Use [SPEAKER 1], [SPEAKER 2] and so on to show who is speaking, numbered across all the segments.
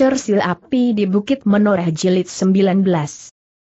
[SPEAKER 1] Cersil api di Bukit Menoreh Jilid 19.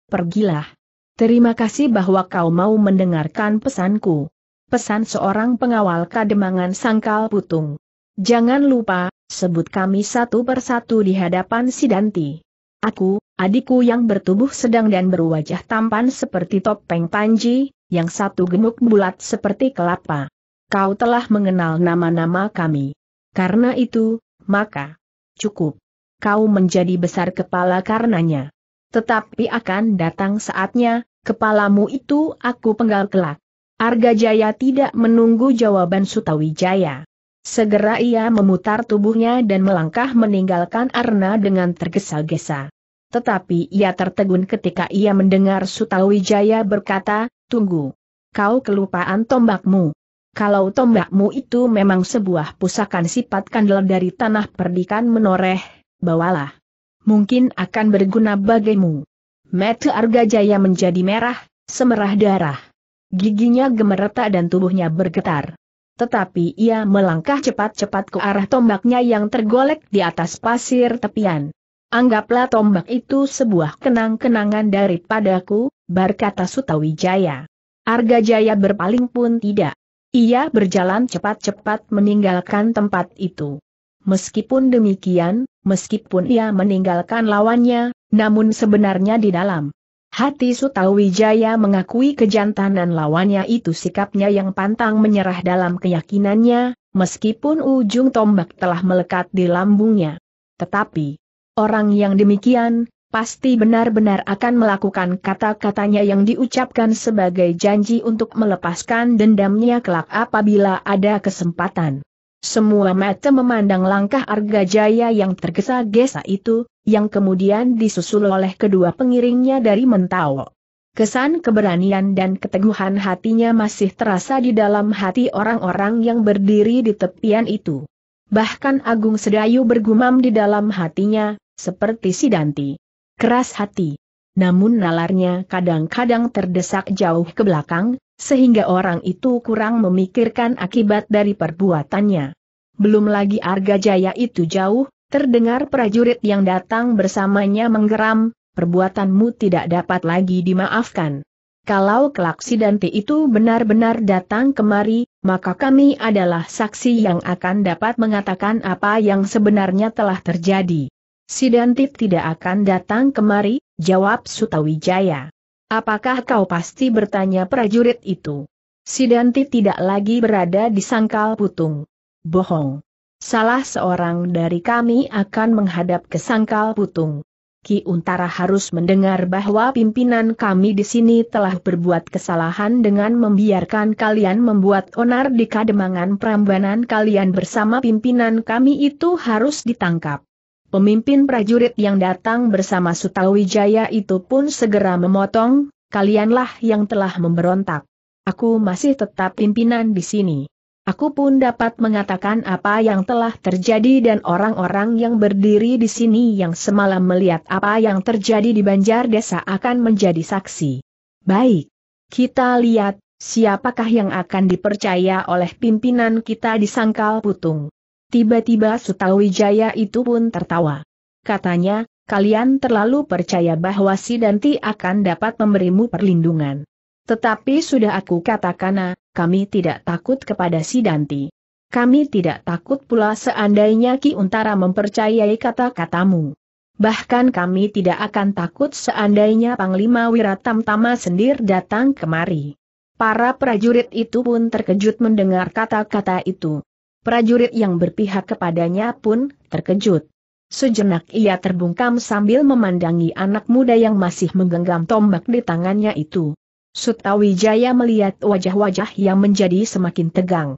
[SPEAKER 1] Pergilah. Terima kasih bahwa kau mau mendengarkan pesanku. Pesan seorang pengawal kademangan sangkal putung. Jangan lupa, sebut kami satu persatu di hadapan Sidanti. Aku, adikku yang bertubuh sedang dan berwajah tampan seperti topeng panji, yang satu gemuk bulat seperti kelapa. Kau telah mengenal nama-nama kami. Karena itu, maka cukup kau menjadi besar kepala karenanya. Tetapi akan datang saatnya, kepalamu itu aku penggal kelak. Arga Jaya tidak menunggu jawaban Sutawijaya. Segera ia memutar tubuhnya dan melangkah meninggalkan Arna dengan tergesa-gesa. Tetapi ia tertegun ketika ia mendengar Sutawijaya berkata, Tunggu. Kau kelupaan tombakmu. Kalau tombakmu itu memang sebuah pusakan sifat kandel dari tanah perdikan menoreh, bawalah. Mungkin akan berguna bagimu. Arga Jaya menjadi merah, semerah darah. Giginya gemeretak dan tubuhnya bergetar. Tetapi ia melangkah cepat-cepat ke arah tombaknya yang tergolek di atas pasir tepian. Anggaplah tombak itu sebuah kenang-kenangan daripadaku, berkata Arga Jaya berpaling pun tidak. Ia berjalan cepat-cepat meninggalkan tempat itu. Meskipun demikian, meskipun ia meninggalkan lawannya, namun sebenarnya di dalam hati Sutawijaya mengakui kejantanan lawannya itu sikapnya yang pantang menyerah dalam keyakinannya, meskipun ujung tombak telah melekat di lambungnya. Tetapi, orang yang demikian, pasti benar-benar akan melakukan kata-katanya yang diucapkan sebagai janji untuk melepaskan dendamnya kelak apabila ada kesempatan. Semua mata memandang langkah Arga Jaya yang tergesa-gesa itu, yang kemudian disusul oleh kedua pengiringnya dari Mentawo. Kesan keberanian dan keteguhan hatinya masih terasa di dalam hati orang-orang yang berdiri di tepian itu. Bahkan Agung Sedayu bergumam di dalam hatinya, seperti Sidanti. Keras hati. Namun nalarnya kadang-kadang terdesak jauh ke belakang, sehingga orang itu kurang memikirkan akibat dari perbuatannya belum lagi Arga Jaya itu jauh, terdengar prajurit yang datang bersamanya menggeram, perbuatanmu tidak dapat lagi dimaafkan. Kalau Klaksi Dante itu benar-benar datang kemari, maka kami adalah saksi yang akan dapat mengatakan apa yang sebenarnya telah terjadi. Si Dante tidak akan datang kemari, jawab Sutawijaya. Apakah kau pasti bertanya prajurit itu? Si Dante tidak lagi berada di sangkal putung bohong. Salah seorang dari kami akan menghadap ke sangkal putung. Ki Untara harus mendengar bahwa pimpinan kami di sini telah berbuat kesalahan dengan membiarkan kalian membuat onar di kademangan Prambanan kalian bersama pimpinan kami itu harus ditangkap. Pemimpin prajurit yang datang bersama Sutawijaya itu pun segera memotong, kalianlah yang telah memberontak. Aku masih tetap pimpinan di sini. Aku pun dapat mengatakan apa yang telah terjadi dan orang-orang yang berdiri di sini yang semalam melihat apa yang terjadi di banjar desa akan menjadi saksi. Baik. Kita lihat, siapakah yang akan dipercaya oleh pimpinan kita di Sangkal Putung. Tiba-tiba Sutawijaya itu pun tertawa. Katanya, kalian terlalu percaya bahwa si Danti akan dapat memberimu perlindungan. Tetapi sudah aku katakan, ah, kami tidak takut kepada si Danti. Kami tidak takut pula seandainya Ki Untara mempercayai kata-katamu. Bahkan kami tidak akan takut seandainya Panglima Wiratam Tama sendir datang kemari. Para prajurit itu pun terkejut mendengar kata-kata itu. Prajurit yang berpihak kepadanya pun terkejut. Sejenak ia terbungkam sambil memandangi anak muda yang masih menggenggam tombak di tangannya itu. Sutawijaya melihat wajah-wajah yang menjadi semakin tegang.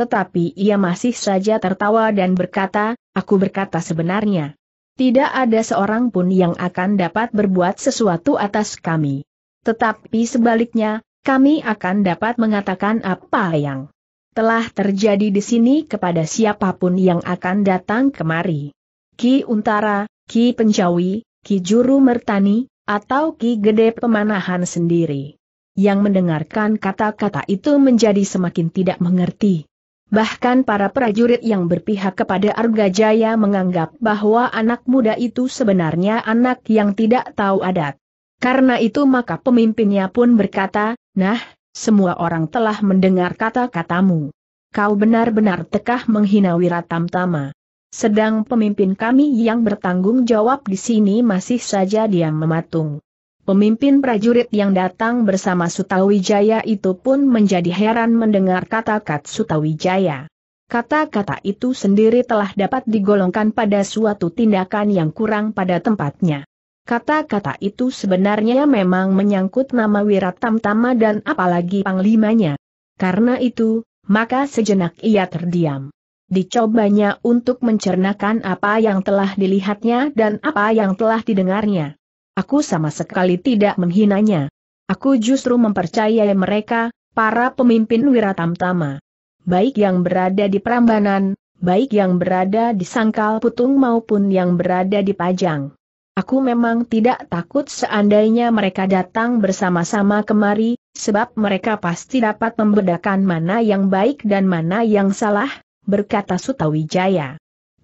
[SPEAKER 1] Tetapi ia masih saja tertawa dan berkata, aku berkata sebenarnya. Tidak ada seorang pun yang akan dapat berbuat sesuatu atas kami. Tetapi sebaliknya, kami akan dapat mengatakan apa yang telah terjadi di sini kepada siapapun yang akan datang kemari. Ki Untara, Ki Penjawi, Ki Juru Mertani, atau Ki Gede Pemanahan sendiri yang mendengarkan kata-kata itu menjadi semakin tidak mengerti. Bahkan para prajurit yang berpihak kepada Arga Jaya menganggap bahwa anak muda itu sebenarnya anak yang tidak tahu adat. Karena itu maka pemimpinnya pun berkata, Nah, semua orang telah mendengar kata-katamu. Kau benar-benar tekah menghina Wiratam Tama. Sedang pemimpin kami yang bertanggung jawab di sini masih saja diam mematung. Pemimpin prajurit yang datang bersama Sutawijaya itu pun menjadi heran mendengar kata-kata Sutawijaya. Kata-kata itu sendiri telah dapat digolongkan pada suatu tindakan yang kurang pada tempatnya. Kata-kata itu sebenarnya memang menyangkut nama Wiratam Tama dan apalagi panglimanya. Karena itu, maka sejenak ia terdiam. Dicobanya untuk mencernakan apa yang telah dilihatnya dan apa yang telah didengarnya. Aku sama sekali tidak menghinanya. Aku justru mempercayai mereka, para pemimpin Wiratamtama. Baik yang berada di Prambanan, baik yang berada di Sangkal Putung maupun yang berada di Pajang. Aku memang tidak takut seandainya mereka datang bersama-sama kemari, sebab mereka pasti dapat membedakan mana yang baik dan mana yang salah, berkata Sutawijaya.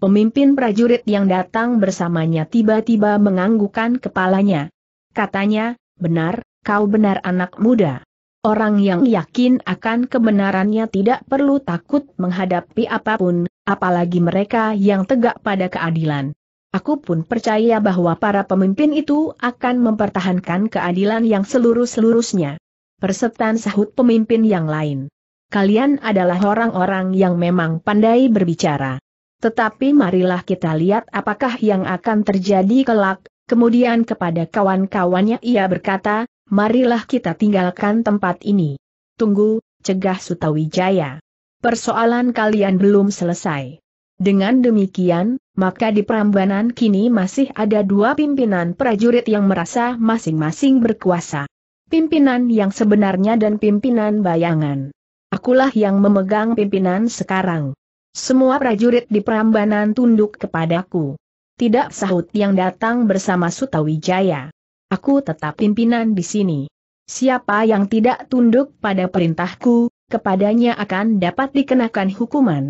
[SPEAKER 1] Pemimpin prajurit yang datang bersamanya tiba-tiba menganggukkan kepalanya. Katanya, benar, kau benar anak muda. Orang yang yakin akan kebenarannya tidak perlu takut menghadapi apapun, apalagi mereka yang tegak pada keadilan. Aku pun percaya bahwa para pemimpin itu akan mempertahankan keadilan yang seluruh-seluruhnya. Persetan sahut pemimpin yang lain. Kalian adalah orang-orang yang memang pandai berbicara. Tetapi marilah kita lihat apakah yang akan terjadi kelak, kemudian kepada kawan-kawannya ia berkata, marilah kita tinggalkan tempat ini. Tunggu, cegah Sutawijaya. Persoalan kalian belum selesai. Dengan demikian, maka di Prambanan kini masih ada dua pimpinan prajurit yang merasa masing-masing berkuasa. Pimpinan yang sebenarnya dan pimpinan bayangan. Akulah yang memegang pimpinan sekarang. Semua prajurit di Prambanan tunduk kepadaku. Tidak sahut yang datang bersama Sutawijaya. Aku tetap pimpinan di sini. Siapa yang tidak tunduk pada perintahku, kepadanya akan dapat dikenakan hukuman.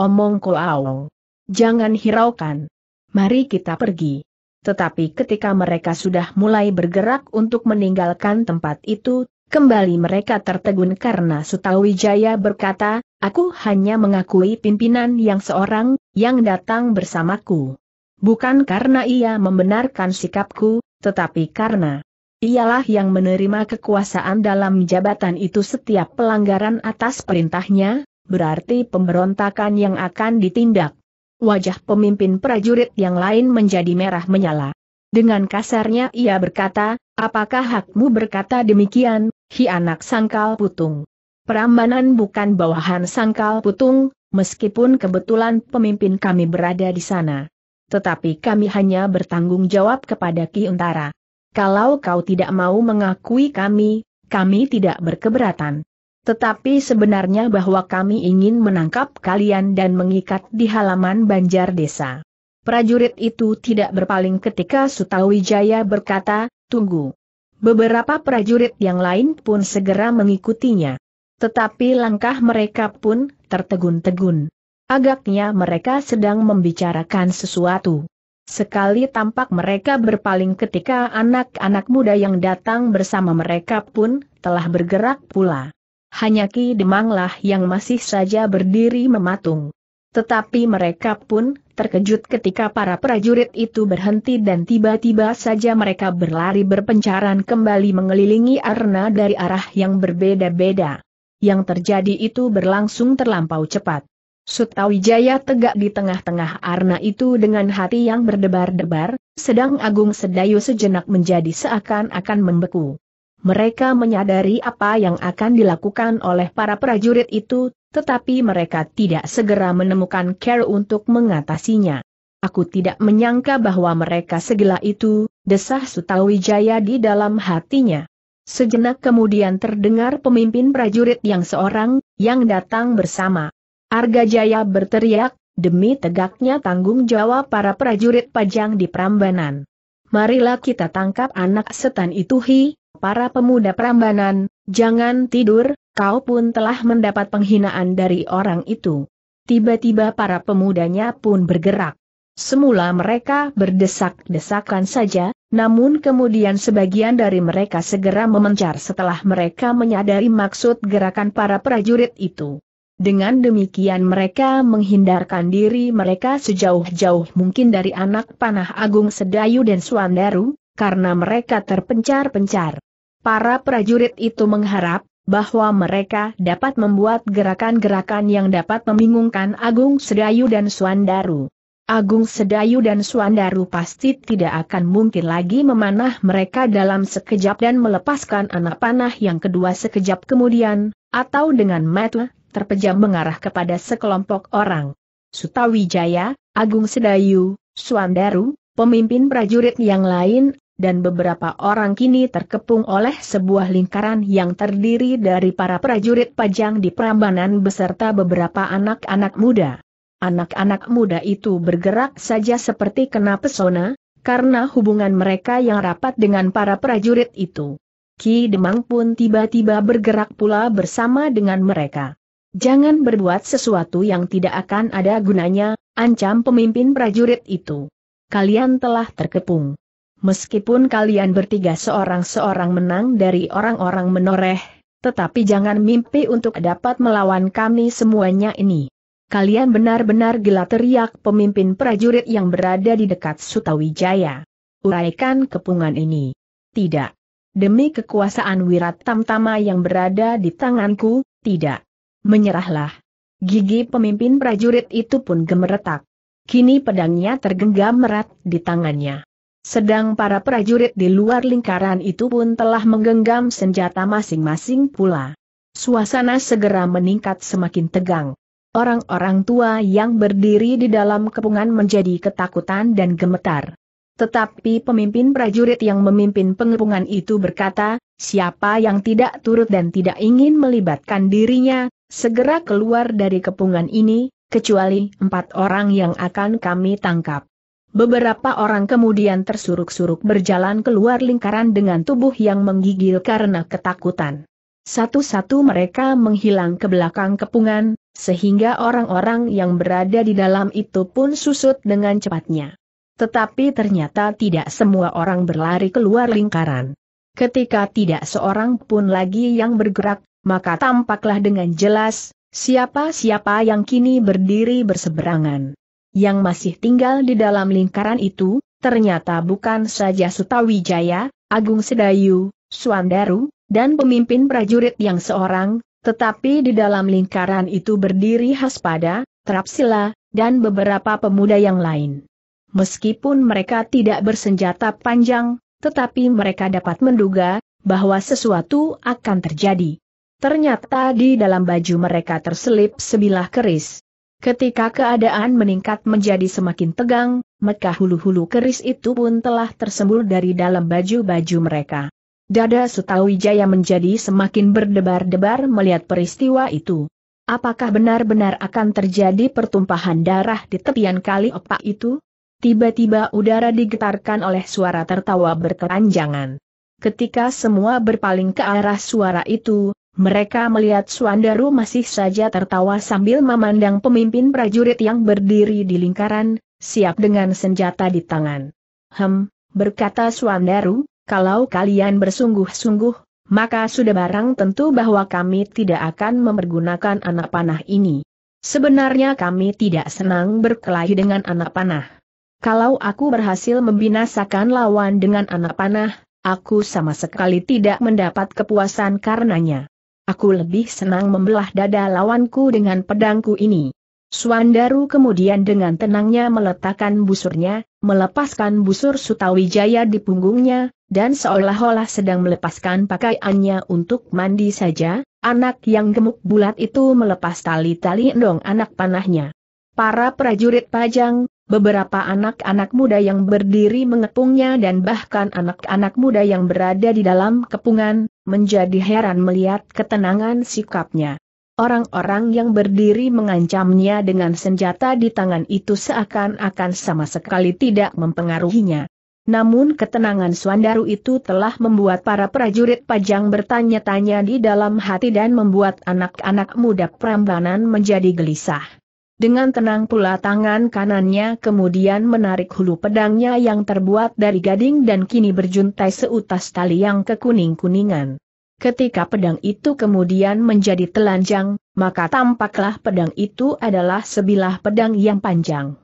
[SPEAKER 1] Omong Koao. Jangan hiraukan. Mari kita pergi. Tetapi ketika mereka sudah mulai bergerak untuk meninggalkan tempat itu, kembali mereka tertegun karena Sutawijaya berkata, Aku hanya mengakui pimpinan yang seorang, yang datang bersamaku. Bukan karena ia membenarkan sikapku, tetapi karena ialah yang menerima kekuasaan dalam jabatan itu setiap pelanggaran atas perintahnya, berarti pemberontakan yang akan ditindak. Wajah pemimpin prajurit yang lain menjadi merah menyala. Dengan kasarnya ia berkata, apakah hakmu berkata demikian, hi anak sangkal putung. Perambanan bukan bawahan sangkal putung, meskipun kebetulan pemimpin kami berada di sana. Tetapi kami hanya bertanggung jawab kepada Ki Untara. Kalau kau tidak mau mengakui kami, kami tidak berkeberatan. Tetapi sebenarnya bahwa kami ingin menangkap kalian dan mengikat di halaman banjar desa. Prajurit itu tidak berpaling ketika Sutawijaya berkata, tunggu. Beberapa prajurit yang lain pun segera mengikutinya. Tetapi langkah mereka pun tertegun-tegun. Agaknya mereka sedang membicarakan sesuatu. Sekali tampak mereka berpaling ketika anak-anak muda yang datang bersama mereka pun telah bergerak pula. Hanya Ki Demanglah yang masih saja berdiri mematung. Tetapi mereka pun terkejut ketika para prajurit itu berhenti dan tiba-tiba saja mereka berlari berpencaran kembali mengelilingi Arna dari arah yang berbeda-beda yang terjadi itu berlangsung terlampau cepat. Sutawijaya tegak di tengah-tengah arna itu dengan hati yang berdebar-debar, sedang Agung Sedayu sejenak menjadi seakan-akan membeku. Mereka menyadari apa yang akan dilakukan oleh para prajurit itu, tetapi mereka tidak segera menemukan care untuk mengatasinya. Aku tidak menyangka bahwa mereka segila itu, desah Sutawijaya di dalam hatinya. Sejenak kemudian terdengar pemimpin prajurit yang seorang, yang datang bersama. Arga Jaya berteriak, demi tegaknya tanggung jawab para prajurit pajang di Prambanan. Marilah kita tangkap anak setan itu hi, para pemuda Prambanan, jangan tidur, kau pun telah mendapat penghinaan dari orang itu. Tiba-tiba para pemudanya pun bergerak. Semula mereka berdesak-desakan saja, namun kemudian sebagian dari mereka segera memencar setelah mereka menyadari maksud gerakan para prajurit itu. Dengan demikian mereka menghindarkan diri mereka sejauh-jauh mungkin dari anak panah Agung Sedayu dan Suandaru, karena mereka terpencar-pencar. Para prajurit itu mengharap, bahwa mereka dapat membuat gerakan-gerakan yang dapat membingungkan Agung Sedayu dan Suandaru. Agung Sedayu dan Suandaru pasti tidak akan mungkin lagi memanah mereka dalam sekejap dan melepaskan anak panah yang kedua sekejap kemudian, atau dengan mata terpejam mengarah kepada sekelompok orang. Sutawijaya, Agung Sedayu, Suandaru, pemimpin prajurit yang lain, dan beberapa orang kini terkepung oleh sebuah lingkaran yang terdiri dari para prajurit pajang di Prambanan beserta beberapa anak-anak muda. Anak-anak muda itu bergerak saja seperti kena pesona, karena hubungan mereka yang rapat dengan para prajurit itu. Ki Demang pun tiba-tiba bergerak pula bersama dengan mereka. Jangan berbuat sesuatu yang tidak akan ada gunanya, ancam pemimpin prajurit itu. Kalian telah terkepung. Meskipun kalian bertiga seorang-seorang menang dari orang-orang menoreh, tetapi jangan mimpi untuk dapat melawan kami semuanya ini kalian benar-benar gila teriak pemimpin prajurit yang berada di dekat Sutawijaya. Uraikan kepungan ini. Tidak. Demi kekuasaan Wirat Tamtama yang berada di tanganku, tidak. Menyerahlah. Gigi pemimpin prajurit itu pun gemeretak. Kini pedangnya tergenggam erat di tangannya. Sedang para prajurit di luar lingkaran itu pun telah menggenggam senjata masing-masing pula. Suasana segera meningkat semakin tegang orang-orang tua yang berdiri di dalam kepungan menjadi ketakutan dan gemetar. Tetapi pemimpin prajurit yang memimpin pengepungan itu berkata, siapa yang tidak turut dan tidak ingin melibatkan dirinya, segera keluar dari kepungan ini, kecuali empat orang yang akan kami tangkap. Beberapa orang kemudian tersuruk-suruk berjalan keluar lingkaran dengan tubuh yang menggigil karena ketakutan. Satu-satu mereka menghilang ke belakang kepungan, sehingga orang-orang yang berada di dalam itu pun susut dengan cepatnya. Tetapi ternyata tidak semua orang berlari keluar lingkaran. Ketika tidak seorang pun lagi yang bergerak, maka tampaklah dengan jelas, siapa-siapa yang kini berdiri berseberangan. Yang masih tinggal di dalam lingkaran itu, ternyata bukan saja Sutawijaya, Agung Sedayu, Suandaru, dan pemimpin prajurit yang seorang, tetapi di dalam lingkaran itu berdiri Haspada, Trapsila, dan beberapa pemuda yang lain. Meskipun mereka tidak bersenjata panjang, tetapi mereka dapat menduga bahwa sesuatu akan terjadi. Ternyata di dalam baju mereka terselip sebilah keris. Ketika keadaan meningkat menjadi semakin tegang, maka hulu-hulu keris itu pun telah tersembul dari dalam baju-baju mereka. Dada Sutawijaya menjadi semakin berdebar-debar melihat peristiwa itu. Apakah benar-benar akan terjadi pertumpahan darah di tepian kali opak itu? Tiba-tiba udara digetarkan oleh suara tertawa berkeranjangan. Ketika semua berpaling ke arah suara itu, mereka melihat Suandaru masih saja tertawa sambil memandang pemimpin prajurit yang berdiri di lingkaran, siap dengan senjata di tangan. Hem, berkata Suandaru, kalau kalian bersungguh-sungguh, maka sudah barang tentu bahwa kami tidak akan mempergunakan anak panah ini. Sebenarnya kami tidak senang berkelahi dengan anak panah. Kalau aku berhasil membinasakan lawan dengan anak panah, aku sama sekali tidak mendapat kepuasan karenanya. Aku lebih senang membelah dada lawanku dengan pedangku ini. Suandaru kemudian dengan tenangnya meletakkan busurnya, melepaskan busur Sutawijaya di punggungnya, dan seolah-olah sedang melepaskan pakaiannya untuk mandi saja, anak yang gemuk bulat itu melepas tali-tali endong anak panahnya. Para prajurit pajang, beberapa anak-anak muda yang berdiri mengepungnya dan bahkan anak-anak muda yang berada di dalam kepungan, menjadi heran melihat ketenangan sikapnya. Orang-orang yang berdiri mengancamnya dengan senjata di tangan itu seakan-akan sama sekali tidak mempengaruhinya. Namun ketenangan Suandaru itu telah membuat para prajurit pajang bertanya-tanya di dalam hati dan membuat anak-anak muda Prambanan menjadi gelisah. Dengan tenang pula tangan kanannya kemudian menarik hulu pedangnya yang terbuat dari gading dan kini berjuntai seutas tali yang kekuning-kuningan. Ketika pedang itu kemudian menjadi telanjang, maka tampaklah pedang itu adalah sebilah pedang yang panjang.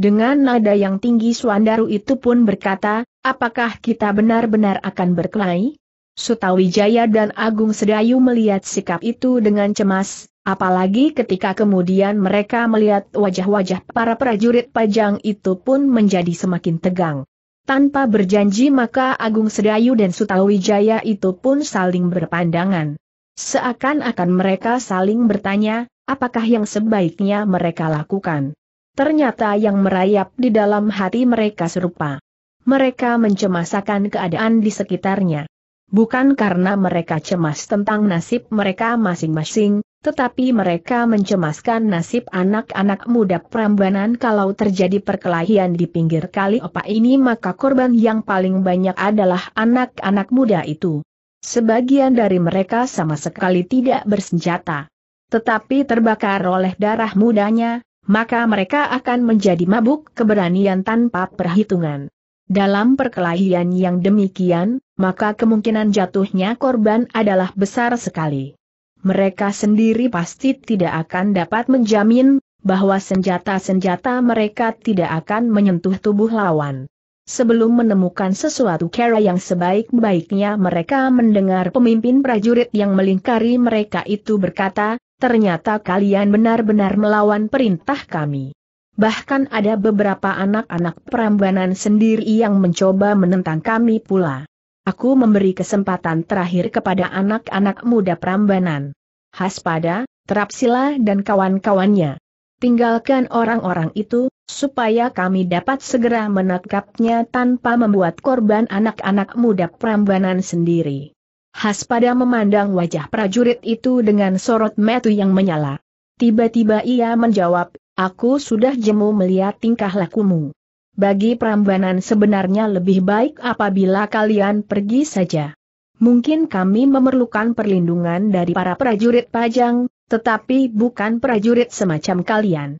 [SPEAKER 1] Dengan nada yang tinggi Suandaru itu pun berkata, apakah kita benar-benar akan berkelahi? Sutawijaya dan Agung Sedayu melihat sikap itu dengan cemas, apalagi ketika kemudian mereka melihat wajah-wajah para prajurit pajang itu pun menjadi semakin tegang. Tanpa berjanji maka Agung Sedayu dan Sutawijaya itu pun saling berpandangan. Seakan-akan mereka saling bertanya, apakah yang sebaiknya mereka lakukan. Ternyata yang merayap di dalam hati mereka serupa. Mereka mencemasakan keadaan di sekitarnya. Bukan karena mereka cemas tentang nasib mereka masing-masing, tetapi mereka mencemaskan nasib anak-anak muda perambanan kalau terjadi perkelahian di pinggir kali opa ini maka korban yang paling banyak adalah anak-anak muda itu. Sebagian dari mereka sama sekali tidak bersenjata. Tetapi terbakar oleh darah mudanya, maka mereka akan menjadi mabuk keberanian tanpa perhitungan. Dalam perkelahian yang demikian, maka kemungkinan jatuhnya korban adalah besar sekali. Mereka sendiri pasti tidak akan dapat menjamin bahwa senjata-senjata mereka tidak akan menyentuh tubuh lawan. Sebelum menemukan sesuatu cara yang sebaik-baiknya mereka mendengar pemimpin prajurit yang melingkari mereka itu berkata, ternyata kalian benar-benar melawan perintah kami. Bahkan ada beberapa anak-anak perambanan sendiri yang mencoba menentang kami pula. Aku memberi kesempatan terakhir kepada anak-anak muda perambanan. Haspada, Terapsila dan kawan-kawannya. Tinggalkan orang-orang itu, supaya kami dapat segera menangkapnya tanpa membuat korban anak-anak muda perambanan sendiri pada memandang wajah prajurit itu dengan sorot metu yang menyala. Tiba-tiba ia menjawab, aku sudah jemu melihat tingkah lakumu. Bagi perambanan sebenarnya lebih baik apabila kalian pergi saja. Mungkin kami memerlukan perlindungan dari para prajurit pajang, tetapi bukan prajurit semacam kalian.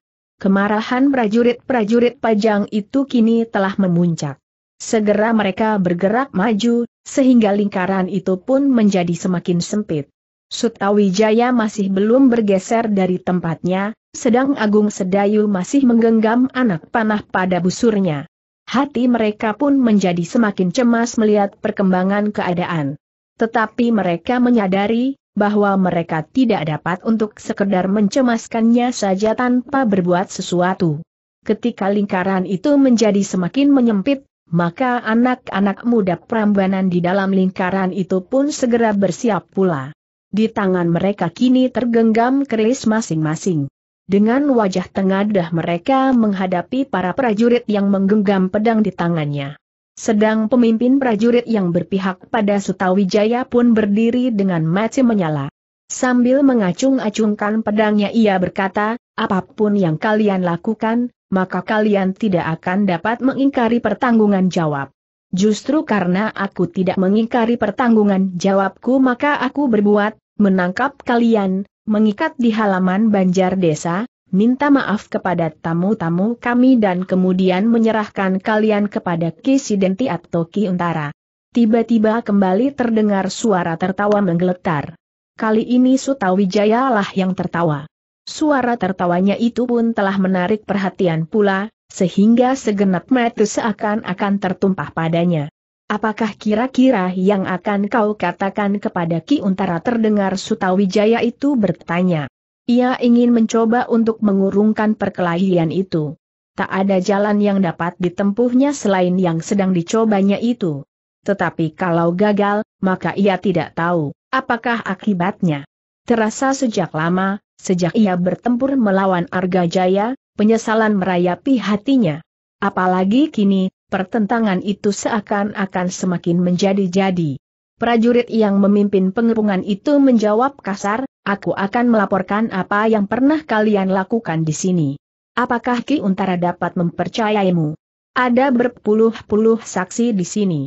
[SPEAKER 1] Kemarahan prajurit-prajurit pajang itu kini telah memuncak. Segera mereka bergerak maju, sehingga lingkaran itu pun menjadi semakin sempit. Sutawijaya masih belum bergeser dari tempatnya, sedang Agung Sedayu masih menggenggam anak panah pada busurnya. Hati mereka pun menjadi semakin cemas melihat perkembangan keadaan. Tetapi mereka menyadari, bahwa mereka tidak dapat untuk sekedar mencemaskannya saja tanpa berbuat sesuatu. Ketika lingkaran itu menjadi semakin menyempit, maka anak-anak muda Prambanan di dalam lingkaran itu pun segera bersiap pula. Di tangan mereka kini tergenggam keris masing-masing. Dengan wajah tengadah mereka menghadapi para prajurit yang menggenggam pedang di tangannya. Sedang pemimpin prajurit yang berpihak pada Sutawijaya pun berdiri dengan mati menyala. Sambil mengacung-acungkan pedangnya ia berkata, apapun yang kalian lakukan, maka kalian tidak akan dapat mengingkari pertanggungan jawab. Justru karena aku tidak mengingkari pertanggungan jawabku maka aku berbuat, menangkap kalian, mengikat di halaman banjar desa, minta maaf kepada tamu-tamu kami dan kemudian menyerahkan kalian kepada Kisidenti atau Ki Untara. Tiba-tiba kembali terdengar suara tertawa menggeletar. Kali ini Sutawijaya lah yang tertawa. Suara tertawanya itu pun telah menarik perhatian pula, sehingga segenap mata seakan-akan tertumpah padanya. Apakah kira-kira yang akan kau katakan kepada Ki Untara terdengar Sutawijaya itu bertanya. Ia ingin mencoba untuk mengurungkan perkelahian itu. Tak ada jalan yang dapat ditempuhnya selain yang sedang dicobanya itu. Tetapi kalau gagal, maka ia tidak tahu apakah akibatnya. Terasa sejak lama, Sejak ia bertempur melawan Arga Jaya, penyesalan merayapi hatinya. Apalagi kini, pertentangan itu seakan-akan semakin menjadi-jadi. Prajurit yang memimpin pengepungan itu menjawab kasar, aku akan melaporkan apa yang pernah kalian lakukan di sini. Apakah Ki Untara dapat mempercayaimu? Ada berpuluh-puluh saksi di sini.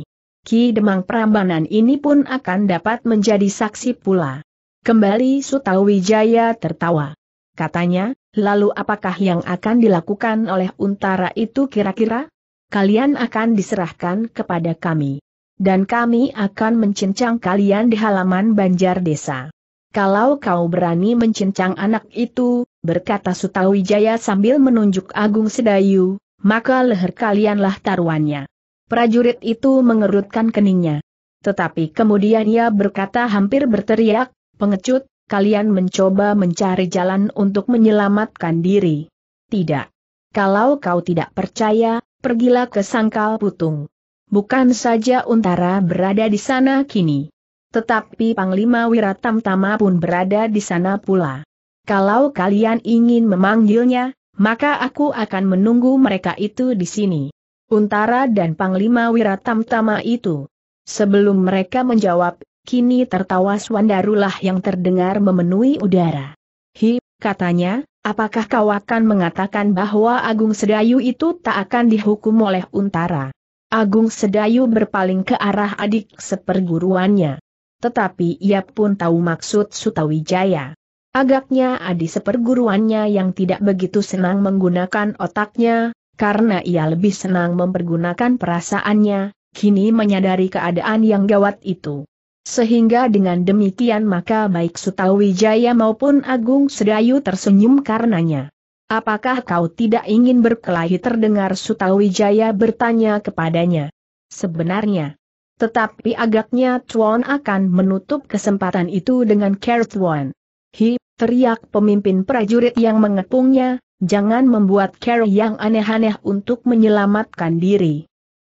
[SPEAKER 1] Ki Demang Prambanan ini pun akan dapat menjadi saksi pula. Kembali Sutawijaya tertawa. Katanya, lalu apakah yang akan dilakukan oleh untara itu kira-kira? Kalian akan diserahkan kepada kami. Dan kami akan mencincang kalian di halaman banjar desa. Kalau kau berani mencincang anak itu, berkata Sutawijaya sambil menunjuk Agung Sedayu, maka leher kalianlah taruhannya. Prajurit itu mengerutkan keningnya. Tetapi kemudian ia berkata hampir berteriak, pengecut, kalian mencoba mencari jalan untuk menyelamatkan diri. Tidak. Kalau kau tidak percaya, pergilah ke sangkal putung. Bukan saja Untara berada di sana kini. Tetapi Panglima Wiratamtama pun berada di sana pula. Kalau kalian ingin memanggilnya, maka aku akan menunggu mereka itu di sini. Untara dan Panglima Wiratamtama itu. Sebelum mereka menjawab, Kini tertawa Swandarulah yang terdengar memenuhi udara. Hi, katanya, apakah kau akan mengatakan bahwa Agung Sedayu itu tak akan dihukum oleh Untara? Agung Sedayu berpaling ke arah adik seperguruannya. Tetapi ia pun tahu maksud Sutawijaya. Agaknya adik seperguruannya yang tidak begitu senang menggunakan otaknya, karena ia lebih senang mempergunakan perasaannya, kini menyadari keadaan yang gawat itu. Sehingga dengan demikian maka baik Sutawijaya maupun Agung Sedayu tersenyum karenanya. Apakah kau tidak ingin berkelahi terdengar Sutawijaya bertanya kepadanya? Sebenarnya. Tetapi agaknya Chuan akan menutup kesempatan itu dengan Tuan. Hi, teriak pemimpin prajurit yang mengepungnya, jangan membuat care yang aneh-aneh untuk menyelamatkan diri.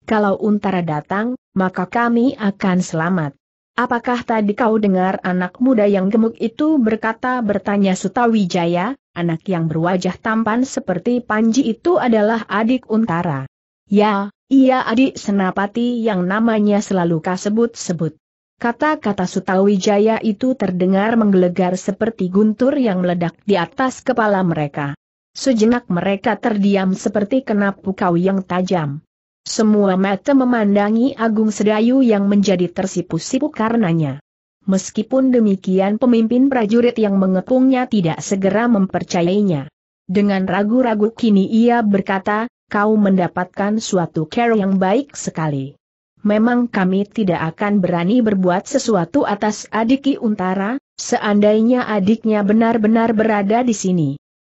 [SPEAKER 1] Kalau Untara datang, maka kami akan selamat. Apakah tadi kau dengar anak muda yang gemuk itu berkata bertanya Sutawijaya, anak yang berwajah tampan seperti Panji itu adalah adik Untara. Ya, iya adik Senapati yang namanya selalu kasebut-sebut. Kata-kata Sutawijaya itu terdengar menggelegar seperti guntur yang meledak di atas kepala mereka. Sejenak mereka terdiam seperti kena kau yang tajam. Semua mata memandangi Agung Sedayu yang menjadi tersipu-sipu karenanya. Meskipun demikian pemimpin prajurit yang mengepungnya tidak segera mempercayainya. Dengan ragu-ragu kini ia berkata, kau mendapatkan suatu care yang baik sekali. Memang kami tidak akan berani berbuat sesuatu atas adiki Untara, seandainya adiknya benar-benar berada di sini.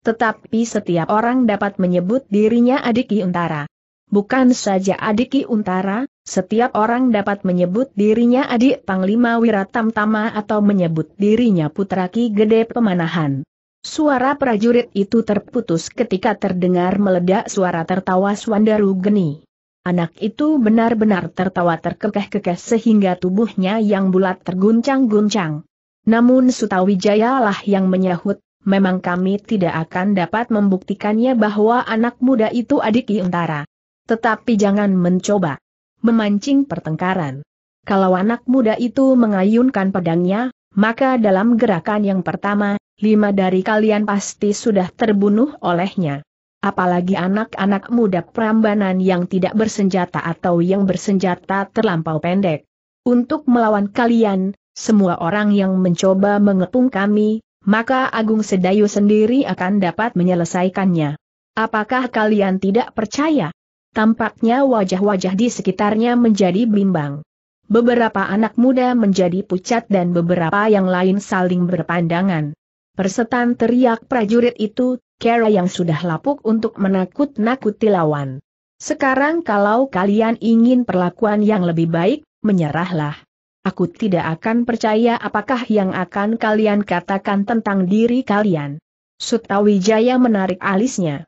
[SPEAKER 1] Tetapi setiap orang dapat menyebut dirinya adiki Untara. Bukan saja adik Ki Untara, setiap orang dapat menyebut dirinya adik Panglima Wiratamtama atau menyebut dirinya putra Ki Gede Pemanahan. Suara prajurit itu terputus ketika terdengar meledak suara tertawa Swandaru Geni. Anak itu benar-benar tertawa terkekeh-kekeh sehingga tubuhnya yang bulat terguncang-guncang. Namun Sutawijaya lah yang menyahut, memang kami tidak akan dapat membuktikannya bahwa anak muda itu adik Ki Untara. Tetapi jangan mencoba memancing pertengkaran. Kalau anak muda itu mengayunkan pedangnya, maka dalam gerakan yang pertama, lima dari kalian pasti sudah terbunuh olehnya. Apalagi anak-anak muda perambanan yang tidak bersenjata atau yang bersenjata terlampau pendek. Untuk melawan kalian, semua orang yang mencoba mengepung kami, maka Agung Sedayu sendiri akan dapat menyelesaikannya. Apakah kalian tidak percaya? Tampaknya wajah-wajah di sekitarnya menjadi bimbang. Beberapa anak muda menjadi pucat dan beberapa yang lain saling berpandangan. Persetan teriak prajurit itu, Kera yang sudah lapuk untuk menakut-nakuti lawan. Sekarang kalau kalian ingin perlakuan yang lebih baik, menyerahlah. Aku tidak akan percaya apakah yang akan kalian katakan tentang diri kalian. Sutawijaya menarik alisnya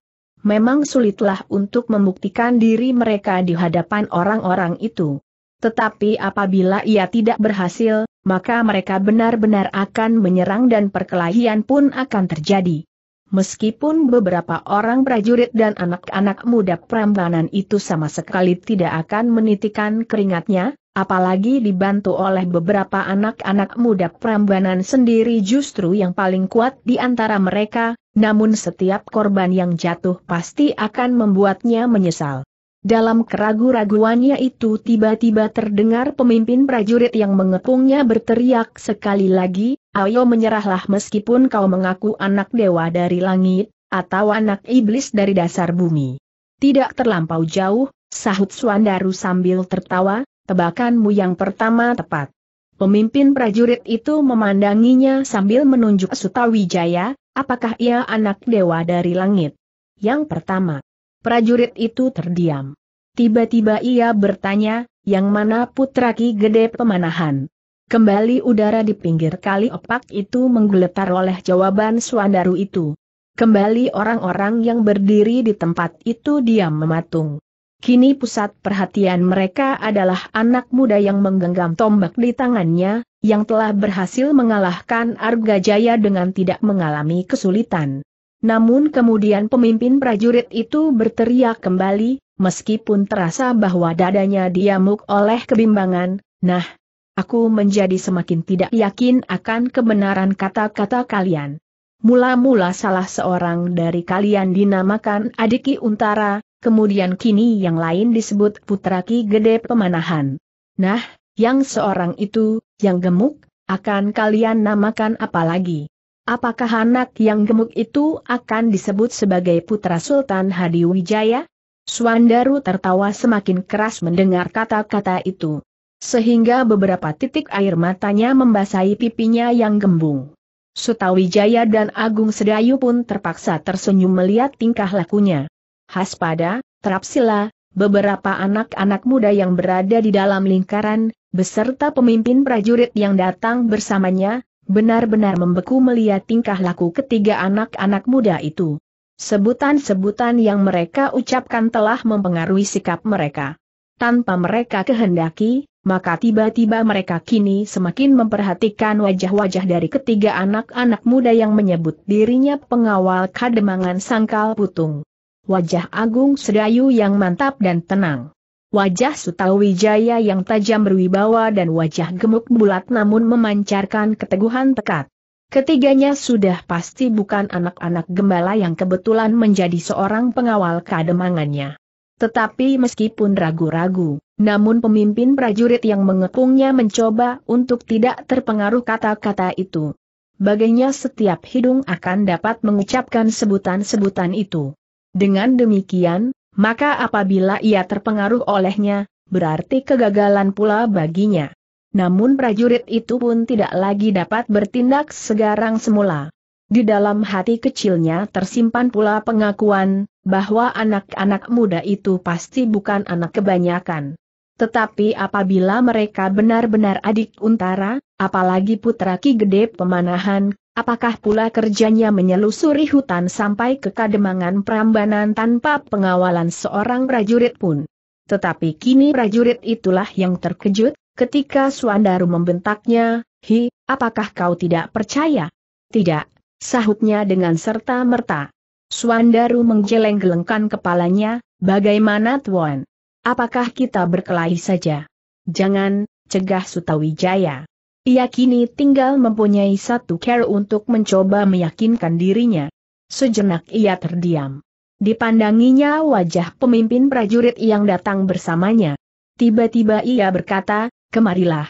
[SPEAKER 1] memang sulitlah untuk membuktikan diri mereka di hadapan orang-orang itu. Tetapi apabila ia tidak berhasil, maka mereka benar-benar akan menyerang dan perkelahian pun akan terjadi. Meskipun beberapa orang prajurit dan anak-anak muda Prambanan itu sama sekali tidak akan menitikan keringatnya, apalagi dibantu oleh beberapa anak-anak muda Prambanan sendiri justru yang paling kuat di antara mereka, namun setiap korban yang jatuh pasti akan membuatnya menyesal. Dalam keragu-raguannya itu tiba-tiba terdengar pemimpin prajurit yang mengepungnya berteriak sekali lagi, ayo menyerahlah meskipun kau mengaku anak dewa dari langit, atau anak iblis dari dasar bumi. Tidak terlampau jauh, sahut Swandaru sambil tertawa, Tebakanmu yang pertama tepat. Pemimpin prajurit itu memandanginya sambil menunjuk Sutawijaya, apakah ia anak dewa dari langit? Yang pertama. Prajurit itu terdiam. Tiba-tiba ia bertanya, yang mana putra Ki Gede Pemanahan? Kembali udara di pinggir kali opak itu menggeletar oleh jawaban Swandaru itu. Kembali orang-orang yang berdiri di tempat itu diam mematung. Kini pusat perhatian mereka adalah anak muda yang menggenggam tombak di tangannya, yang telah berhasil mengalahkan Arga Jaya dengan tidak mengalami kesulitan. Namun kemudian pemimpin prajurit itu berteriak kembali, meskipun terasa bahwa dadanya diamuk oleh kebimbangan, nah, aku menjadi semakin tidak yakin akan kebenaran kata-kata kalian. Mula-mula salah seorang dari kalian dinamakan Adiki Untara, kemudian kini yang lain disebut putra Ki Gede Pemanahan. Nah, yang seorang itu, yang gemuk, akan kalian namakan apa lagi? Apakah anak yang gemuk itu akan disebut sebagai putra Sultan Hadiwijaya? Swandaru Suandaru tertawa semakin keras mendengar kata-kata itu. Sehingga beberapa titik air matanya membasahi pipinya yang gembung. Sutawijaya dan Agung Sedayu pun terpaksa tersenyum melihat tingkah lakunya. Haspada, Trapsila, beberapa anak-anak muda yang berada di dalam lingkaran, beserta pemimpin prajurit yang datang bersamanya, benar-benar membeku melihat tingkah laku ketiga anak-anak muda itu. Sebutan-sebutan yang mereka ucapkan telah mempengaruhi sikap mereka. Tanpa mereka kehendaki, maka tiba-tiba mereka kini semakin memperhatikan wajah-wajah dari ketiga anak-anak muda yang menyebut dirinya pengawal kademangan sangkal putung wajah Agung Sedayu yang mantap dan tenang. Wajah Sutawijaya yang tajam berwibawa dan wajah gemuk bulat namun memancarkan keteguhan tekad. Ketiganya sudah pasti bukan anak-anak gembala yang kebetulan menjadi seorang pengawal kademangannya. Tetapi meskipun ragu-ragu, namun pemimpin prajurit yang mengepungnya mencoba untuk tidak terpengaruh kata-kata itu. Baginya setiap hidung akan dapat mengucapkan sebutan-sebutan itu. Dengan demikian, maka apabila ia terpengaruh olehnya, berarti kegagalan pula baginya. Namun prajurit itu pun tidak lagi dapat bertindak segarang semula. Di dalam hati kecilnya tersimpan pula pengakuan, bahwa anak-anak muda itu pasti bukan anak kebanyakan. Tetapi apabila mereka benar-benar adik untara, apalagi putra Ki Gede Pemanahan, Apakah pula kerjanya menyelusuri hutan sampai ke kademangan Prambanan tanpa pengawalan seorang prajurit pun? Tetapi kini prajurit itulah yang terkejut, ketika Suandaru membentaknya, Hi, apakah kau tidak percaya? Tidak, sahutnya dengan serta-merta. Suandaru menggeleng-gelengkan kepalanya, bagaimana Tuan? Apakah kita berkelahi saja? Jangan, cegah Sutawijaya. Ia kini tinggal mempunyai satu cara untuk mencoba meyakinkan dirinya. Sejenak ia terdiam. Dipandanginya wajah pemimpin prajurit yang datang bersamanya. Tiba-tiba ia berkata, kemarilah.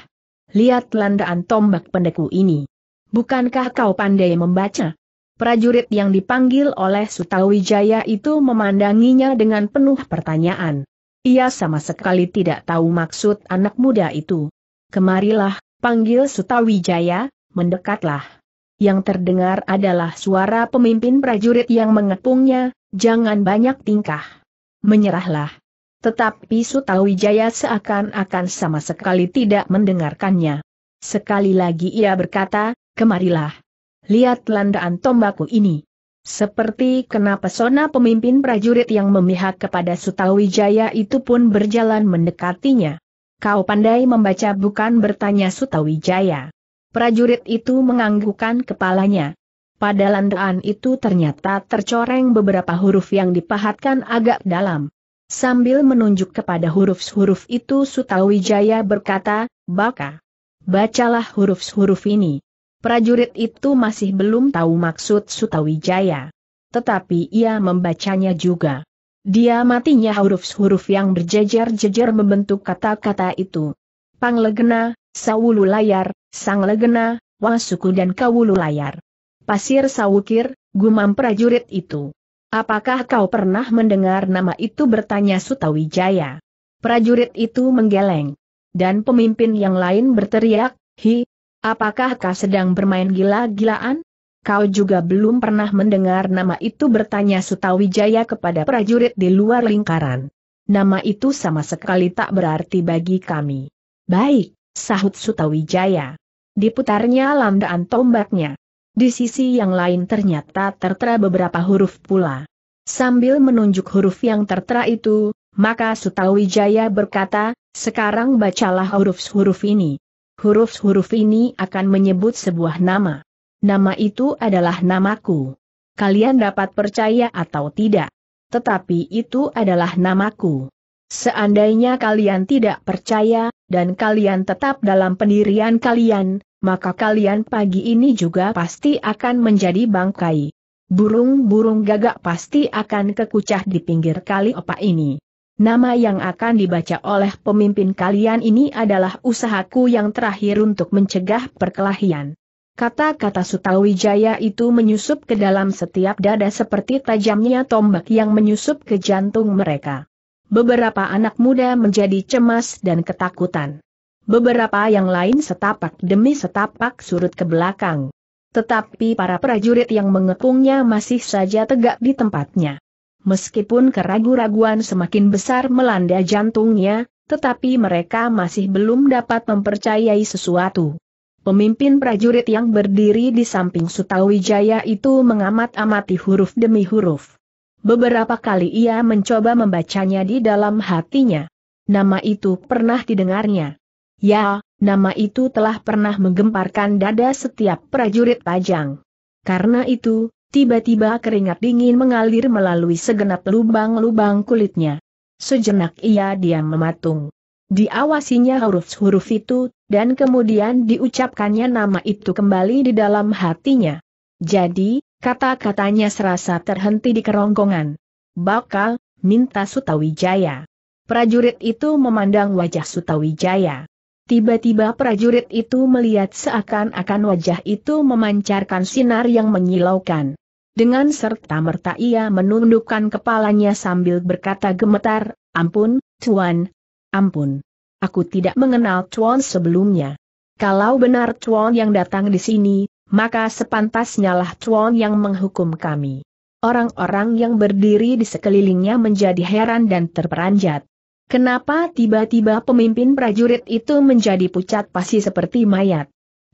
[SPEAKER 1] Lihat landaan tombak pendeku ini. Bukankah kau pandai membaca? Prajurit yang dipanggil oleh Sutawijaya itu memandanginya dengan penuh pertanyaan. Ia sama sekali tidak tahu maksud anak muda itu. Kemarilah, Panggil Sutawijaya, mendekatlah. Yang terdengar adalah suara pemimpin prajurit yang mengepungnya, jangan banyak tingkah. Menyerahlah. Tetapi Sutawijaya seakan-akan sama sekali tidak mendengarkannya. Sekali lagi ia berkata, kemarilah. Lihat landaan tombakku ini. Seperti kena pesona pemimpin prajurit yang memihak kepada Sutawijaya itu pun berjalan mendekatinya. Kau pandai membaca bukan bertanya Sutawijaya. Prajurit itu menganggukkan kepalanya. Pada landaan itu ternyata tercoreng beberapa huruf yang dipahatkan agak dalam. Sambil menunjuk kepada huruf-huruf itu Sutawijaya berkata, Baka. Bacalah huruf-huruf ini. Prajurit itu masih belum tahu maksud Sutawijaya. Tetapi ia membacanya juga. Dia matinya huruf-huruf yang berjejer-jejer membentuk kata-kata itu. Pang Legena, Sawulu Layar, Sang Legena, Wasuku dan Kawulu Layar. Pasir Sawukir, gumam prajurit itu. Apakah kau pernah mendengar nama itu bertanya Sutawijaya? Prajurit itu menggeleng. Dan pemimpin yang lain berteriak, Hi, apakah kau sedang bermain gila-gilaan? Kau juga belum pernah mendengar nama itu bertanya Sutawijaya kepada prajurit di luar lingkaran. Nama itu sama sekali tak berarti bagi kami. Baik, sahut Sutawijaya. Diputarnya landaan tombaknya. Di sisi yang lain ternyata tertera beberapa huruf pula. Sambil menunjuk huruf yang tertera itu, maka Sutawijaya berkata, sekarang bacalah huruf-huruf ini. Huruf-huruf ini akan menyebut sebuah nama. Nama itu adalah namaku. Kalian dapat percaya atau tidak. Tetapi itu adalah namaku. Seandainya kalian tidak percaya, dan kalian tetap dalam pendirian kalian, maka kalian pagi ini juga pasti akan menjadi bangkai. Burung-burung gagak pasti akan kekucah di pinggir kali opa ini. Nama yang akan dibaca oleh pemimpin kalian ini adalah usahaku yang terakhir untuk mencegah perkelahian. Kata-kata Sutawijaya itu menyusup ke dalam setiap dada seperti tajamnya tombak yang menyusup ke jantung mereka. Beberapa anak muda menjadi cemas dan ketakutan. Beberapa yang lain setapak demi setapak surut ke belakang. Tetapi para prajurit yang mengepungnya masih saja tegak di tempatnya. Meskipun keraguan-raguan semakin besar melanda jantungnya, tetapi mereka masih belum dapat mempercayai sesuatu. Pemimpin prajurit yang berdiri di samping Sutawijaya itu mengamat-amati huruf demi huruf. Beberapa kali ia mencoba membacanya di dalam hatinya. Nama itu pernah didengarnya. Ya, nama itu telah pernah menggemparkan dada setiap prajurit pajang. Karena itu, tiba-tiba keringat dingin mengalir melalui segenap lubang-lubang kulitnya. Sejenak ia diam mematung. Diawasinya huruf-huruf itu, dan kemudian diucapkannya nama itu kembali di dalam hatinya. Jadi, kata-katanya serasa terhenti di kerongkongan. Bakal, minta Sutawijaya. Prajurit itu memandang wajah Sutawijaya. Tiba-tiba prajurit itu melihat seakan-akan wajah itu memancarkan sinar yang menyilaukan. Dengan serta-merta ia menundukkan kepalanya sambil berkata gemetar, ampun, Tuan, ampun. Aku tidak mengenal Chuan sebelumnya. Kalau benar Chuan yang datang di sini, maka sepantasnya lah Chuan yang menghukum kami. Orang-orang yang berdiri di sekelilingnya menjadi heran dan terperanjat. Kenapa tiba-tiba pemimpin prajurit itu menjadi pucat pasi seperti mayat?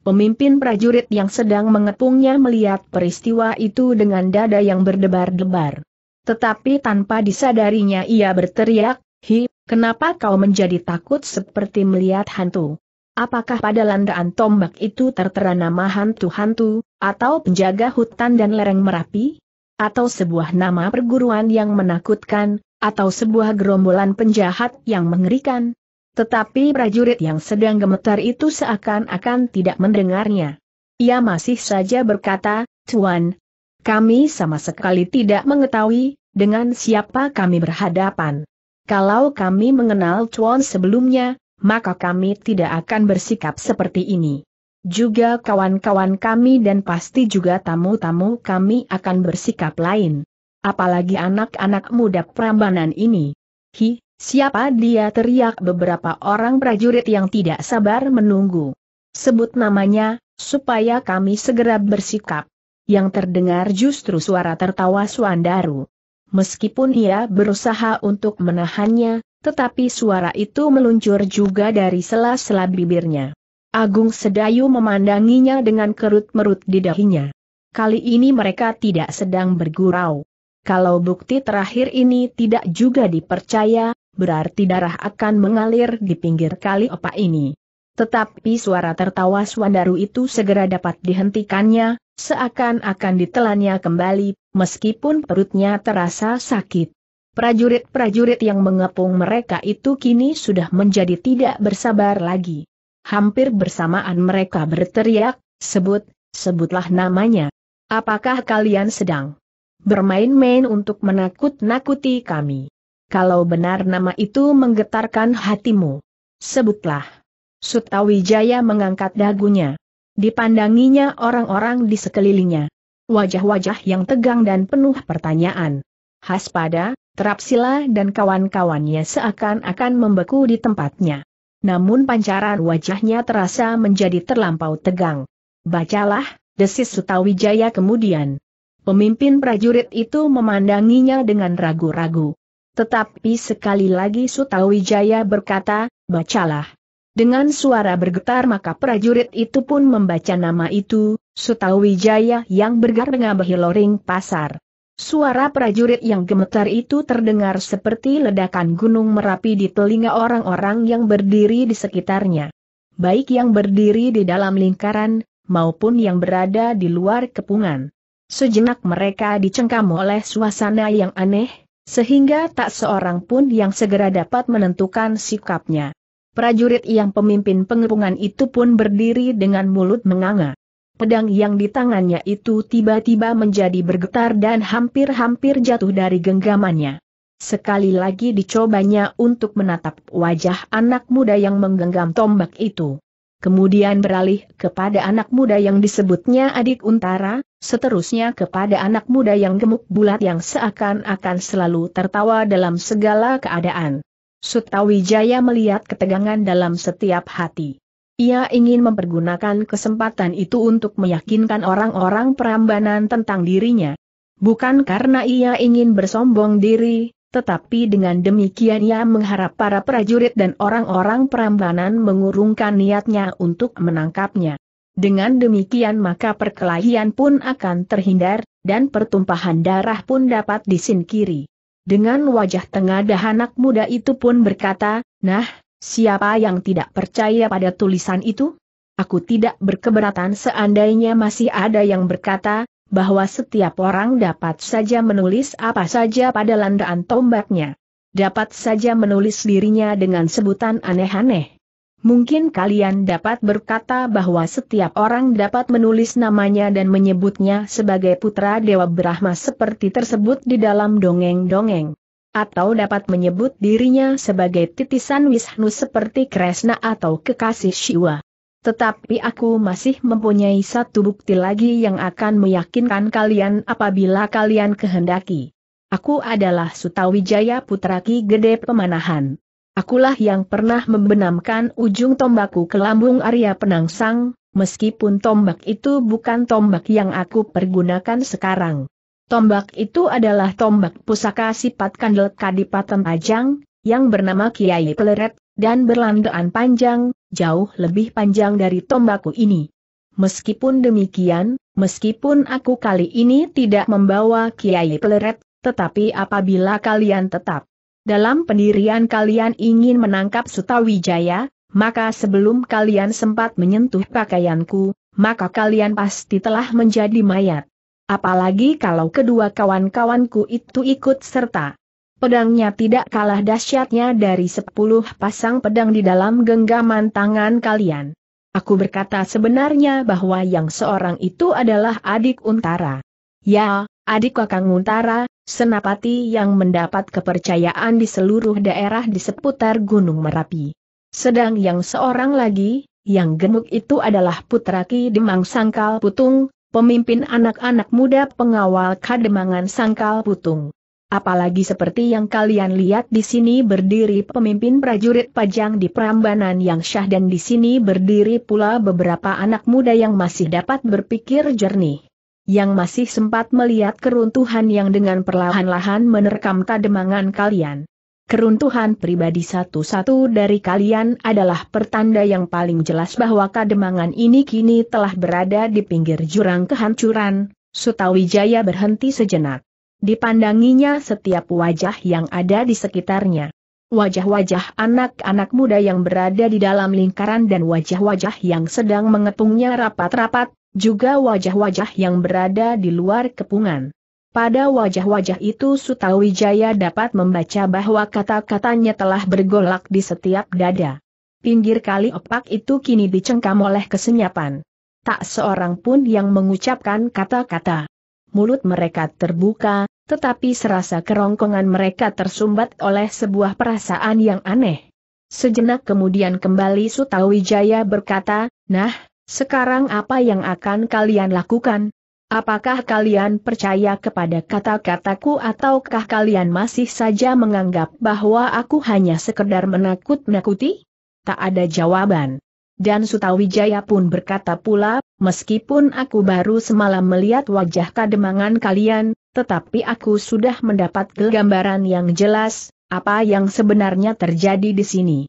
[SPEAKER 1] Pemimpin prajurit yang sedang mengepungnya melihat peristiwa itu dengan dada yang berdebar-debar. Tetapi tanpa disadarinya ia berteriak, Hi, kenapa kau menjadi takut seperti melihat hantu? Apakah pada landaan tombak itu tertera nama hantu-hantu, atau penjaga hutan dan lereng Merapi? Atau sebuah nama perguruan yang menakutkan, atau sebuah gerombolan penjahat yang mengerikan? Tetapi prajurit yang sedang gemetar itu seakan-akan tidak mendengarnya. Ia masih saja berkata, Tuan, kami sama sekali tidak mengetahui, dengan siapa kami berhadapan. Kalau kami mengenal Chuan sebelumnya, maka kami tidak akan bersikap seperti ini. Juga kawan-kawan kami dan pasti juga tamu-tamu kami akan bersikap lain. Apalagi anak-anak muda Prambanan ini. Hi, siapa dia teriak beberapa orang prajurit yang tidak sabar menunggu. Sebut namanya, supaya kami segera bersikap. Yang terdengar justru suara tertawa Suandaru. Meskipun ia berusaha untuk menahannya, tetapi suara itu meluncur juga dari sela-sela bibirnya. Agung Sedayu memandanginya dengan kerut-merut di dahinya. Kali ini mereka tidak sedang bergurau. Kalau bukti terakhir ini tidak juga dipercaya, berarti darah akan mengalir di pinggir kali opa ini. Tetapi suara tertawa Swandaru itu segera dapat dihentikannya, seakan-akan ditelannya kembali meskipun perutnya terasa sakit. Prajurit-prajurit yang mengepung mereka itu kini sudah menjadi tidak bersabar lagi. Hampir bersamaan mereka berteriak, sebut, sebutlah namanya. Apakah kalian sedang bermain-main untuk menakut-nakuti kami? Kalau benar nama itu menggetarkan hatimu, sebutlah. Sutawijaya mengangkat dagunya. Dipandanginya orang-orang di sekelilingnya wajah-wajah yang tegang dan penuh pertanyaan. Haspada, Terapsila dan kawan-kawannya seakan-akan membeku di tempatnya. Namun pancaran wajahnya terasa menjadi terlampau tegang. Bacalah, desis Sutawijaya kemudian. Pemimpin prajurit itu memandanginya dengan ragu-ragu. Tetapi sekali lagi Sutawijaya berkata, bacalah. Dengan suara bergetar maka prajurit itu pun membaca nama itu, Sutawijaya yang bergarbengabahi loring pasar. Suara prajurit yang gemetar itu terdengar seperti ledakan gunung merapi di telinga orang-orang yang berdiri di sekitarnya. Baik yang berdiri di dalam lingkaran, maupun yang berada di luar kepungan. Sejenak mereka dicengkam oleh suasana yang aneh, sehingga tak seorang pun yang segera dapat menentukan sikapnya prajurit yang pemimpin pengepungan itu pun berdiri dengan mulut menganga. Pedang yang di tangannya itu tiba-tiba menjadi bergetar dan hampir-hampir jatuh dari genggamannya. Sekali lagi dicobanya untuk menatap wajah anak muda yang menggenggam tombak itu. Kemudian beralih kepada anak muda yang disebutnya adik Untara, seterusnya kepada anak muda yang gemuk bulat yang seakan-akan selalu tertawa dalam segala keadaan. Sutawijaya melihat ketegangan dalam setiap hati. Ia ingin mempergunakan kesempatan itu untuk meyakinkan orang-orang perambanan tentang dirinya. Bukan karena ia ingin bersombong diri, tetapi dengan demikian ia mengharap para prajurit dan orang-orang perambanan mengurungkan niatnya untuk menangkapnya. Dengan demikian maka perkelahian pun akan terhindar, dan pertumpahan darah pun dapat disingkiri. Dengan wajah tengadah anak muda itu pun berkata, Nah, siapa yang tidak percaya pada tulisan itu? Aku tidak berkeberatan seandainya masih ada yang berkata, bahwa setiap orang dapat saja menulis apa saja pada landaan tombaknya. Dapat saja menulis dirinya dengan sebutan aneh-aneh. Mungkin kalian dapat berkata bahwa setiap orang dapat menulis namanya dan menyebutnya sebagai putra Dewa Brahma seperti tersebut di dalam dongeng-dongeng. Atau dapat menyebut dirinya sebagai titisan Wisnu seperti Kresna atau kekasih Siwa. Tetapi aku masih mempunyai satu bukti lagi yang akan meyakinkan kalian apabila kalian kehendaki. Aku adalah Sutawijaya putra Ki Gede Pemanahan. Akulah yang pernah membenamkan ujung tombakku ke lambung Arya Penangsang, meskipun tombak itu bukan tombak yang aku pergunakan sekarang. Tombak itu adalah tombak pusaka sifat kandel kadipaten Ajang, yang bernama Kiai Peleret, dan berlandaan panjang, jauh lebih panjang dari tombakku ini. Meskipun demikian, meskipun aku kali ini tidak membawa Kiai Peleret, tetapi apabila kalian tetap dalam pendirian kalian ingin menangkap Sutawijaya, maka sebelum kalian sempat menyentuh pakaianku, maka kalian pasti telah menjadi mayat. Apalagi kalau kedua kawan-kawanku itu ikut serta. Pedangnya tidak kalah dahsyatnya dari sepuluh pasang pedang di dalam genggaman tangan kalian. Aku berkata sebenarnya bahwa yang seorang itu adalah adik Untara. Ya, adik Kakang Untara, Senapati yang mendapat kepercayaan di seluruh daerah di seputar Gunung Merapi. Sedang yang seorang lagi, yang gemuk itu adalah putra Ki Demang Sangkal Putung, pemimpin anak-anak muda pengawal Kademangan Sangkal Putung. Apalagi seperti yang kalian lihat di sini berdiri pemimpin prajurit pajang di Prambanan yang syah dan di sini berdiri pula beberapa anak muda yang masih dapat berpikir jernih yang masih sempat melihat keruntuhan yang dengan perlahan-lahan menerkam kademangan kalian. Keruntuhan pribadi satu-satu dari kalian adalah pertanda yang paling jelas bahwa kademangan ini kini telah berada di pinggir jurang kehancuran, Sutawijaya berhenti sejenak. Dipandanginya setiap wajah yang ada di sekitarnya. Wajah-wajah anak-anak muda yang berada di dalam lingkaran dan wajah-wajah yang sedang mengepungnya rapat-rapat, juga wajah-wajah yang berada di luar kepungan. Pada wajah-wajah itu Sutawijaya dapat membaca bahwa kata-katanya telah bergolak di setiap dada. Pinggir kali opak itu kini dicengkam oleh kesenyapan. Tak seorang pun yang mengucapkan kata-kata. Mulut mereka terbuka, tetapi serasa kerongkongan mereka tersumbat oleh sebuah perasaan yang aneh. Sejenak kemudian kembali Sutawijaya berkata, Nah, sekarang apa yang akan kalian lakukan? Apakah kalian percaya kepada kata-kataku ataukah kalian masih saja menganggap bahwa aku hanya sekedar menakut-nakuti? Tak ada jawaban. Dan Sutawijaya pun berkata pula, meskipun aku baru semalam melihat wajah kademangan kalian, tetapi aku sudah mendapat gambaran yang jelas, apa yang sebenarnya terjadi di sini.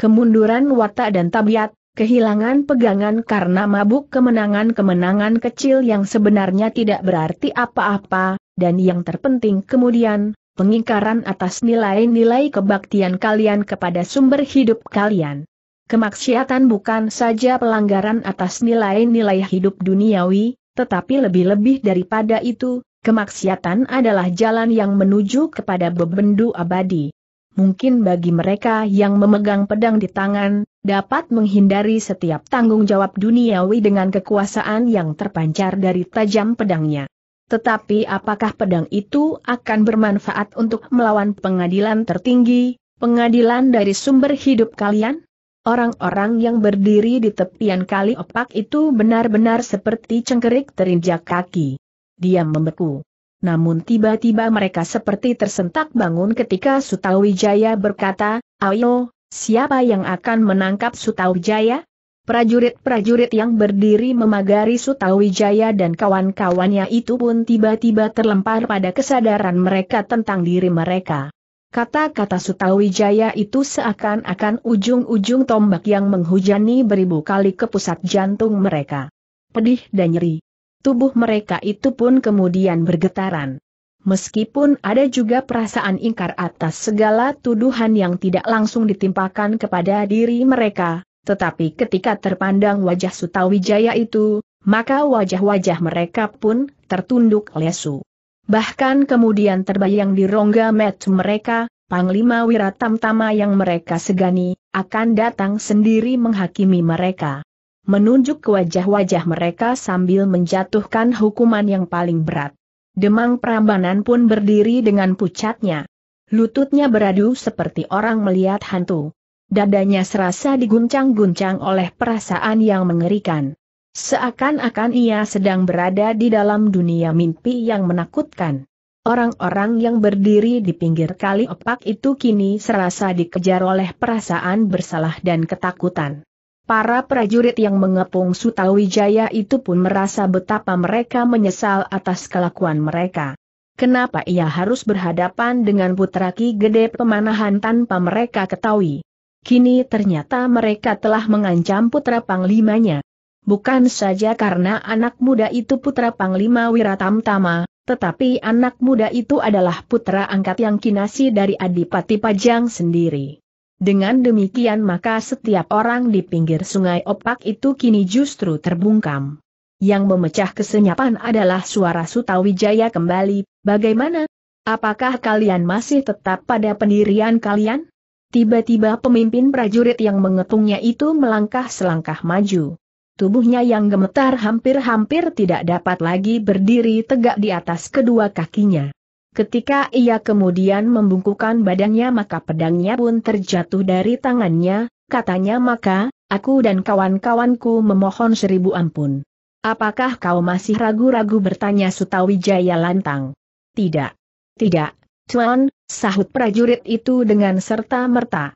[SPEAKER 1] Kemunduran watak dan tabiat, kehilangan pegangan karena mabuk kemenangan-kemenangan kecil yang sebenarnya tidak berarti apa-apa, dan yang terpenting kemudian, pengingkaran atas nilai-nilai kebaktian kalian kepada sumber hidup kalian. Kemaksiatan bukan saja pelanggaran atas nilai-nilai hidup duniawi, tetapi lebih-lebih daripada itu, kemaksiatan adalah jalan yang menuju kepada bebendu abadi. Mungkin bagi mereka yang memegang pedang di tangan, dapat menghindari setiap tanggung jawab duniawi dengan kekuasaan yang terpancar dari tajam pedangnya. Tetapi apakah pedang itu akan bermanfaat untuk melawan pengadilan tertinggi, pengadilan dari sumber hidup kalian? Orang-orang yang berdiri di tepian kali opak itu benar-benar seperti cengkerik terinjak kaki. Dia membeku. Namun tiba-tiba mereka seperti tersentak bangun ketika Sutawijaya berkata, Ayo, Siapa yang akan menangkap Sutawijaya? Prajurit-prajurit yang berdiri memagari Sutawijaya dan kawan-kawannya itu pun tiba-tiba terlempar pada kesadaran mereka tentang diri mereka. Kata-kata Sutawijaya itu seakan-akan ujung-ujung tombak yang menghujani beribu kali ke pusat jantung mereka. Pedih dan nyeri. Tubuh mereka itu pun kemudian bergetaran meskipun ada juga perasaan ingkar atas segala tuduhan yang tidak langsung ditimpakan kepada diri mereka, tetapi ketika terpandang wajah Sutawijaya itu, maka wajah-wajah mereka pun tertunduk lesu. Bahkan kemudian terbayang di rongga met mereka, Panglima Wiratamtama yang mereka segani, akan datang sendiri menghakimi mereka. Menunjuk ke wajah-wajah mereka sambil menjatuhkan hukuman yang paling berat. Demang Prambanan pun berdiri dengan pucatnya. Lututnya beradu seperti orang melihat hantu. Dadanya serasa diguncang-guncang oleh perasaan yang mengerikan. Seakan-akan ia sedang berada di dalam dunia mimpi yang menakutkan. Orang-orang yang berdiri di pinggir kali opak itu kini serasa dikejar oleh perasaan bersalah dan ketakutan. Para prajurit yang mengepung Sutawijaya itu pun merasa betapa mereka menyesal atas kelakuan mereka. Kenapa ia harus berhadapan dengan putra Ki Gede Pemanahan tanpa mereka ketahui? Kini ternyata mereka telah mengancam putra panglimanya. Bukan saja karena anak muda itu putra panglima Wiratamtama, tetapi anak muda itu adalah putra angkat yang kinasi dari Adipati Pajang sendiri. Dengan demikian maka setiap orang di pinggir sungai opak itu kini justru terbungkam. Yang memecah kesenyapan adalah suara Sutawijaya kembali, bagaimana? Apakah kalian masih tetap pada pendirian kalian? Tiba-tiba pemimpin prajurit yang mengetungnya itu melangkah selangkah maju. Tubuhnya yang gemetar hampir-hampir tidak dapat lagi berdiri tegak di atas kedua kakinya. Ketika ia kemudian membungkukan badannya maka pedangnya pun terjatuh dari tangannya, katanya maka, aku dan kawan-kawanku memohon seribu ampun. Apakah kau masih ragu-ragu bertanya Sutawijaya lantang? Tidak. Tidak, Tuan, sahut prajurit itu dengan serta merta.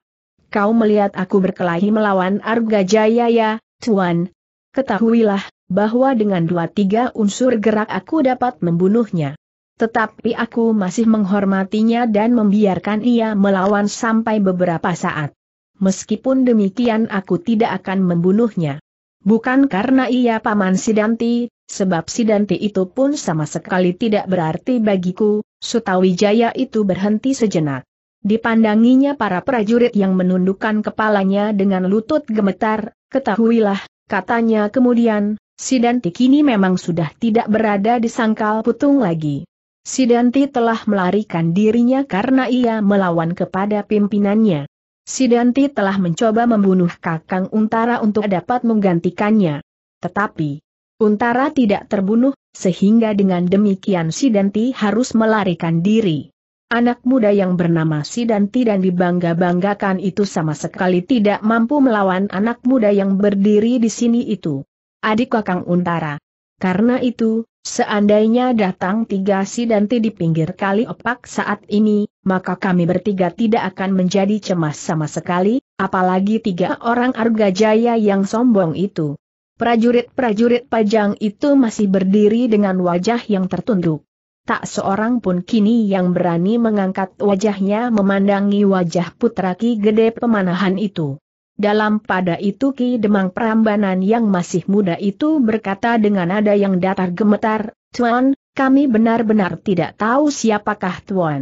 [SPEAKER 1] Kau melihat aku berkelahi melawan Arga Jaya ya, Tuan. Ketahuilah, bahwa dengan dua tiga unsur gerak aku dapat membunuhnya. Tetapi aku masih menghormatinya dan membiarkan ia melawan sampai beberapa saat. Meskipun demikian aku tidak akan membunuhnya. Bukan karena ia paman Sidanti, sebab Sidanti itu pun sama sekali tidak berarti bagiku, Sutawijaya itu berhenti sejenak. Dipandanginya para prajurit yang menundukkan kepalanya dengan lutut gemetar, ketahuilah, katanya kemudian, Sidanti kini memang sudah tidak berada di sangkal putung lagi. Sidanti telah melarikan dirinya karena ia melawan kepada pimpinannya. Sidanti telah mencoba membunuh Kakang Untara untuk dapat menggantikannya. Tetapi, Untara tidak terbunuh, sehingga dengan demikian Sidanti harus melarikan diri. Anak muda yang bernama Sidanti dan dibangga-banggakan itu sama sekali tidak mampu melawan anak muda yang berdiri di sini itu. Adik Kakang Untara, karena itu, seandainya datang tiga sidanti di pinggir kali opak saat ini, maka kami bertiga tidak akan menjadi cemas sama sekali, apalagi tiga orang Argajaya yang sombong itu. Prajurit-prajurit pajang itu masih berdiri dengan wajah yang tertunduk. Tak seorang pun kini yang berani mengangkat wajahnya memandangi wajah putra Ki Gede Pemanahan itu. Dalam pada itu Ki Demang Prambanan yang masih muda itu berkata dengan nada yang datar gemetar, Tuan, kami benar-benar tidak tahu siapakah Tuan.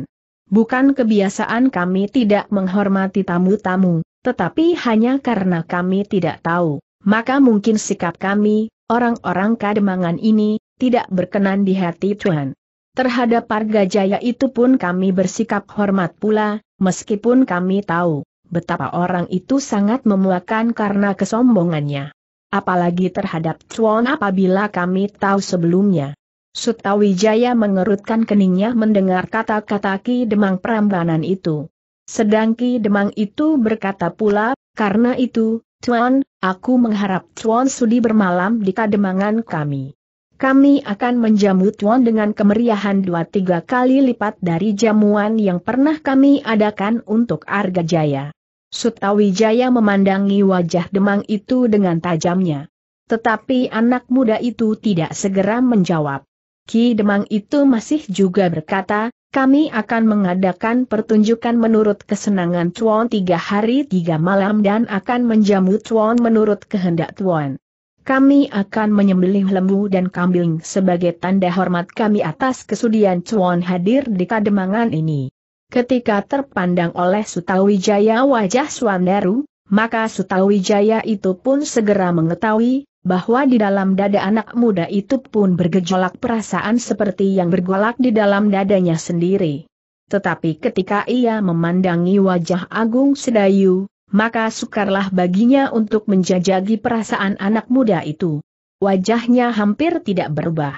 [SPEAKER 1] Bukan kebiasaan kami tidak menghormati tamu-tamu, tetapi hanya karena kami tidak tahu, maka mungkin sikap kami, orang-orang kademangan ini, tidak berkenan di hati Tuhan. Terhadap Parga Jaya itu pun kami bersikap hormat pula, meskipun kami tahu betapa orang itu sangat memuakan karena kesombongannya. Apalagi terhadap Chuan apabila kami tahu sebelumnya. Sutawijaya mengerutkan keningnya mendengar kata-kata Ki Demang Prambanan itu. Sedang Ki Demang itu berkata pula, karena itu, Chuan, aku mengharap Chuan sudi bermalam di kademangan kami. Kami akan menjamu Chuan dengan kemeriahan dua tiga kali lipat dari jamuan yang pernah kami adakan untuk Arga Jaya. Sutawijaya memandangi wajah Demang itu dengan tajamnya. Tetapi anak muda itu tidak segera menjawab. Ki Demang itu masih juga berkata, kami akan mengadakan pertunjukan menurut kesenangan Tuan tiga hari tiga malam dan akan menjamu Tuan menurut kehendak Tuan. Kami akan menyembelih lembu dan kambing sebagai tanda hormat kami atas kesudian Tuan hadir di kademangan ini. Ketika terpandang oleh Sutawijaya wajah Swandaru, maka Sutawijaya itu pun segera mengetahui bahwa di dalam dada anak muda itu pun bergejolak perasaan seperti yang bergolak di dalam dadanya sendiri. Tetapi ketika ia memandangi wajah Agung Sedayu, maka sukarlah baginya untuk menjajagi perasaan anak muda itu. Wajahnya hampir tidak berubah.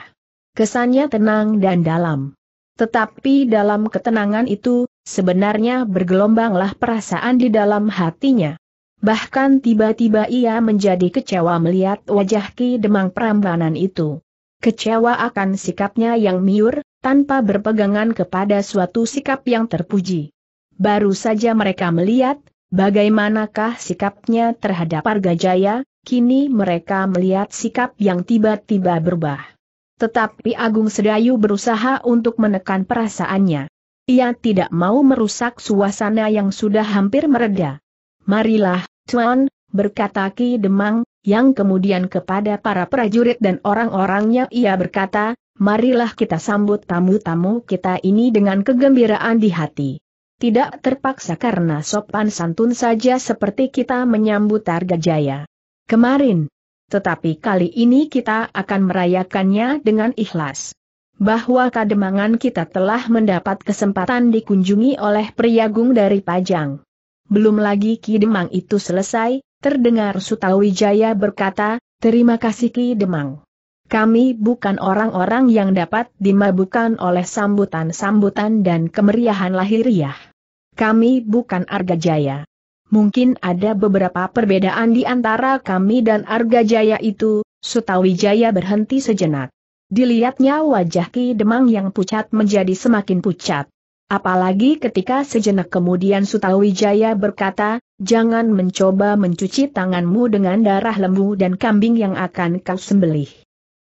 [SPEAKER 1] Kesannya tenang dan dalam. Tetapi dalam ketenangan itu, sebenarnya bergelombanglah perasaan di dalam hatinya. Bahkan tiba-tiba ia menjadi kecewa melihat wajah Ki Demang Prambanan itu. Kecewa akan sikapnya yang miur, tanpa berpegangan kepada suatu sikap yang terpuji. Baru saja mereka melihat, bagaimanakah sikapnya terhadap Argajaya, kini mereka melihat sikap yang tiba-tiba berubah. Tetapi Agung Sedayu berusaha untuk menekan perasaannya. Ia tidak mau merusak suasana yang sudah hampir mereda. Marilah, Tuan, berkata Ki Demang, yang kemudian kepada para prajurit dan orang-orangnya ia berkata, marilah kita sambut tamu-tamu kita ini dengan kegembiraan di hati. Tidak terpaksa karena sopan santun saja seperti kita menyambut targa jaya. Kemarin, tetapi kali ini kita akan merayakannya dengan ikhlas. Bahwa kademangan kita telah mendapat kesempatan dikunjungi oleh priagung dari Pajang. Belum lagi Ki Demang itu selesai, terdengar Sutawijaya berkata, terima kasih Ki Demang. Kami bukan orang-orang yang dapat dimabukan oleh sambutan-sambutan dan kemeriahan lahiriah. Kami bukan Arga Jaya. Mungkin ada beberapa perbedaan di antara kami dan Arga Jaya itu, Sutawijaya berhenti sejenak. Dilihatnya wajah Ki Demang yang pucat menjadi semakin pucat. Apalagi ketika sejenak kemudian Sutawijaya berkata, jangan mencoba mencuci tanganmu dengan darah lembu dan kambing yang akan kau sembelih.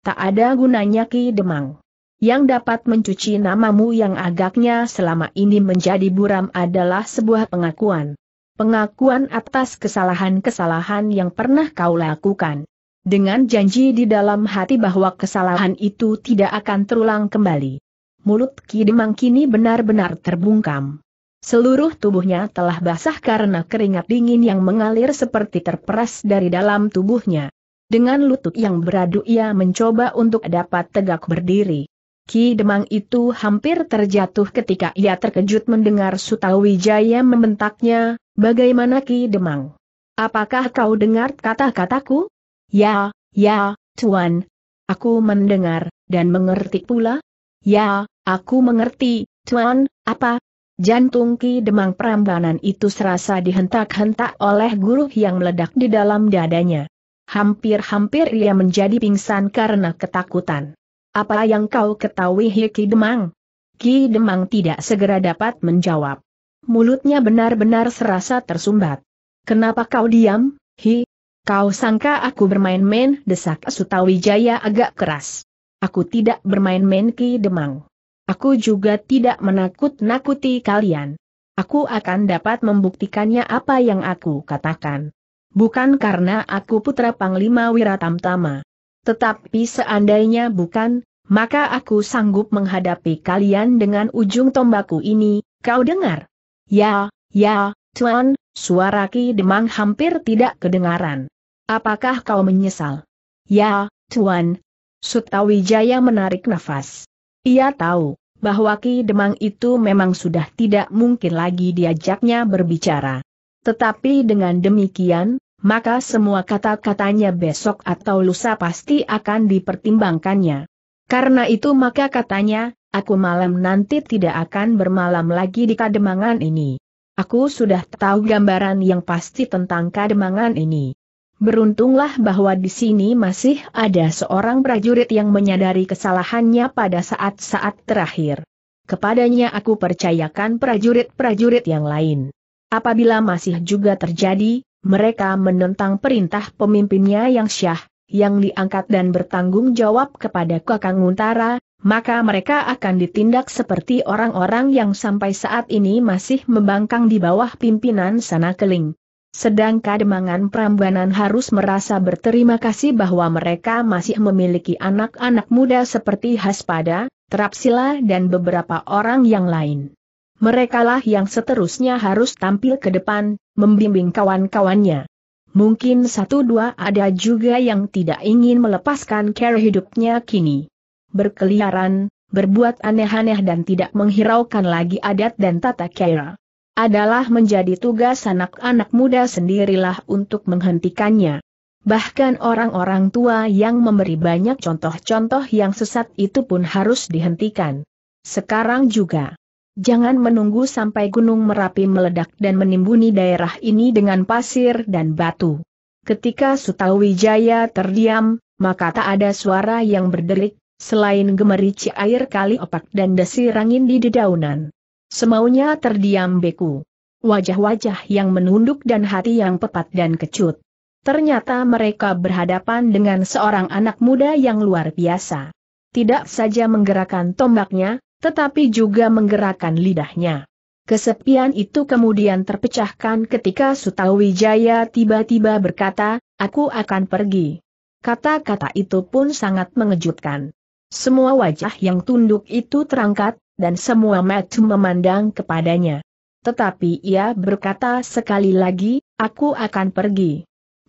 [SPEAKER 1] Tak ada gunanya Ki Demang. Yang dapat mencuci namamu yang agaknya selama ini menjadi buram adalah sebuah pengakuan pengakuan atas kesalahan-kesalahan yang pernah kau lakukan. Dengan janji di dalam hati bahwa kesalahan itu tidak akan terulang kembali. Mulut Kidemang kini benar-benar terbungkam. Seluruh tubuhnya telah basah karena keringat dingin yang mengalir seperti terperas dari dalam tubuhnya. Dengan lutut yang beradu ia mencoba untuk dapat tegak berdiri. Ki Demang itu hampir terjatuh ketika ia terkejut mendengar Sutawijaya membentaknya, bagaimana Ki Demang? Apakah kau dengar kata-kataku? Ya, ya, Tuan. Aku mendengar, dan mengerti pula. Ya, aku mengerti, Tuan, apa? Jantung Ki Demang Prambanan itu serasa dihentak-hentak oleh guru yang meledak di dalam dadanya. Hampir-hampir ia menjadi pingsan karena ketakutan. Apa yang kau ketahui Ki Demang? Ki Demang tidak segera dapat menjawab. Mulutnya benar-benar serasa tersumbat. Kenapa kau diam, Hi? Kau sangka aku bermain-main desak Sutawijaya agak keras. Aku tidak bermain-main Ki Demang. Aku juga tidak menakut-nakuti kalian. Aku akan dapat membuktikannya apa yang aku katakan. Bukan karena aku putra Panglima Wiratamtama. Tetapi seandainya bukan, maka aku sanggup menghadapi kalian dengan ujung tombakku ini, kau dengar? Ya, ya, Tuan, suara Ki Demang hampir tidak kedengaran. Apakah kau menyesal? Ya, Tuan. Sutawijaya menarik nafas. Ia tahu, bahwa Ki Demang itu memang sudah tidak mungkin lagi diajaknya berbicara. Tetapi dengan demikian, maka semua kata-katanya besok atau lusa pasti akan dipertimbangkannya. Karena itu maka katanya, aku malam nanti tidak akan bermalam lagi di kademangan ini. Aku sudah tahu gambaran yang pasti tentang kademangan ini. Beruntunglah bahwa di sini masih ada seorang prajurit yang menyadari kesalahannya pada saat-saat terakhir. Kepadanya aku percayakan prajurit-prajurit yang lain. Apabila masih juga terjadi, mereka menentang perintah pemimpinnya yang syah, yang diangkat dan bertanggung jawab kepada Kakang Untara, maka mereka akan ditindak seperti orang-orang yang sampai saat ini masih membangkang di bawah pimpinan sana keling. Sedangkan kademangan Prambanan harus merasa berterima kasih bahwa mereka masih memiliki anak-anak muda seperti Haspada, Trapsila dan beberapa orang yang lain. Merekalah yang seterusnya harus tampil ke depan, membimbing kawan-kawannya. Mungkin satu dua ada juga yang tidak ingin melepaskan care hidupnya kini. Berkeliaran, berbuat aneh-aneh dan tidak menghiraukan lagi adat dan tata cara. Adalah menjadi tugas anak-anak muda sendirilah untuk menghentikannya. Bahkan orang-orang tua yang memberi banyak contoh-contoh yang sesat itu pun harus dihentikan. Sekarang juga, Jangan menunggu sampai Gunung Merapi meledak dan menimbuni daerah ini dengan pasir dan batu. Ketika Sutawijaya terdiam, maka tak ada suara yang berderik, selain gemerici air kali opak dan desir angin di dedaunan. Semaunya terdiam beku. Wajah-wajah yang menunduk dan hati yang pepat dan kecut. Ternyata mereka berhadapan dengan seorang anak muda yang luar biasa. Tidak saja menggerakkan tombaknya, tetapi juga menggerakkan lidahnya. Kesepian itu kemudian terpecahkan ketika Sutawijaya tiba-tiba berkata, aku akan pergi. Kata-kata itu pun sangat mengejutkan. Semua wajah yang tunduk itu terangkat, dan semua mata memandang kepadanya. Tetapi ia berkata sekali lagi, aku akan pergi.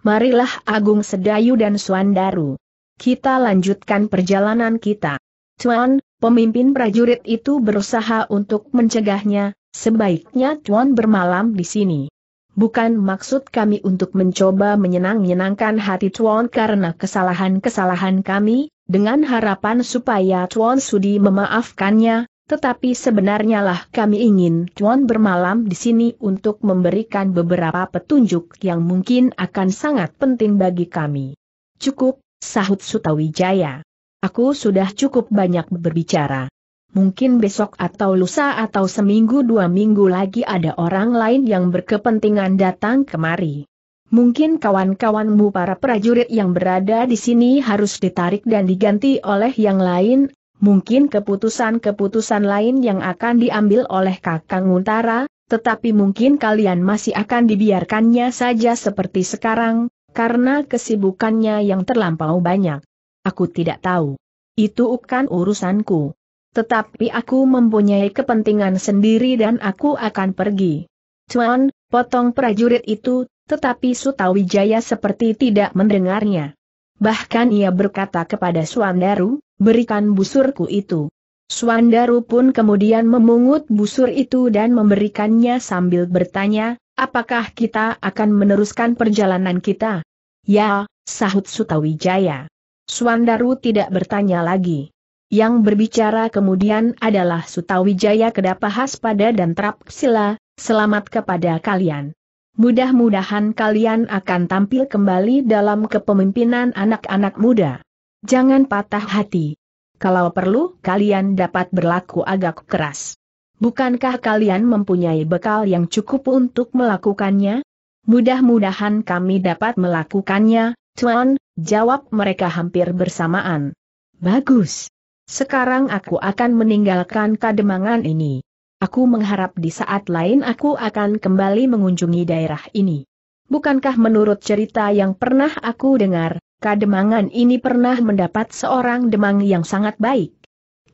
[SPEAKER 1] Marilah Agung Sedayu dan Suandaru. Kita lanjutkan perjalanan kita. Tuan, Pemimpin prajurit itu berusaha untuk mencegahnya, sebaiknya Tuan bermalam di sini. Bukan maksud kami untuk mencoba menyenang-menyenangkan hati Tuan karena kesalahan-kesalahan kami, dengan harapan supaya Tuan Sudi memaafkannya, tetapi sebenarnya lah kami ingin Tuan bermalam di sini untuk memberikan beberapa petunjuk yang mungkin akan sangat penting bagi kami. Cukup, sahut Sutawijaya. Aku sudah cukup banyak berbicara. Mungkin besok atau lusa atau seminggu dua minggu lagi ada orang lain yang berkepentingan datang kemari. Mungkin kawan-kawanmu para prajurit yang berada di sini harus ditarik dan diganti oleh yang lain, mungkin keputusan-keputusan lain yang akan diambil oleh Kakang Untara, tetapi mungkin kalian masih akan dibiarkannya saja seperti sekarang, karena kesibukannya yang terlampau banyak. Aku tidak tahu. Itu bukan urusanku. Tetapi aku mempunyai kepentingan sendiri dan aku akan pergi. Cuan, potong prajurit itu, tetapi Sutawijaya seperti tidak mendengarnya. Bahkan ia berkata kepada Suandaru, berikan busurku itu. Suandaru pun kemudian memungut busur itu dan memberikannya sambil bertanya, apakah kita akan meneruskan perjalanan kita? Ya, sahut Sutawijaya. Suandaru tidak bertanya lagi. Yang berbicara kemudian adalah Sutawijaya Kedapahas pada dan Trapsila, selamat kepada kalian. Mudah-mudahan kalian akan tampil kembali dalam kepemimpinan anak-anak muda. Jangan patah hati. Kalau perlu, kalian dapat berlaku agak keras. Bukankah kalian mempunyai bekal yang cukup untuk melakukannya? Mudah-mudahan kami dapat melakukannya, Tuan, Jawab mereka hampir bersamaan. Bagus. Sekarang aku akan meninggalkan kademangan ini. Aku mengharap di saat lain aku akan kembali mengunjungi daerah ini. Bukankah menurut cerita yang pernah aku dengar, kademangan ini pernah mendapat seorang demang yang sangat baik?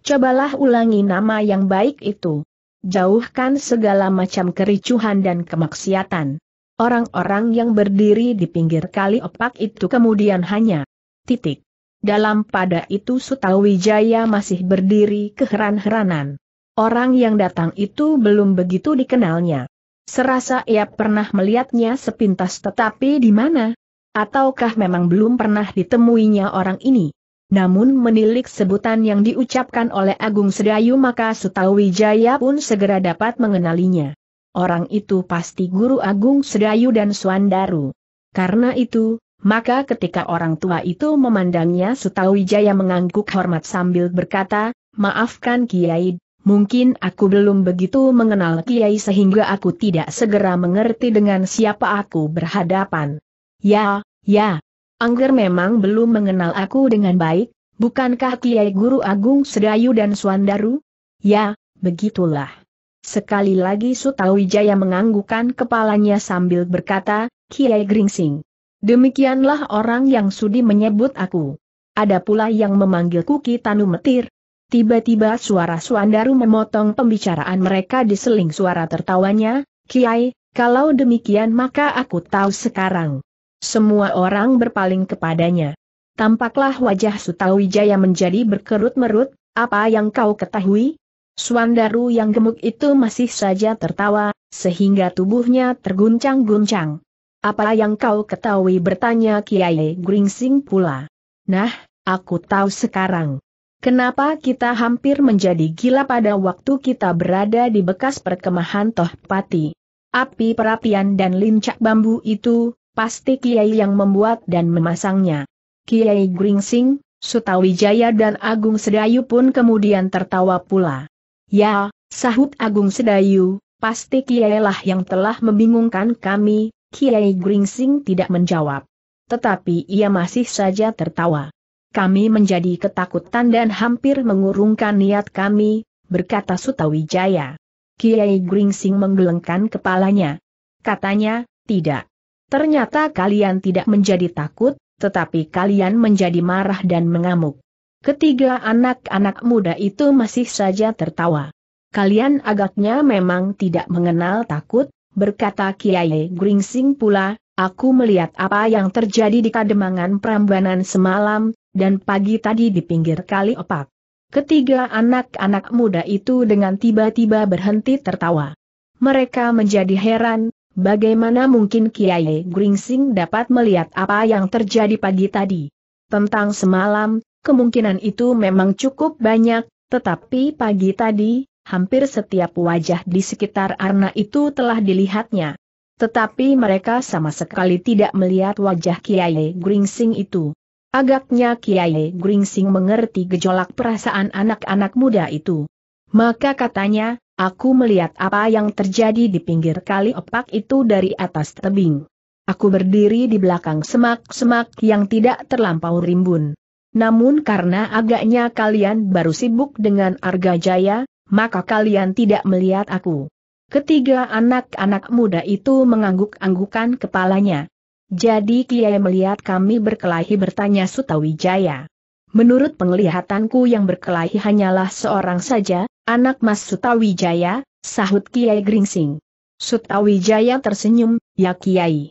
[SPEAKER 1] Cobalah ulangi nama yang baik itu. Jauhkan segala macam kericuhan dan kemaksiatan. Orang-orang yang berdiri di pinggir kali opak itu kemudian hanya titik. Dalam pada itu Sutawijaya masih berdiri keheran-heranan. Orang yang datang itu belum begitu dikenalnya. Serasa ia pernah melihatnya sepintas tetapi di mana? Ataukah memang belum pernah ditemuinya orang ini? Namun menilik sebutan yang diucapkan oleh Agung Sedayu maka Sutawijaya pun segera dapat mengenalinya orang itu pasti guru agung Sedayu dan Suandaru. Karena itu, maka ketika orang tua itu memandangnya Sutawijaya mengangguk hormat sambil berkata, maafkan Kiai, mungkin aku belum begitu mengenal Kiai sehingga aku tidak segera mengerti dengan siapa aku berhadapan. Ya, ya, Angger memang belum mengenal aku dengan baik, bukankah Kiai Guru Agung Sedayu dan Suandaru? Ya, begitulah. Sekali lagi Sutawijaya menganggukkan kepalanya sambil berkata, Kiai Gringsing. Demikianlah orang yang sudi menyebut aku. Ada pula yang memanggilku Tanu Metir. Tiba-tiba suara Suandaru memotong pembicaraan mereka diseling suara tertawanya, Kiai, kalau demikian maka aku tahu sekarang. Semua orang berpaling kepadanya. Tampaklah wajah Sutawijaya menjadi berkerut-merut, apa yang kau ketahui? Suandaru yang gemuk itu masih saja tertawa, sehingga tubuhnya terguncang-guncang. Apa yang kau ketahui bertanya Kiai Gringsing pula. Nah, aku tahu sekarang. Kenapa kita hampir menjadi gila pada waktu kita berada di bekas perkemahan Tohpati. Api perapian dan lincak bambu itu, pasti Kiai yang membuat dan memasangnya. Kiai Gringsing, Sutawijaya dan Agung Sedayu pun kemudian tertawa pula. Ya, sahut Agung Sedayu, pasti kiai Kiailah yang telah membingungkan kami, Kiai Gringsing tidak menjawab. Tetapi ia masih saja tertawa. Kami menjadi ketakutan dan hampir mengurungkan niat kami, berkata Sutawijaya. Kiai Gringsing menggelengkan kepalanya. Katanya, tidak. Ternyata kalian tidak menjadi takut, tetapi kalian menjadi marah dan mengamuk. Ketiga anak-anak muda itu masih saja tertawa. Kalian agaknya memang tidak mengenal takut, berkata Kiai Gringsing pula, aku melihat apa yang terjadi di kademangan Prambanan semalam, dan pagi tadi di pinggir kali opak. Ketiga anak-anak muda itu dengan tiba-tiba berhenti tertawa. Mereka menjadi heran, bagaimana mungkin Kiai Gringsing dapat melihat apa yang terjadi pagi tadi. Tentang semalam, Kemungkinan itu memang cukup banyak, tetapi pagi tadi, hampir setiap wajah di sekitar Arna itu telah dilihatnya. Tetapi mereka sama sekali tidak melihat wajah Kiai Gringsing itu. Agaknya Kiai Gringsing mengerti gejolak perasaan anak-anak muda itu. Maka katanya, aku melihat apa yang terjadi di pinggir kali opak itu dari atas tebing. Aku berdiri di belakang semak-semak yang tidak terlampau rimbun. Namun karena agaknya kalian baru sibuk dengan Arga Jaya, maka kalian tidak melihat aku. Ketiga anak-anak muda itu mengangguk-anggukan kepalanya. Jadi Kiai melihat kami berkelahi bertanya Sutawijaya. Menurut penglihatanku yang berkelahi hanyalah seorang saja, anak Mas Sutawijaya, sahut Kiai Gringsing. Sutawijaya tersenyum, ya Kiai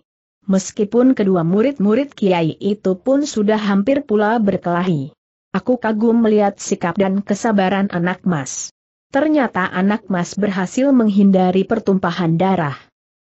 [SPEAKER 1] meskipun kedua murid-murid kiai itu pun sudah hampir pula berkelahi. Aku kagum melihat sikap dan kesabaran anak mas. Ternyata anak mas berhasil menghindari pertumpahan darah.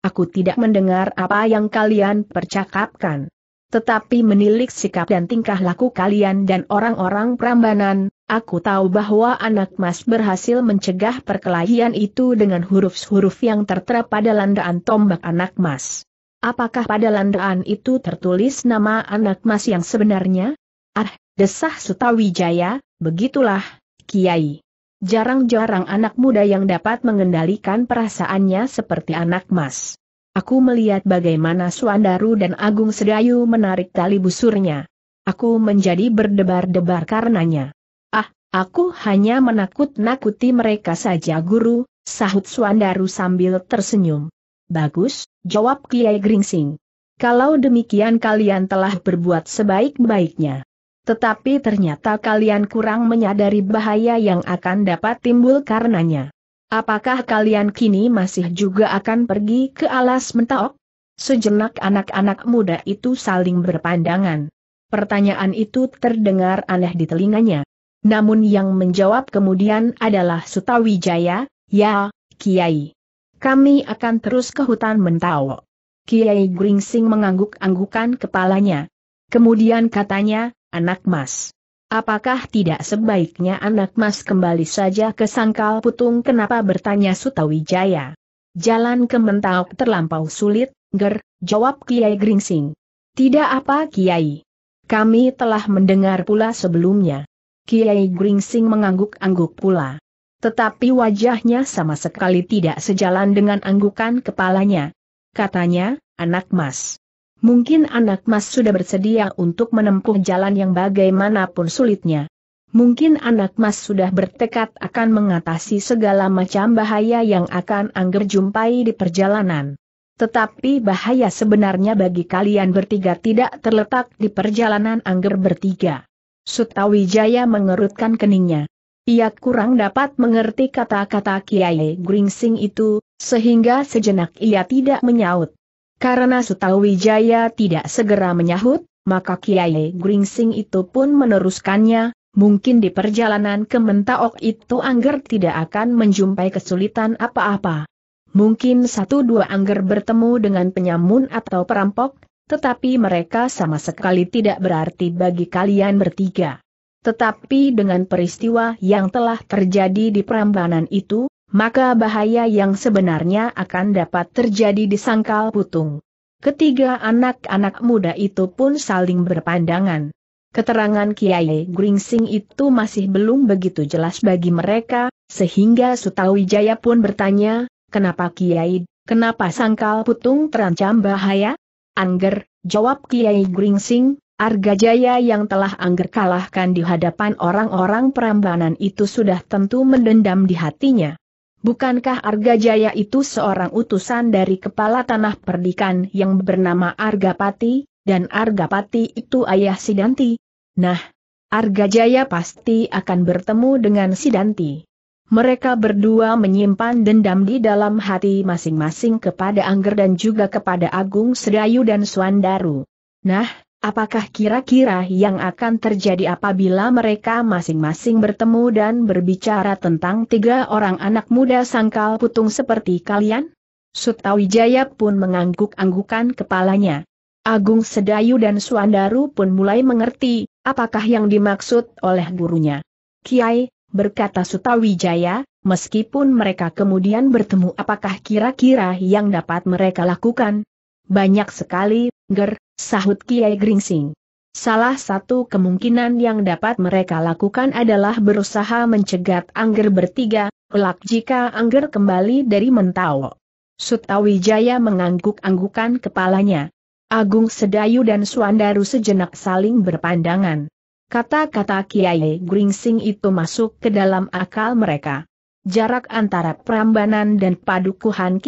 [SPEAKER 1] Aku tidak mendengar apa yang kalian percakapkan. Tetapi menilik sikap dan tingkah laku kalian dan orang-orang Prambanan, aku tahu bahwa anak mas berhasil mencegah perkelahian itu dengan huruf-huruf yang tertera pada landaan tombak anak mas. Apakah pada landaan itu tertulis nama anak mas yang sebenarnya? Ah, desah Sutawijaya, begitulah, Kiai. Jarang-jarang anak muda yang dapat mengendalikan perasaannya seperti anak mas. Aku melihat bagaimana Suandaru dan Agung Sedayu menarik tali busurnya. Aku menjadi berdebar-debar karenanya. Ah, aku hanya menakut-nakuti mereka saja guru, sahut Suandaru sambil tersenyum. Bagus, Jawab Kiai Gringsing. Kalau demikian kalian telah berbuat sebaik-baiknya. Tetapi ternyata kalian kurang menyadari bahaya yang akan dapat timbul karenanya. Apakah kalian kini masih juga akan pergi ke alas Mentok? Sejenak anak-anak muda itu saling berpandangan. Pertanyaan itu terdengar aneh di telinganya. Namun yang menjawab kemudian adalah Sutawijaya, ya, Kiai. Kami akan terus ke hutan Mentawo. Kiai Gringsing mengangguk-anggukan kepalanya. Kemudian katanya, anak mas. Apakah tidak sebaiknya anak mas kembali saja ke sangkal putung kenapa bertanya Sutawijaya? Jalan ke Mentawo terlampau sulit, ger, jawab Kiai Gringsing. Tidak apa Kiai. Kami telah mendengar pula sebelumnya. Kiai Gringsing mengangguk-angguk pula. Tetapi wajahnya sama sekali tidak sejalan dengan anggukan kepalanya. Katanya, anak mas. Mungkin anak mas sudah bersedia untuk menempuh jalan yang bagaimanapun sulitnya. Mungkin anak mas sudah bertekad akan mengatasi segala macam bahaya yang akan angger jumpai di perjalanan. Tetapi bahaya sebenarnya bagi kalian bertiga tidak terletak di perjalanan angger bertiga. Sutawijaya mengerutkan keningnya. Ia kurang dapat mengerti kata-kata Kiai Gringsing itu, sehingga sejenak ia tidak menyaut. Karena setahu Wijaya tidak segera menyahut, maka Kiai Gringsing itu pun meneruskannya, mungkin di perjalanan ke Mentaok itu Angger tidak akan menjumpai kesulitan apa-apa. Mungkin satu dua Angger bertemu dengan penyamun atau perampok, tetapi mereka sama sekali tidak berarti bagi kalian bertiga. Tetapi dengan peristiwa yang telah terjadi di Prambanan itu, maka bahaya yang sebenarnya akan dapat terjadi di Sangkal Putung. Ketiga anak-anak muda itu pun saling berpandangan. Keterangan Kiai Gringsing itu masih belum begitu jelas bagi mereka, sehingga Sutawijaya pun bertanya, kenapa Kiai, kenapa sangkal putung terancam bahaya? Angger, jawab Kiai Gringsing, Argajaya yang telah angger kalahkan di hadapan orang-orang perambanan itu sudah tentu mendendam di hatinya. Bukankah Argajaya itu seorang utusan dari kepala tanah perdikan yang bernama Argapati, dan Argapati itu ayah Sidanti? Nah, Argajaya pasti akan bertemu dengan Sidanti. Mereka berdua menyimpan dendam di dalam hati masing-masing kepada Angger dan juga kepada Agung Sedayu dan Suandaru. Nah, Apakah kira-kira yang akan terjadi apabila mereka masing-masing bertemu dan berbicara tentang tiga orang anak muda sangkal putung seperti kalian? Sutawijaya pun mengangguk-anggukan kepalanya. Agung Sedayu dan Suandaru pun mulai mengerti, apakah yang dimaksud oleh gurunya. Kiai, berkata Sutawijaya, meskipun mereka kemudian bertemu apakah kira-kira yang dapat mereka lakukan? Banyak sekali, Ger, Sahut Kiai Gringsing. Salah satu kemungkinan yang dapat mereka lakukan adalah berusaha mencegat Angger bertiga, kelak jika Angger kembali dari Mentawo. Sutawijaya mengangguk-anggukan kepalanya. Agung Sedayu dan Suandaru sejenak saling berpandangan. Kata-kata Kiai Gringsing itu masuk ke dalam akal mereka jarak antara Prambanan dan Padukuhan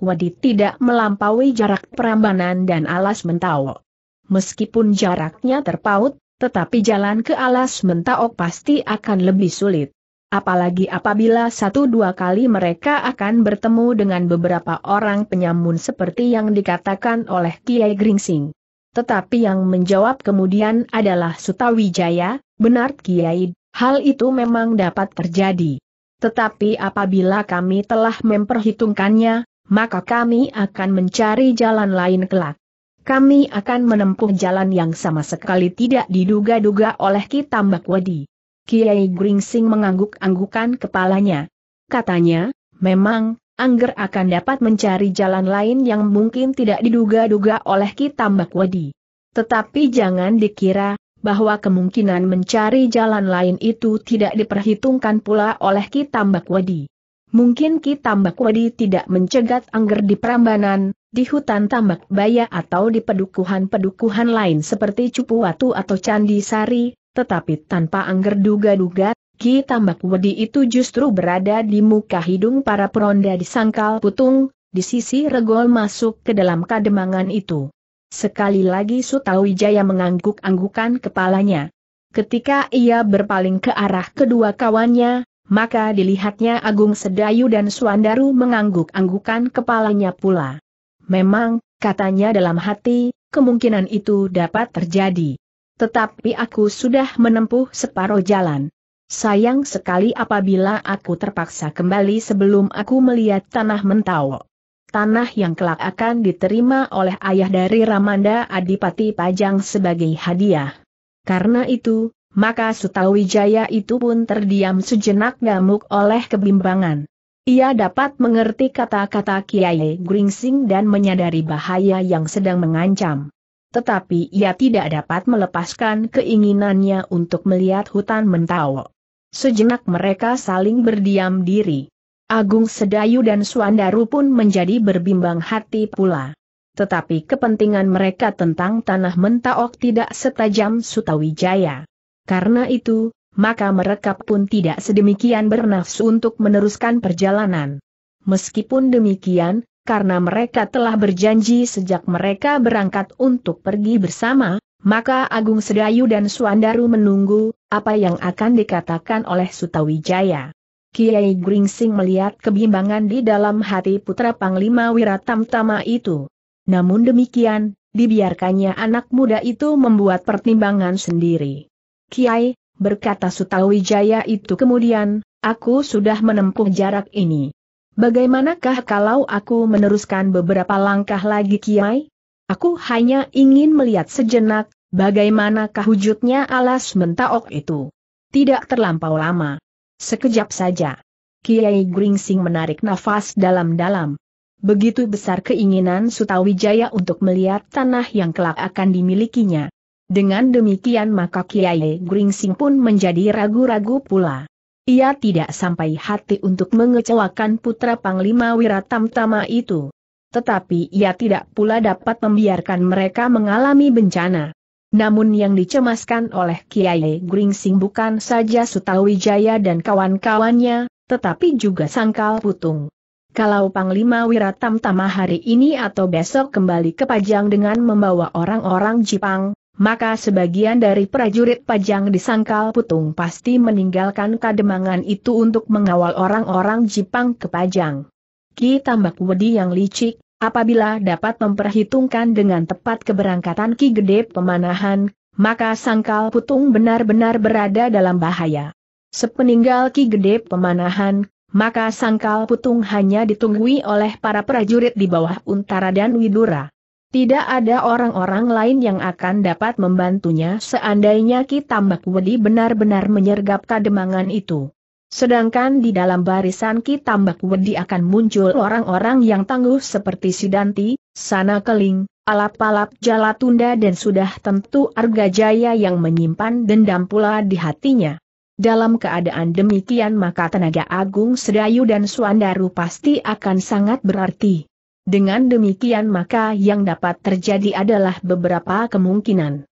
[SPEAKER 1] Wadi tidak melampaui jarak Prambanan dan Alas mentawo. Meskipun jaraknya terpaut, tetapi jalan ke Alas mentawo pasti akan lebih sulit. Apalagi apabila satu dua kali mereka akan bertemu dengan beberapa orang penyamun seperti yang dikatakan oleh Kiai Gringsing. Tetapi yang menjawab kemudian adalah Sutawijaya, benar Kiai, hal itu memang dapat terjadi. Tetapi apabila kami telah memperhitungkannya, maka kami akan mencari jalan lain kelak. Kami akan menempuh jalan yang sama sekali tidak diduga-duga oleh Mbak Wadi. Kiai Gringsing mengangguk-anggukan kepalanya. Katanya, memang, Angger akan dapat mencari jalan lain yang mungkin tidak diduga-duga oleh Mbak Wadi. Tetapi jangan dikira, bahwa kemungkinan mencari jalan lain itu tidak diperhitungkan pula oleh Kitambak Wadi. Mungkin Kitambak Wadi tidak mencegat angger di Prambanan, di hutan Tambak Baya atau di pedukuhan-pedukuhan lain seperti Cupuwatu atau Candi Sari, tetapi tanpa angger duga-duga, Kitambak Wadi itu justru berada di muka hidung para peronda di Sangkal Putung, di sisi regol masuk ke dalam kademangan itu. Sekali lagi Sutawijaya mengangguk-anggukan kepalanya. Ketika ia berpaling ke arah kedua kawannya, maka dilihatnya Agung Sedayu dan Suandaru mengangguk-anggukan kepalanya pula. Memang, katanya dalam hati, kemungkinan itu dapat terjadi. Tetapi aku sudah menempuh separuh jalan. Sayang sekali apabila aku terpaksa kembali sebelum aku melihat tanah mentawok tanah yang kelak akan diterima oleh ayah dari Ramanda Adipati Pajang sebagai hadiah. Karena itu, maka Sutawijaya itu pun terdiam sejenak ngamuk oleh kebimbangan. Ia dapat mengerti kata-kata Kiai Gringsing dan menyadari bahaya yang sedang mengancam. Tetapi ia tidak dapat melepaskan keinginannya untuk melihat hutan mentawa. Sejenak mereka saling berdiam diri. Agung Sedayu dan Suandaru pun menjadi berbimbang hati pula. Tetapi kepentingan mereka tentang tanah mentaok tidak setajam Sutawijaya. Karena itu, maka mereka pun tidak sedemikian bernafsu untuk meneruskan perjalanan. Meskipun demikian, karena mereka telah berjanji sejak mereka berangkat untuk pergi bersama, maka Agung Sedayu dan Suandaru menunggu, apa yang akan dikatakan oleh Sutawijaya. Kiai Gringsing melihat kebimbangan di dalam hati putra Panglima Wiratamtama itu. Namun demikian, dibiarkannya anak muda itu membuat pertimbangan sendiri. Kiai, berkata Sutawijaya itu kemudian, aku sudah menempuh jarak ini. Bagaimanakah kalau aku meneruskan beberapa langkah lagi Kiai? Aku hanya ingin melihat sejenak, bagaimanakah wujudnya alas mentaok itu. Tidak terlampau lama. Sekejap saja. Kiai Gringsing menarik nafas dalam-dalam. Begitu besar keinginan Sutawijaya untuk melihat tanah yang kelak akan dimilikinya. Dengan demikian maka Kiai Gringsing pun menjadi ragu-ragu pula. Ia tidak sampai hati untuk mengecewakan putra Panglima Wiratamtama itu. Tetapi ia tidak pula dapat membiarkan mereka mengalami bencana. Namun yang dicemaskan oleh Kiai Gringsing bukan saja Sutawijaya dan kawan-kawannya, tetapi juga sangkal putung. Kalau Panglima Wiratam Tama hari ini atau besok kembali ke Pajang dengan membawa orang-orang Jipang, maka sebagian dari prajurit Pajang di Sangkal Putung pasti meninggalkan kademangan itu untuk mengawal orang-orang Jipang ke Pajang. Ki Tambak Wedi yang licik, Apabila dapat memperhitungkan dengan tepat keberangkatan Ki Gede Pemanahan, maka Sangkal Putung benar-benar berada dalam bahaya. Sepeninggal Ki Gede Pemanahan, maka Sangkal Putung hanya ditunggui oleh para prajurit di bawah Untara dan Widura. Tidak ada orang-orang lain yang akan dapat membantunya seandainya Ki Tambak Wedi benar-benar menyergap kademangan itu. Sedangkan di dalam barisan Ki Tambak Wedi akan muncul orang-orang yang tangguh seperti Sidanti, Sana Keling, Alap-alap Jalatunda dan sudah tentu Arga Jaya yang menyimpan dendam pula di hatinya. Dalam keadaan demikian maka tenaga agung Sedayu dan Suandaru pasti akan sangat berarti. Dengan demikian maka yang dapat terjadi adalah beberapa kemungkinan.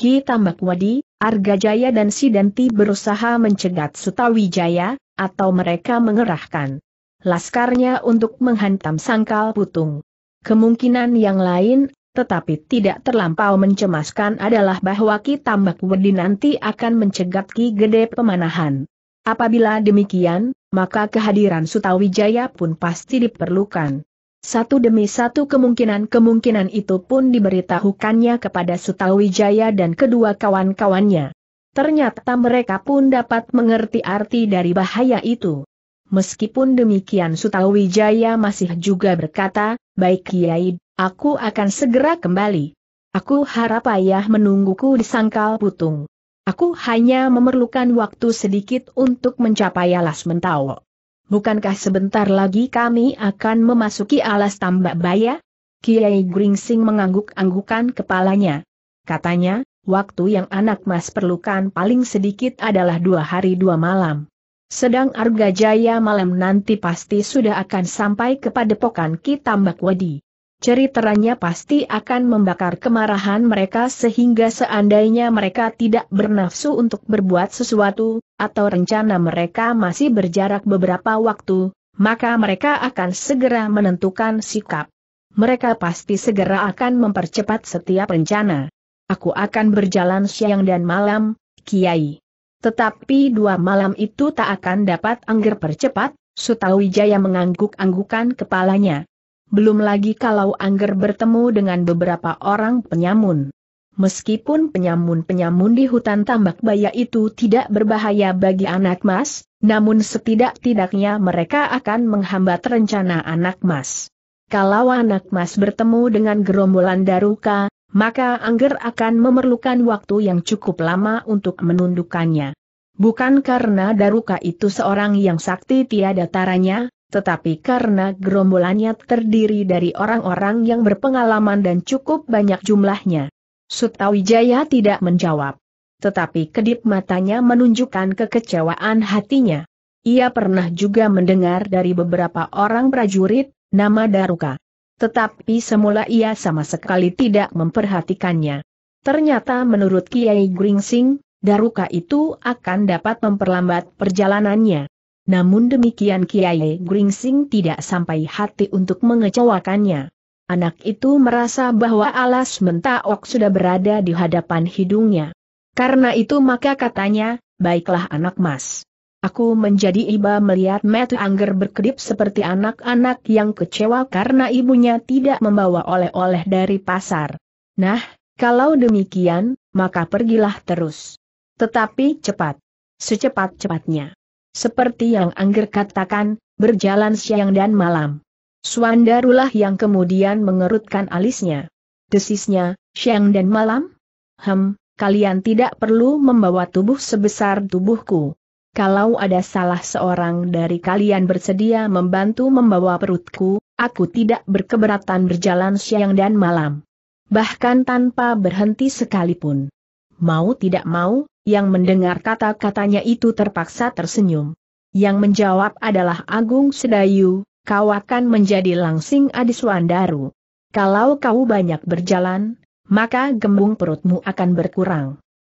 [SPEAKER 1] Ki Tambak Wadi, Jaya dan Sidanti berusaha mencegat Sutawijaya, atau mereka mengerahkan laskarnya untuk menghantam sangkal putung. Kemungkinan yang lain, tetapi tidak terlampau mencemaskan adalah bahwa Ki Tambak Wadi nanti akan mencegat Ki Gede Pemanahan. Apabila demikian, maka kehadiran Sutawijaya pun pasti diperlukan. Satu demi satu kemungkinan-kemungkinan itu pun diberitahukannya kepada Sutawijaya dan kedua kawan-kawannya. Ternyata mereka pun dapat mengerti arti dari bahaya itu. Meskipun demikian Sutawijaya masih juga berkata, Baik Kiai, aku akan segera kembali. Aku harap ayah menungguku di sangkal putung. Aku hanya memerlukan waktu sedikit untuk mencapai alas mentawok bukankah sebentar lagi kami akan memasuki alas tambak baya? Kiai Gringsing mengangguk-anggukan kepalanya. Katanya, waktu yang anak mas perlukan paling sedikit adalah dua hari dua malam. Sedang Arga Jaya malam nanti pasti sudah akan sampai kepada pokan Ki Tambak Wadi. Ceritanya pasti akan membakar kemarahan mereka sehingga seandainya mereka tidak bernafsu untuk berbuat sesuatu, atau rencana mereka masih berjarak beberapa waktu, maka mereka akan segera menentukan sikap. Mereka pasti segera akan mempercepat setiap rencana. Aku akan berjalan siang dan malam, Kiai. Tetapi dua malam itu tak akan dapat angger percepat, Sutawijaya mengangguk-anggukan kepalanya belum lagi kalau Angger bertemu dengan beberapa orang penyamun. Meskipun penyamun-penyamun di hutan tambak baya itu tidak berbahaya bagi anak mas, namun setidak-tidaknya mereka akan menghambat rencana anak mas. Kalau anak mas bertemu dengan gerombolan daruka, maka Angger akan memerlukan waktu yang cukup lama untuk menundukkannya. Bukan karena Daruka itu seorang yang sakti tiada taranya, tetapi karena gerombolannya terdiri dari orang-orang yang berpengalaman dan cukup banyak jumlahnya. Sutawijaya tidak menjawab. Tetapi kedip matanya menunjukkan kekecewaan hatinya. Ia pernah juga mendengar dari beberapa orang prajurit, nama Daruka. Tetapi semula ia sama sekali tidak memperhatikannya. Ternyata menurut Kiai Gringsing, Daruka itu akan dapat memperlambat perjalanannya. Namun demikian Kiai Gringsing tidak sampai hati untuk mengecewakannya. Anak itu merasa bahwa alas mentaok sudah berada di hadapan hidungnya. Karena itu maka katanya, baiklah anak mas. Aku menjadi iba melihat Metu Angger berkedip seperti anak-anak yang kecewa karena ibunya tidak membawa oleh-oleh dari pasar. Nah, kalau demikian, maka pergilah terus. Tetapi cepat. Secepat-cepatnya. Seperti yang Angger katakan, berjalan siang dan malam. Suandarulah yang kemudian mengerutkan alisnya. Desisnya, siang dan malam? Hem, kalian tidak perlu membawa tubuh sebesar tubuhku. Kalau ada salah seorang dari kalian bersedia membantu membawa perutku, aku tidak berkeberatan berjalan siang dan malam. Bahkan tanpa berhenti sekalipun. Mau tidak mau, yang mendengar kata-katanya itu terpaksa tersenyum. Yang menjawab adalah Agung Sedayu, kau akan menjadi langsing Adiswandaru. Kalau kau banyak berjalan, maka gembung perutmu akan berkurang.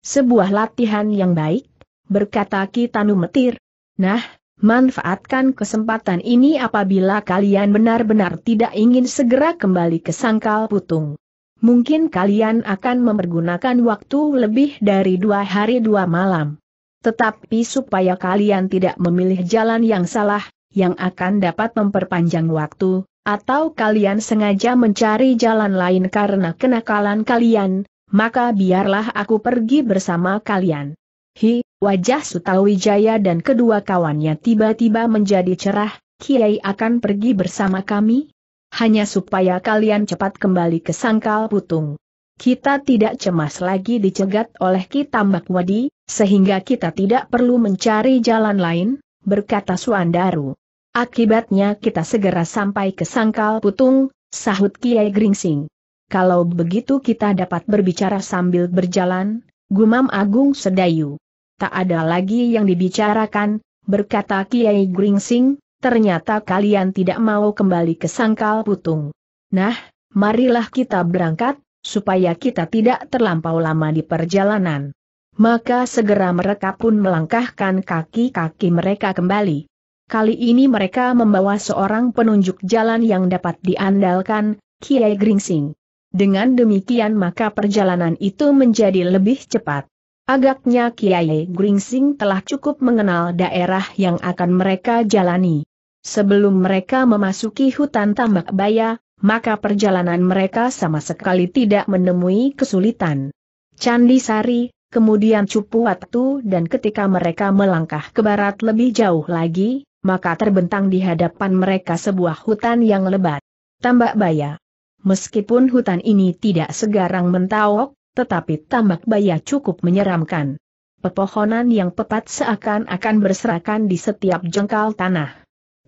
[SPEAKER 1] Sebuah latihan yang baik, berkata Kitanu Metir. Nah, manfaatkan kesempatan ini apabila kalian benar-benar tidak ingin segera kembali ke Sangkal Putung mungkin kalian akan mempergunakan waktu lebih dari dua hari dua malam. Tetapi supaya kalian tidak memilih jalan yang salah, yang akan dapat memperpanjang waktu, atau kalian sengaja mencari jalan lain karena kenakalan kalian, maka biarlah aku pergi bersama kalian. Hi, wajah Sutawijaya dan kedua kawannya tiba-tiba menjadi cerah, Kiai akan pergi bersama kami? hanya supaya kalian cepat kembali ke sangkal putung. Kita tidak cemas lagi dicegat oleh Kitambak Wadi, sehingga kita tidak perlu mencari jalan lain, berkata Suandaru. Akibatnya kita segera sampai ke sangkal putung, sahut Kiai Gringsing. Kalau begitu kita dapat berbicara sambil berjalan, gumam Agung Sedayu. Tak ada lagi yang dibicarakan, berkata Kiai Gringsing, ternyata kalian tidak mau kembali ke sangkal putung. Nah, marilah kita berangkat, supaya kita tidak terlampau lama di perjalanan. Maka segera mereka pun melangkahkan kaki-kaki mereka kembali. Kali ini mereka membawa seorang penunjuk jalan yang dapat diandalkan, Kiai Gringsing. Dengan demikian maka perjalanan itu menjadi lebih cepat. Agaknya Kiai Gringsing telah cukup mengenal daerah yang akan mereka jalani. Sebelum mereka memasuki hutan tambak baya, maka perjalanan mereka sama sekali tidak menemui kesulitan. Candi Sari, kemudian Cupu waktu dan ketika mereka melangkah ke barat lebih jauh lagi, maka terbentang di hadapan mereka sebuah hutan yang lebat. Tambak Baya. Meskipun hutan ini tidak segarang mentaok, tetapi tambak baya cukup menyeramkan. Pepohonan yang pepat seakan-akan berserakan di setiap jengkal tanah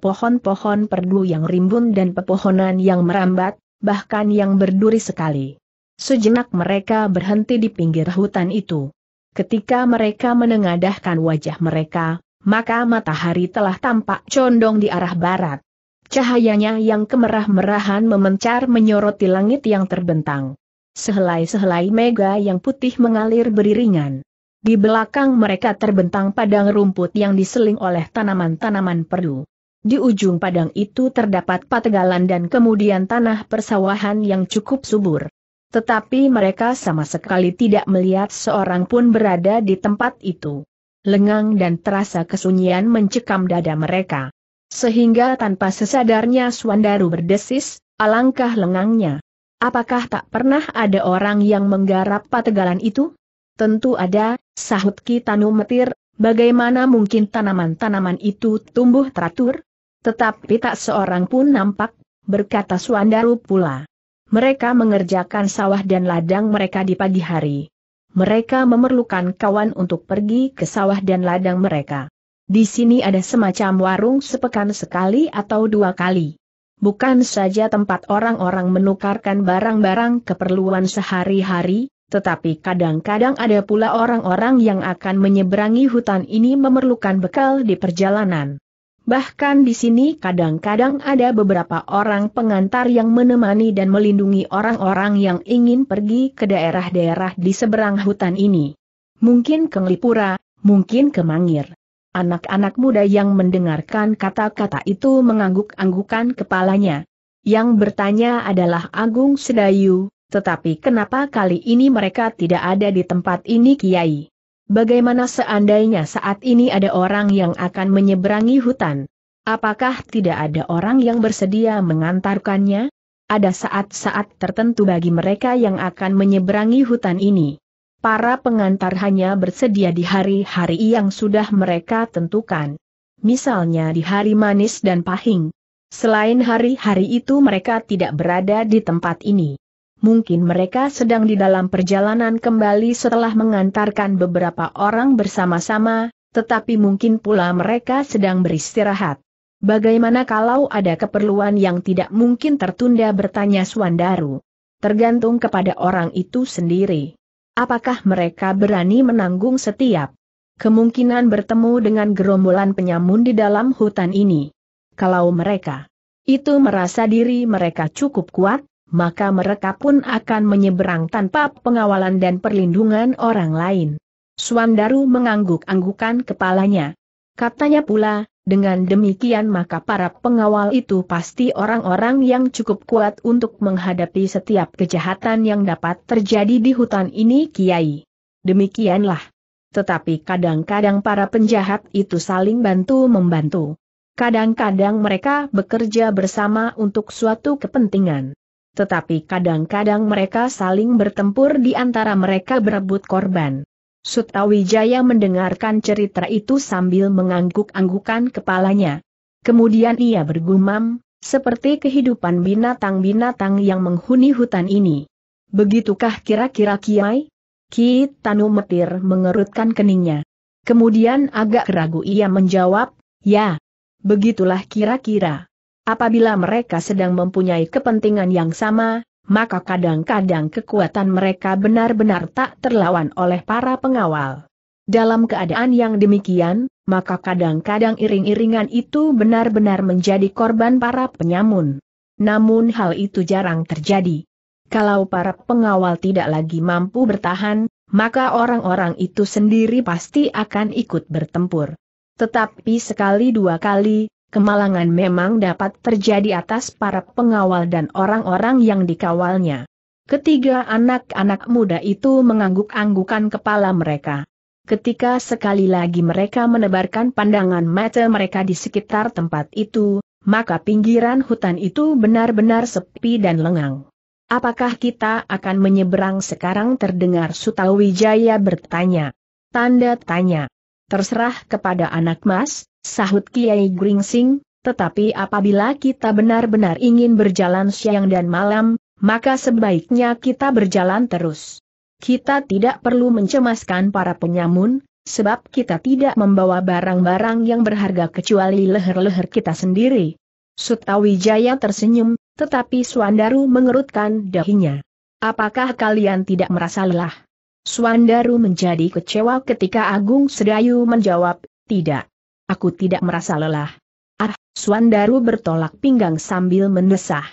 [SPEAKER 1] pohon-pohon perdu yang rimbun dan pepohonan yang merambat, bahkan yang berduri sekali. Sejenak mereka berhenti di pinggir hutan itu. Ketika mereka menengadahkan wajah mereka, maka matahari telah tampak condong di arah barat. Cahayanya yang kemerah-merahan memencar menyoroti langit yang terbentang. Sehelai-sehelai mega yang putih mengalir beriringan. Di belakang mereka terbentang padang rumput yang diseling oleh tanaman-tanaman perdu. Di ujung padang itu terdapat pategalan dan kemudian tanah persawahan yang cukup subur. Tetapi mereka sama sekali tidak melihat seorang pun berada di tempat itu. Lengang dan terasa kesunyian mencekam dada mereka. Sehingga tanpa sesadarnya Swandaru berdesis, alangkah lengangnya. Apakah tak pernah ada orang yang menggarap pategalan itu? Tentu ada, sahut Kitanu Metir, Bagaimana mungkin tanaman-tanaman itu tumbuh teratur? Tetapi tak seorang pun nampak, berkata Suandaru pula. Mereka mengerjakan sawah dan ladang mereka di pagi hari. Mereka memerlukan kawan untuk pergi ke sawah dan ladang mereka. Di sini ada semacam warung sepekan sekali atau dua kali. Bukan saja tempat orang-orang menukarkan barang-barang keperluan sehari-hari, tetapi kadang-kadang ada pula orang-orang yang akan menyeberangi hutan ini memerlukan bekal di perjalanan. Bahkan di sini kadang-kadang ada beberapa orang pengantar yang menemani dan melindungi orang-orang yang ingin pergi ke daerah-daerah di seberang hutan ini. Mungkin ke Ngelipura, mungkin ke Mangir. Anak-anak muda yang mendengarkan kata-kata itu mengangguk-anggukan kepalanya. Yang bertanya adalah Agung Sedayu, tetapi kenapa kali ini mereka tidak ada di tempat ini Kiai? Bagaimana seandainya saat ini ada orang yang akan menyeberangi hutan? Apakah tidak ada orang yang bersedia mengantarkannya? Ada saat-saat tertentu bagi mereka yang akan menyeberangi hutan ini. Para pengantar hanya bersedia di hari-hari yang sudah mereka tentukan. Misalnya di hari manis dan pahing. Selain hari-hari itu mereka tidak berada di tempat ini mungkin mereka sedang di dalam perjalanan kembali setelah mengantarkan beberapa orang bersama-sama, tetapi mungkin pula mereka sedang beristirahat. Bagaimana kalau ada keperluan yang tidak mungkin tertunda bertanya Suandaru? Tergantung kepada orang itu sendiri. Apakah mereka berani menanggung setiap kemungkinan bertemu dengan gerombolan penyamun di dalam hutan ini? Kalau mereka itu merasa diri mereka cukup kuat, maka mereka pun akan menyeberang tanpa pengawalan dan perlindungan orang lain. Suandaru mengangguk-anggukan kepalanya. Katanya pula, dengan demikian maka para pengawal itu pasti orang-orang yang cukup kuat untuk menghadapi setiap kejahatan yang dapat terjadi di hutan ini Kiai. Demikianlah. Tetapi kadang-kadang para penjahat itu saling bantu-membantu. Kadang-kadang mereka bekerja bersama untuk suatu kepentingan tetapi kadang-kadang mereka saling bertempur di antara mereka berebut korban. Sutawijaya mendengarkan cerita itu sambil mengangguk-anggukan kepalanya. Kemudian ia bergumam, seperti kehidupan binatang-binatang yang menghuni hutan ini. Begitukah kira-kira Kiai? Ki Tanu Metir mengerutkan keningnya. Kemudian agak ragu ia menjawab, ya. Begitulah kira-kira. Apabila mereka sedang mempunyai kepentingan yang sama, maka kadang-kadang kekuatan mereka benar-benar tak terlawan oleh para pengawal. Dalam keadaan yang demikian, maka kadang-kadang iring-iringan itu benar-benar menjadi korban para penyamun. Namun hal itu jarang terjadi. Kalau para pengawal tidak lagi mampu bertahan, maka orang-orang itu sendiri pasti akan ikut bertempur. Tetapi sekali dua kali, kemalangan memang dapat terjadi atas para pengawal dan orang-orang yang dikawalnya. Ketiga anak-anak muda itu mengangguk-anggukan kepala mereka. Ketika sekali lagi mereka menebarkan pandangan mata mereka di sekitar tempat itu, maka pinggiran hutan itu benar-benar sepi dan lengang. Apakah kita akan menyeberang sekarang terdengar Sutawijaya bertanya. Tanda tanya. Terserah kepada anak mas, Sahut Kiai Gringsing, tetapi apabila kita benar-benar ingin berjalan siang dan malam, maka sebaiknya kita berjalan terus. Kita tidak perlu mencemaskan para penyamun, sebab kita tidak membawa barang-barang yang berharga kecuali leher-leher kita sendiri. Sutawijaya tersenyum, tetapi Suandaru mengerutkan dahinya. Apakah kalian tidak merasa lelah? Suandaru menjadi kecewa ketika Agung Sedayu menjawab, tidak. Aku tidak merasa lelah. Ah, Swandaru bertolak pinggang sambil mendesah.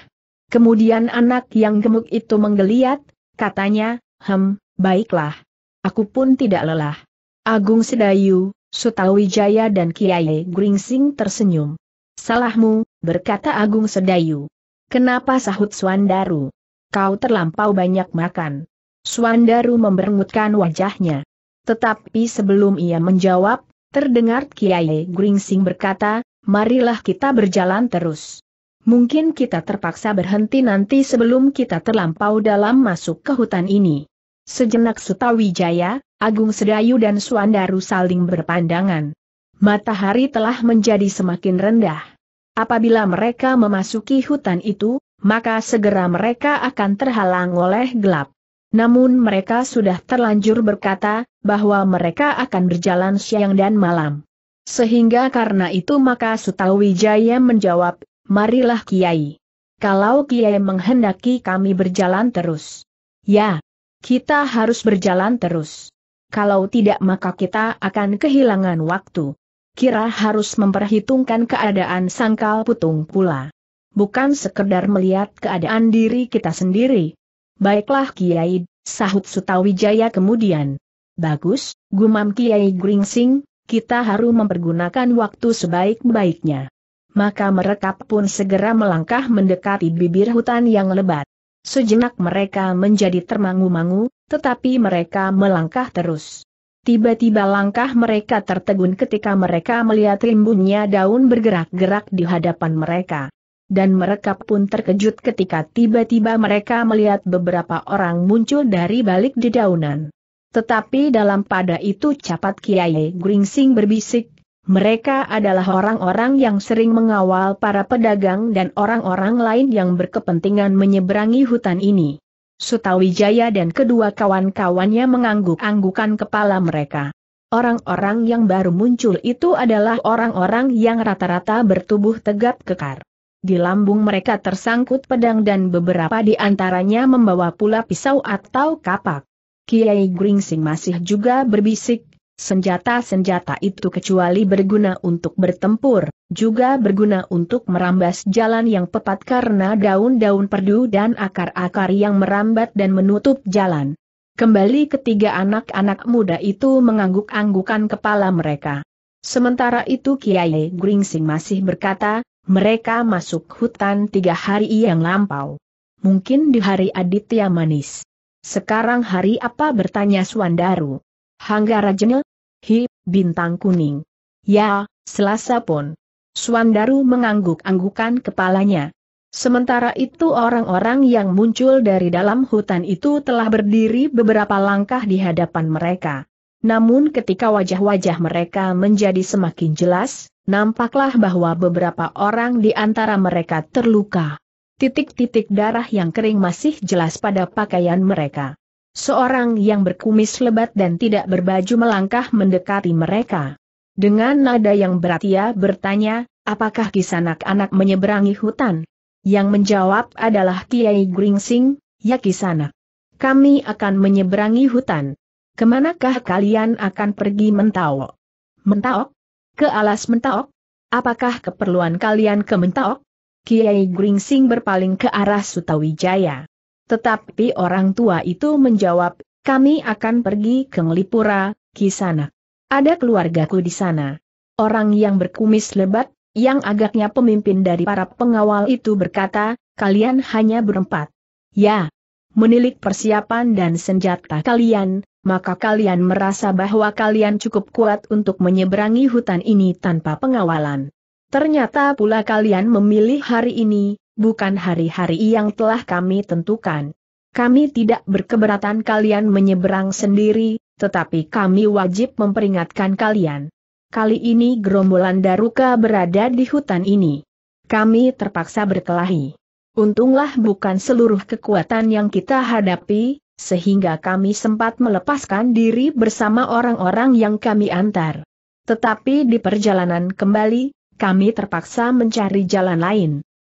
[SPEAKER 1] Kemudian anak yang gemuk itu menggeliat, katanya, hem, baiklah. Aku pun tidak lelah. Agung Sedayu, Sutawijaya dan Kiai Gringsing tersenyum. Salahmu, berkata Agung Sedayu. Kenapa sahut Swandaru? Kau terlampau banyak makan. Swandaru memberengutkan wajahnya. Tetapi sebelum ia menjawab, Terdengar Kiai Gringsing berkata, marilah kita berjalan terus. Mungkin kita terpaksa berhenti nanti sebelum kita terlampau dalam masuk ke hutan ini. Sejenak Sutawijaya, Agung Sedayu dan Suandaru saling berpandangan. Matahari telah menjadi semakin rendah. Apabila mereka memasuki hutan itu, maka segera mereka akan terhalang oleh gelap. Namun mereka sudah terlanjur berkata, bahwa mereka akan berjalan siang dan malam. Sehingga karena itu maka Sutawijaya menjawab, marilah Kiai. Kalau Kiai menghendaki kami berjalan terus. Ya, kita harus berjalan terus. Kalau tidak maka kita akan kehilangan waktu. Kira harus memperhitungkan keadaan sangkal putung pula. Bukan sekedar melihat keadaan diri kita sendiri. Baiklah Kiai, sahut Sutawijaya kemudian. Bagus, gumam Kiai Gringsing, kita harus mempergunakan waktu sebaik-baiknya. Maka mereka pun segera melangkah mendekati bibir hutan yang lebat. Sejenak mereka menjadi termangu-mangu, tetapi mereka melangkah terus. Tiba-tiba langkah mereka tertegun ketika mereka melihat rimbunnya daun bergerak-gerak di hadapan mereka. Dan mereka pun terkejut ketika tiba-tiba mereka melihat beberapa orang muncul dari balik dedaunan. Tetapi dalam pada itu capat Kiai Gringsing berbisik, mereka adalah orang-orang yang sering mengawal para pedagang dan orang-orang lain yang berkepentingan menyeberangi hutan ini. Sutawijaya dan kedua kawan-kawannya mengangguk-anggukan kepala mereka. Orang-orang yang baru muncul itu adalah orang-orang yang rata-rata bertubuh tegap kekar. Di lambung mereka tersangkut pedang dan beberapa di antaranya membawa pula pisau atau kapak. Kiai Gringsing masih juga berbisik, senjata-senjata itu kecuali berguna untuk bertempur, juga berguna untuk merambas jalan yang tepat karena daun-daun perdu dan akar-akar yang merambat dan menutup jalan. Kembali ketiga anak-anak muda itu mengangguk-anggukan kepala mereka. Sementara itu Kiai Gringsing masih berkata, mereka masuk hutan tiga hari yang lampau. Mungkin di hari Aditya Manis. Sekarang hari apa bertanya Suandaru? Hangga Rajene? Hi, bintang kuning. Ya, selasa pun. Suandaru mengangguk-anggukan kepalanya. Sementara itu orang-orang yang muncul dari dalam hutan itu telah berdiri beberapa langkah di hadapan mereka. Namun ketika wajah-wajah mereka menjadi semakin jelas, nampaklah bahwa beberapa orang di antara mereka terluka titik-titik darah yang kering masih jelas pada pakaian mereka. Seorang yang berkumis lebat dan tidak berbaju melangkah mendekati mereka. Dengan nada yang berat ia bertanya, apakah kisanak anak-anak menyeberangi hutan? Yang menjawab adalah Kiai Gringsing, ya kisanak. Kami akan menyeberangi hutan. Kemanakah kalian akan pergi mentaok? Mentaok? Ke alas mentaok? Apakah keperluan kalian ke mentaok? Kiai Gringsing berpaling ke arah Sutawijaya. Tetapi orang tua itu menjawab, kami akan pergi ke Ngelipura, kisana. Ada keluargaku di sana. Orang yang berkumis lebat, yang agaknya pemimpin dari para pengawal itu berkata, kalian hanya berempat. Ya, menilik persiapan dan senjata kalian, maka kalian merasa bahwa kalian cukup kuat untuk menyeberangi hutan ini tanpa pengawalan. Ternyata pula kalian memilih hari ini, bukan hari-hari yang telah kami tentukan. Kami tidak berkeberatan kalian menyeberang sendiri, tetapi kami wajib memperingatkan kalian. Kali ini gerombolan Daruka berada di hutan ini. Kami terpaksa berkelahi. Untunglah bukan seluruh kekuatan yang kita hadapi, sehingga kami sempat melepaskan diri bersama orang-orang yang kami antar. Tetapi di perjalanan kembali, kami terpaksa mencari jalan lain.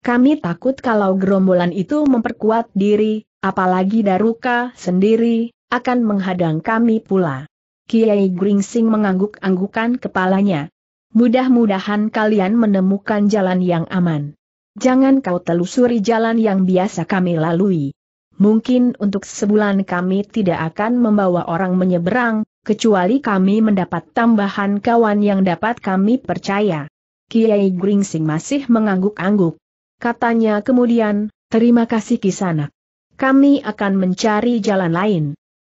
[SPEAKER 1] Kami takut kalau gerombolan itu memperkuat diri, apalagi Daruka sendiri, akan menghadang kami pula. Kiai Gringsing mengangguk-anggukan kepalanya. Mudah-mudahan kalian menemukan jalan yang aman. Jangan kau telusuri jalan yang biasa kami lalui. Mungkin untuk sebulan kami tidak akan membawa orang menyeberang, kecuali kami mendapat tambahan kawan yang dapat kami percaya. Kiai Gringsing masih mengangguk-angguk. Katanya kemudian, terima kasih Kisanak. Kami akan mencari jalan lain.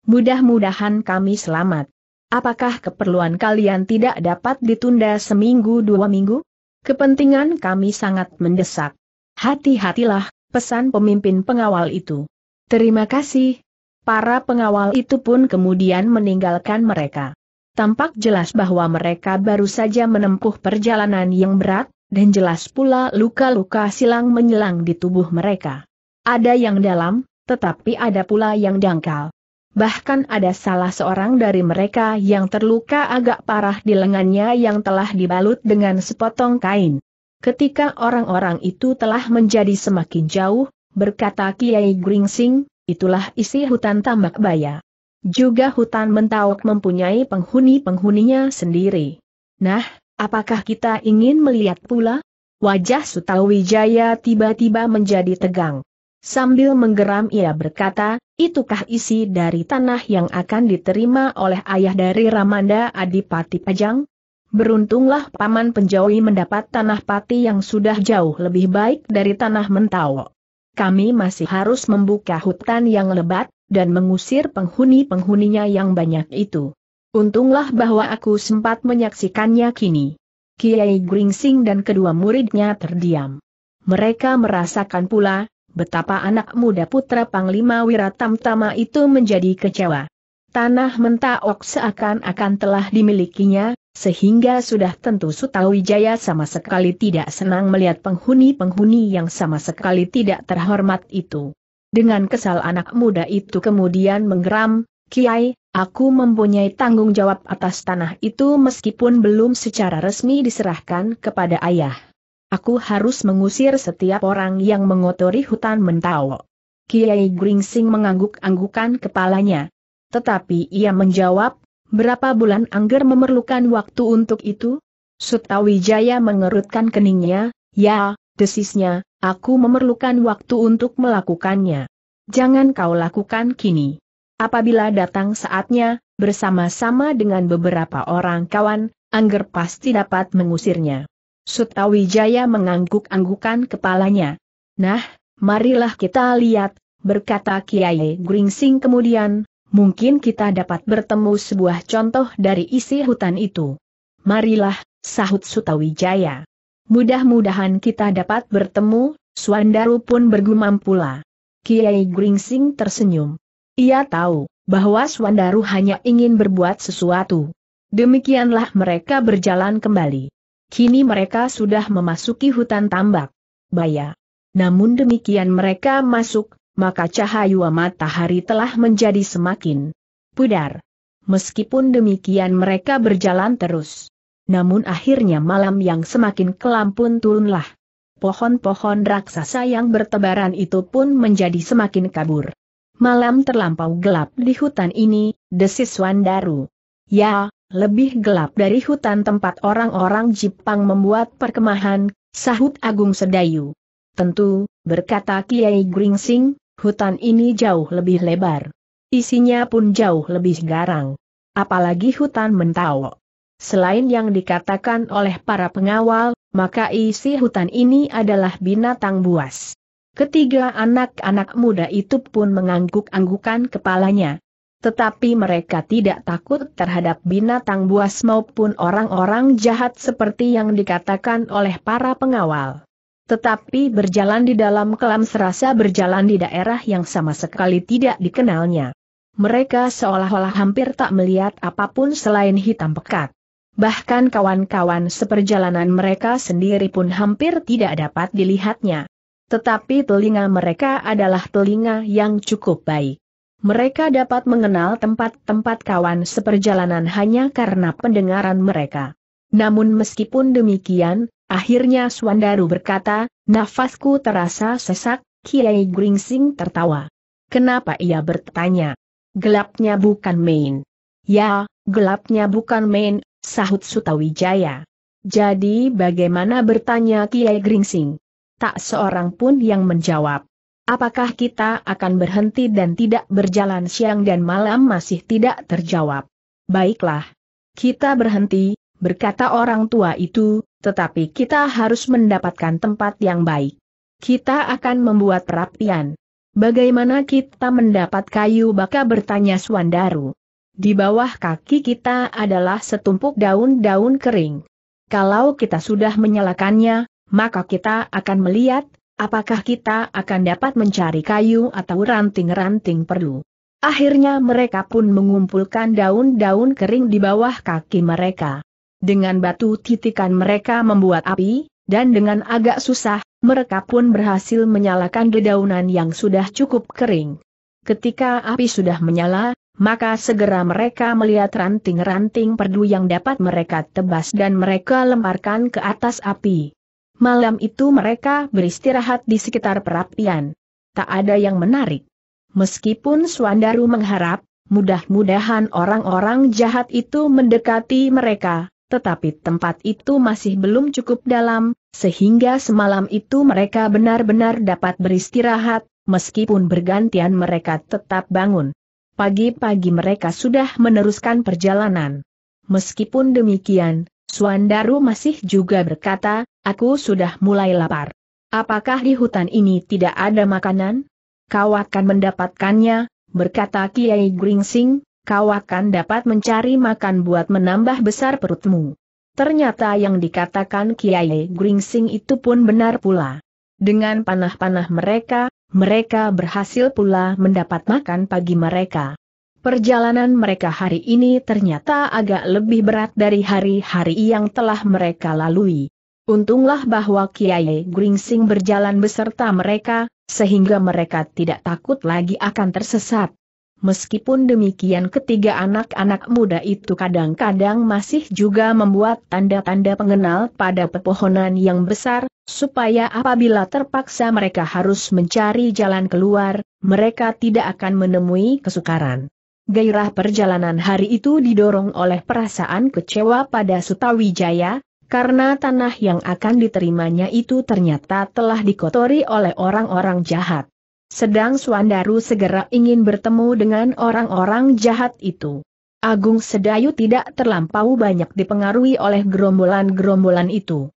[SPEAKER 1] Mudah-mudahan kami selamat. Apakah keperluan kalian tidak dapat ditunda seminggu dua minggu? Kepentingan kami sangat mendesak. Hati-hatilah, pesan pemimpin pengawal itu. Terima kasih. Para pengawal itu pun kemudian meninggalkan mereka. Tampak jelas bahwa mereka baru saja menempuh perjalanan yang berat, dan jelas pula luka-luka silang menyelang di tubuh mereka. Ada yang dalam, tetapi ada pula yang dangkal. Bahkan ada salah seorang dari mereka yang terluka agak parah di lengannya yang telah dibalut dengan sepotong kain. Ketika orang-orang itu telah menjadi semakin jauh, berkata Kiai Gringsing, itulah isi hutan tambak baya. Juga hutan mentauk mempunyai penghuni-penghuninya sendiri. Nah, apakah kita ingin melihat pula? Wajah Sutawijaya tiba-tiba menjadi tegang. Sambil menggeram ia berkata, itukah isi dari tanah yang akan diterima oleh ayah dari Ramanda Adipati Pajang? Beruntunglah Paman Penjawi mendapat tanah pati yang sudah jauh lebih baik dari tanah mentawa. Kami masih harus membuka hutan yang lebat, dan mengusir penghuni-penghuninya yang banyak itu. Untunglah bahwa aku sempat menyaksikannya kini. Kiai Gringsing dan kedua muridnya terdiam. Mereka merasakan pula, betapa anak muda putra Panglima Wiratamtama itu menjadi kecewa. Tanah mentaok seakan-akan telah dimilikinya, sehingga sudah tentu Sutawijaya sama sekali tidak senang melihat penghuni-penghuni yang sama sekali tidak terhormat itu. Dengan kesal anak muda itu kemudian menggeram, Kiai, aku mempunyai tanggung jawab atas tanah itu meskipun belum secara resmi diserahkan kepada ayah. Aku harus mengusir setiap orang yang mengotori hutan mentau. Kiai Gringsing mengangguk-anggukan kepalanya. Tetapi ia menjawab, berapa bulan Angger memerlukan waktu untuk itu? Sutawijaya mengerutkan keningnya, ya, desisnya, Aku memerlukan waktu untuk melakukannya. Jangan kau lakukan kini. Apabila datang saatnya, bersama-sama dengan beberapa orang kawan, Angger pasti dapat mengusirnya. Sutawijaya mengangguk-anggukan kepalanya. Nah, marilah kita lihat, berkata Kiai Gringsing kemudian, mungkin kita dapat bertemu sebuah contoh dari isi hutan itu. Marilah, sahut Sutawijaya. Mudah-mudahan kita dapat bertemu, Suandaru pun bergumam pula. Kiai Gringsing tersenyum. Ia tahu, bahwa Suandaru hanya ingin berbuat sesuatu. Demikianlah mereka berjalan kembali. Kini mereka sudah memasuki hutan tambak. Baya. Namun demikian mereka masuk, maka cahaya matahari telah menjadi semakin pudar. Meskipun demikian mereka berjalan terus namun akhirnya malam yang semakin kelam pun turunlah. Pohon-pohon raksasa yang bertebaran itu pun menjadi semakin kabur. Malam terlampau gelap di hutan ini, desis Wandaru. Ya, lebih gelap dari hutan tempat orang-orang Jepang membuat perkemahan, sahut Agung Sedayu. Tentu, berkata Kiai Gringsing, hutan ini jauh lebih lebar. Isinya pun jauh lebih garang. Apalagi hutan mentawok. Selain yang dikatakan oleh para pengawal, maka isi hutan ini adalah binatang buas. Ketiga anak-anak muda itu pun mengangguk-anggukan kepalanya. Tetapi mereka tidak takut terhadap binatang buas maupun orang-orang jahat seperti yang dikatakan oleh para pengawal tetapi berjalan di dalam kelam serasa berjalan di daerah yang sama sekali tidak dikenalnya. Mereka seolah-olah hampir tak melihat apapun selain hitam pekat bahkan kawan-kawan seperjalanan mereka sendiri pun hampir tidak dapat dilihatnya. Tetapi telinga mereka adalah telinga yang cukup baik. Mereka dapat mengenal tempat-tempat kawan seperjalanan hanya karena pendengaran mereka. Namun meskipun demikian, akhirnya Swandaru berkata, nafasku terasa sesak, Kiai Gringsing tertawa. Kenapa ia bertanya? Gelapnya bukan main. Ya, gelapnya bukan main, sahut Sutawijaya. Jadi bagaimana bertanya Kiai Gringsing? Tak seorang pun yang menjawab. Apakah kita akan berhenti dan tidak berjalan siang dan malam masih tidak terjawab? Baiklah. Kita berhenti, berkata orang tua itu, tetapi kita harus mendapatkan tempat yang baik. Kita akan membuat perapian. Bagaimana kita mendapat kayu baka bertanya Suandaru. Di bawah kaki kita adalah setumpuk daun-daun kering. Kalau kita sudah menyalakannya, maka kita akan melihat, apakah kita akan dapat mencari kayu atau ranting-ranting perlu. Akhirnya mereka pun mengumpulkan daun-daun kering di bawah kaki mereka. Dengan batu titikan mereka membuat api, dan dengan agak susah, mereka pun berhasil menyalakan dedaunan yang sudah cukup kering. Ketika api sudah menyala, maka segera mereka melihat ranting-ranting perdu yang dapat mereka tebas dan mereka lemparkan ke atas api. Malam itu mereka beristirahat di sekitar perapian. Tak ada yang menarik. Meskipun Swandaru mengharap, mudah-mudahan orang-orang jahat itu mendekati mereka, tetapi tempat itu masih belum cukup dalam, sehingga semalam itu mereka benar-benar dapat beristirahat, meskipun bergantian mereka tetap bangun. Pagi-pagi mereka sudah meneruskan perjalanan. Meskipun demikian, Suandaru masih juga berkata, aku sudah mulai lapar. Apakah di hutan ini tidak ada makanan? Kau akan mendapatkannya, berkata Kiai Gringsing, kau akan dapat mencari makan buat menambah besar perutmu. Ternyata yang dikatakan Kiai Gringsing itu pun benar pula. Dengan panah-panah mereka, mereka berhasil pula mendapat makan pagi mereka. Perjalanan mereka hari ini ternyata agak lebih berat dari hari-hari yang telah mereka lalui. Untunglah bahwa Kiai Gringsing berjalan beserta mereka, sehingga mereka tidak takut lagi akan tersesat. Meskipun demikian ketiga anak-anak muda itu kadang-kadang masih juga membuat tanda-tanda pengenal pada pepohonan yang besar, supaya apabila terpaksa mereka harus mencari jalan keluar, mereka tidak akan menemui kesukaran. Gairah perjalanan hari itu didorong oleh perasaan kecewa pada Sutawijaya, karena tanah yang akan diterimanya itu ternyata telah dikotori oleh orang-orang jahat. Sedang Suandaru segera ingin bertemu dengan orang-orang jahat itu. Agung Sedayu tidak terlampau banyak dipengaruhi oleh gerombolan-gerombolan itu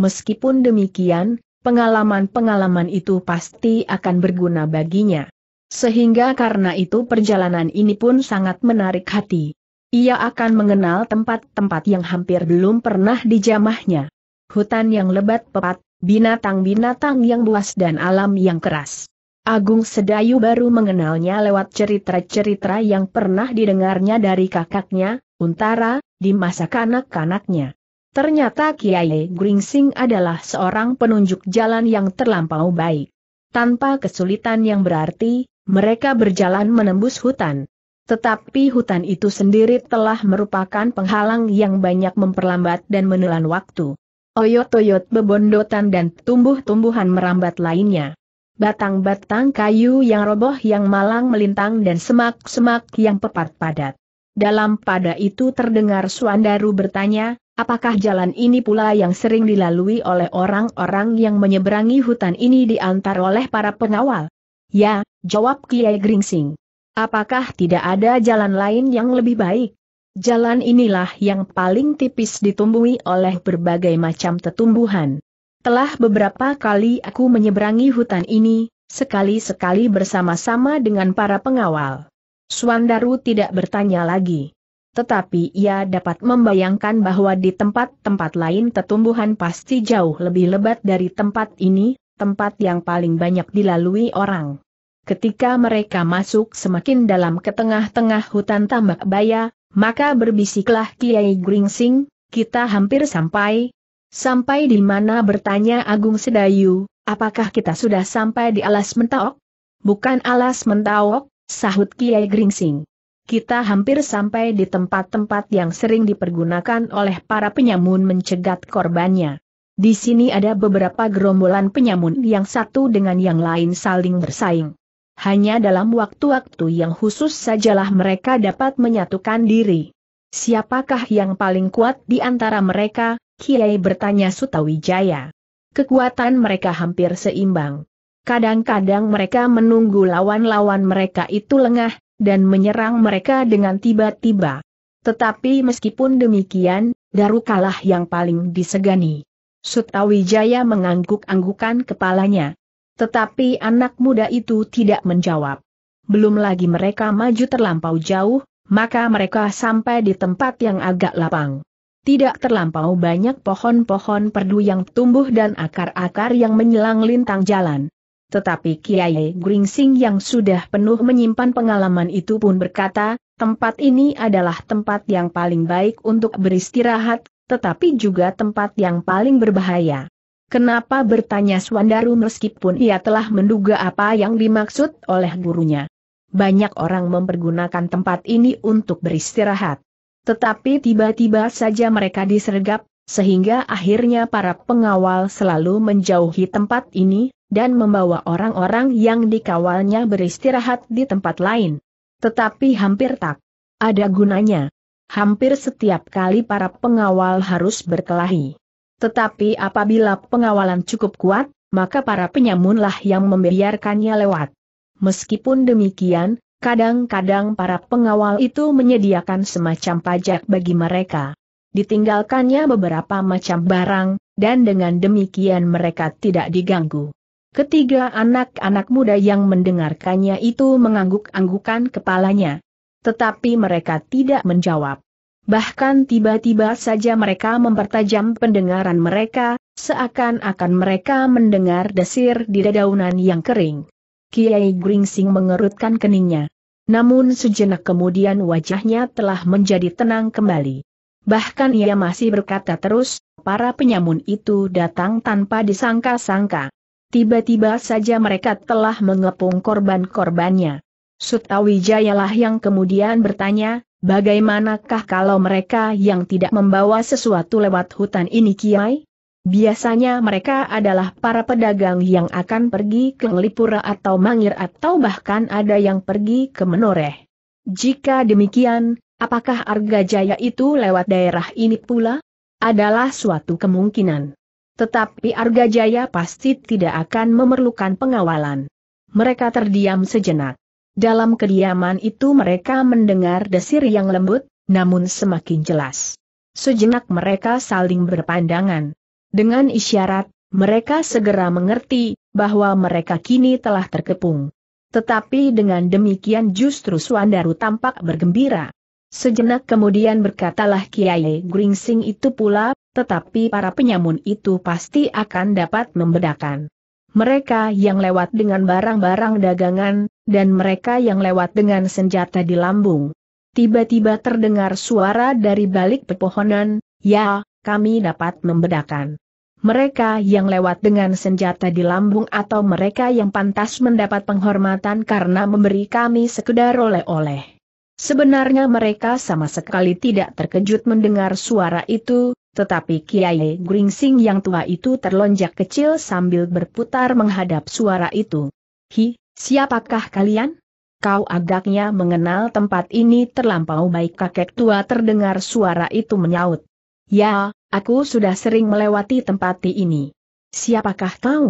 [SPEAKER 1] meskipun demikian, pengalaman-pengalaman itu pasti akan berguna baginya. Sehingga karena itu perjalanan ini pun sangat menarik hati. Ia akan mengenal tempat-tempat yang hampir belum pernah dijamahnya. Hutan yang lebat pepat, binatang-binatang yang buas dan alam yang keras. Agung Sedayu baru mengenalnya lewat cerita-cerita yang pernah didengarnya dari kakaknya, Untara, di masa kanak-kanaknya. Ternyata Kiai Gringsing adalah seorang penunjuk jalan yang terlampau baik. Tanpa kesulitan yang berarti, mereka berjalan menembus hutan. Tetapi hutan itu sendiri telah merupakan penghalang yang banyak memperlambat dan menelan waktu. Oyot-oyot bebondotan dan tumbuh-tumbuhan merambat lainnya. Batang-batang kayu yang roboh yang malang melintang dan semak-semak yang pepat padat. Dalam pada itu terdengar Suandaru bertanya, Apakah jalan ini pula yang sering dilalui oleh orang-orang yang menyeberangi hutan ini diantar oleh para pengawal? Ya, jawab Kiai Gringsing. Apakah tidak ada jalan lain yang lebih baik? Jalan inilah yang paling tipis ditumbuhi oleh berbagai macam tetumbuhan. Telah beberapa kali aku menyeberangi hutan ini, sekali-sekali bersama-sama dengan para pengawal. Suandaru tidak bertanya lagi tetapi ia dapat membayangkan bahwa di tempat-tempat lain tetumbuhan pasti jauh lebih lebat dari tempat ini, tempat yang paling banyak dilalui orang. Ketika mereka masuk semakin dalam ke tengah-tengah hutan tambak baya, maka berbisiklah Kiai Gringsing, kita hampir sampai. Sampai di mana bertanya Agung Sedayu, apakah kita sudah sampai di alas mentaok? Bukan alas mentaok, sahut Kiai Gringsing. Kita hampir sampai di tempat-tempat yang sering dipergunakan oleh para penyamun mencegat korbannya. Di sini ada beberapa gerombolan penyamun yang satu dengan yang lain saling bersaing. Hanya dalam waktu-waktu yang khusus sajalah mereka dapat menyatukan diri. Siapakah yang paling kuat di antara mereka? Kiai bertanya Sutawijaya. Kekuatan mereka hampir seimbang. Kadang-kadang mereka menunggu lawan-lawan mereka itu lengah, dan menyerang mereka dengan tiba-tiba. Tetapi meskipun demikian, Darukalah yang paling disegani. Sutawijaya mengangguk-anggukan kepalanya. Tetapi anak muda itu tidak menjawab. Belum lagi mereka maju terlampau jauh, maka mereka sampai di tempat yang agak lapang. Tidak terlampau banyak pohon-pohon perdu yang tumbuh dan akar-akar yang menyelang lintang jalan. Tetapi Kiai Gringsing yang sudah penuh menyimpan pengalaman itu pun berkata, tempat ini adalah tempat yang paling baik untuk beristirahat, tetapi juga tempat yang paling berbahaya. Kenapa bertanya Swandaru meskipun ia telah menduga apa yang dimaksud oleh gurunya. Banyak orang mempergunakan tempat ini untuk beristirahat. Tetapi tiba-tiba saja mereka disergap, sehingga akhirnya para pengawal selalu menjauhi tempat ini, dan membawa orang-orang yang dikawalnya beristirahat di tempat lain. Tetapi hampir tak ada gunanya. Hampir setiap kali para pengawal harus berkelahi. Tetapi apabila pengawalan cukup kuat, maka para penyamunlah yang membiarkannya lewat. Meskipun demikian, kadang-kadang para pengawal itu menyediakan semacam pajak bagi mereka. Ditinggalkannya beberapa macam barang, dan dengan demikian mereka tidak diganggu. Ketiga anak-anak muda yang mendengarkannya itu mengangguk-anggukan kepalanya. Tetapi mereka tidak menjawab. Bahkan tiba-tiba saja mereka mempertajam pendengaran mereka, seakan-akan mereka mendengar desir di dedaunan yang kering. Kiai Gringsing mengerutkan keningnya. Namun sejenak kemudian wajahnya telah menjadi tenang kembali. Bahkan ia masih berkata terus, para penyamun itu datang tanpa disangka-sangka. Tiba-tiba saja mereka telah mengepung korban-korbannya. Sutawijayalah yang kemudian bertanya, bagaimanakah kalau mereka yang tidak membawa sesuatu lewat hutan ini kiai? Biasanya mereka adalah para pedagang yang akan pergi ke Lipura atau Mangir atau bahkan ada yang pergi ke Menoreh. Jika demikian, apakah Arga Jaya itu lewat daerah ini pula? Adalah suatu kemungkinan. Tetapi Argajaya pasti tidak akan memerlukan pengawalan. Mereka terdiam sejenak. Dalam kediaman itu mereka mendengar desir yang lembut, namun semakin jelas. Sejenak mereka saling berpandangan. Dengan isyarat, mereka segera mengerti bahwa mereka kini telah terkepung. Tetapi dengan demikian justru Suandaru tampak bergembira. Sejenak kemudian berkatalah Kiai Gringsing itu pula tetapi para penyamun itu pasti akan dapat membedakan. Mereka yang lewat dengan barang-barang dagangan, dan mereka yang lewat dengan senjata di lambung. Tiba-tiba terdengar suara dari balik pepohonan, ya, kami dapat membedakan. Mereka yang lewat dengan senjata di lambung atau mereka yang pantas mendapat penghormatan karena memberi kami sekedar oleh-oleh. Sebenarnya mereka sama sekali tidak terkejut mendengar suara itu, tetapi Kiai Gringsing yang tua itu terlonjak kecil sambil berputar menghadap suara itu. Hi, siapakah kalian? Kau agaknya mengenal tempat ini terlampau baik kakek tua terdengar suara itu menyaut. Ya, aku sudah sering melewati tempat ini. Siapakah kau?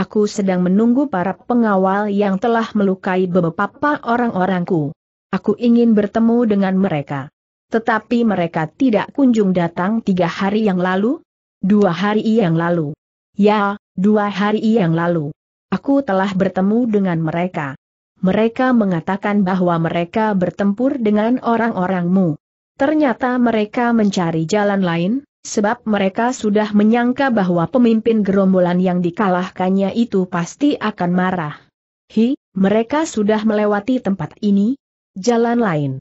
[SPEAKER 1] Aku sedang menunggu para pengawal yang telah melukai beberapa orang-orangku. Aku ingin bertemu dengan mereka. Tetapi mereka tidak kunjung datang tiga hari yang lalu? Dua hari yang lalu. Ya, dua hari yang lalu. Aku telah bertemu dengan mereka. Mereka mengatakan bahwa mereka bertempur dengan orang-orangmu. Ternyata mereka mencari jalan lain, sebab mereka sudah menyangka bahwa pemimpin gerombolan yang dikalahkannya itu pasti akan marah. Hi, mereka sudah melewati tempat ini, jalan lain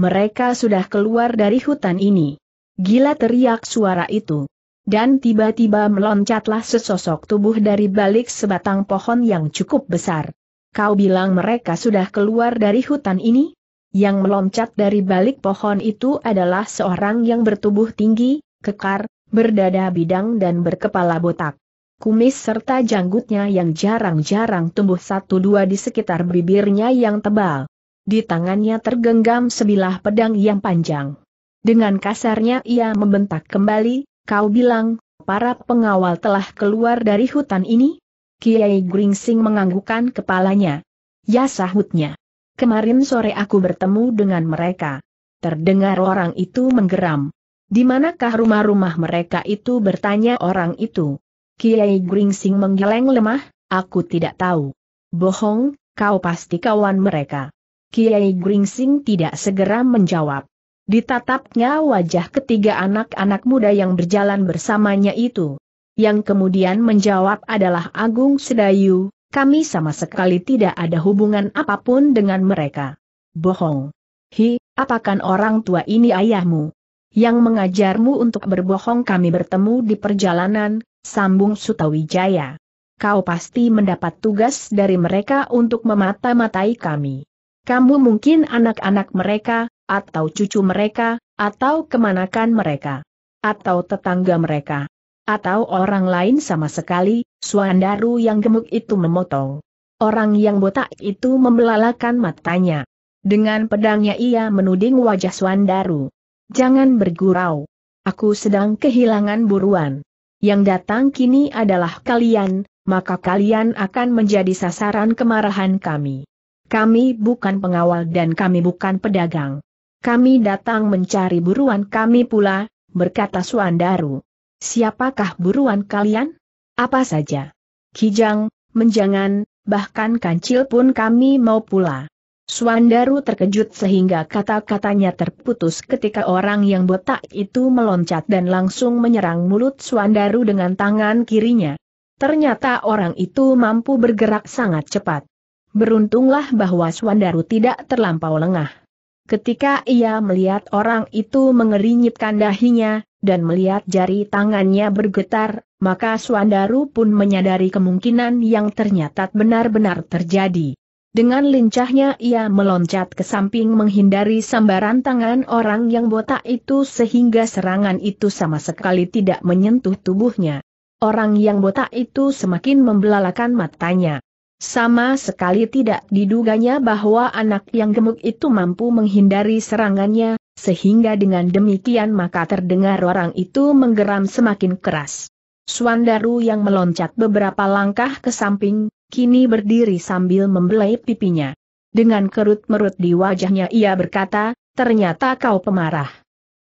[SPEAKER 1] mereka sudah keluar dari hutan ini. Gila teriak suara itu. Dan tiba-tiba meloncatlah sesosok tubuh dari balik sebatang pohon yang cukup besar. Kau bilang mereka sudah keluar dari hutan ini? Yang meloncat dari balik pohon itu adalah seorang yang bertubuh tinggi, kekar, berdada bidang dan berkepala botak. Kumis serta janggutnya yang jarang-jarang tumbuh satu dua di sekitar bibirnya yang tebal. Di tangannya tergenggam sebilah pedang yang panjang. Dengan kasarnya ia membentak kembali, kau bilang, para pengawal telah keluar dari hutan ini? Kiai Gringsing menganggukkan kepalanya. Ya sahutnya. Kemarin sore aku bertemu dengan mereka. Terdengar orang itu menggeram. Di manakah rumah-rumah mereka itu bertanya orang itu? Kiai Gringsing menggeleng lemah, aku tidak tahu. Bohong, kau pasti kawan mereka. Kiai Gringsing tidak segera menjawab. Ditatapnya wajah ketiga anak-anak muda yang berjalan bersamanya itu. Yang kemudian menjawab adalah Agung Sedayu, kami sama sekali tidak ada hubungan apapun dengan mereka. Bohong. Hi, apakan orang tua ini ayahmu? Yang mengajarmu untuk berbohong kami bertemu di perjalanan, sambung Sutawijaya. Kau pasti mendapat tugas dari mereka untuk memata-matai kami. Kamu mungkin anak-anak mereka, atau cucu mereka, atau kemanakan mereka, atau tetangga mereka, atau orang lain sama sekali, Suandaru yang gemuk itu memotong. Orang yang botak itu membelalakan matanya. Dengan pedangnya ia menuding wajah Suandaru. Jangan bergurau. Aku sedang kehilangan buruan. Yang datang kini adalah kalian, maka kalian akan menjadi sasaran kemarahan kami. Kami bukan pengawal dan kami bukan pedagang. Kami datang mencari buruan kami pula, berkata Suandaru. Siapakah buruan kalian? Apa saja? Kijang, menjangan, bahkan kancil pun kami mau pula. Suandaru terkejut sehingga kata-katanya terputus ketika orang yang botak itu meloncat dan langsung menyerang mulut Suandaru dengan tangan kirinya. Ternyata orang itu mampu bergerak sangat cepat. Beruntunglah bahwa Swandaru tidak terlampau lengah. Ketika ia melihat orang itu mengerinyitkan dahinya, dan melihat jari tangannya bergetar, maka Swandaru pun menyadari kemungkinan yang ternyata benar-benar terjadi. Dengan lincahnya ia meloncat ke samping menghindari sambaran tangan orang yang botak itu sehingga serangan itu sama sekali tidak menyentuh tubuhnya. Orang yang botak itu semakin membelalakan matanya. Sama sekali tidak diduganya bahwa anak yang gemuk itu mampu menghindari serangannya, sehingga dengan demikian maka terdengar orang itu menggeram semakin keras. Suandaru yang meloncat beberapa langkah ke samping, kini berdiri sambil membelai pipinya. Dengan kerut merut di wajahnya ia berkata, ternyata kau pemarah.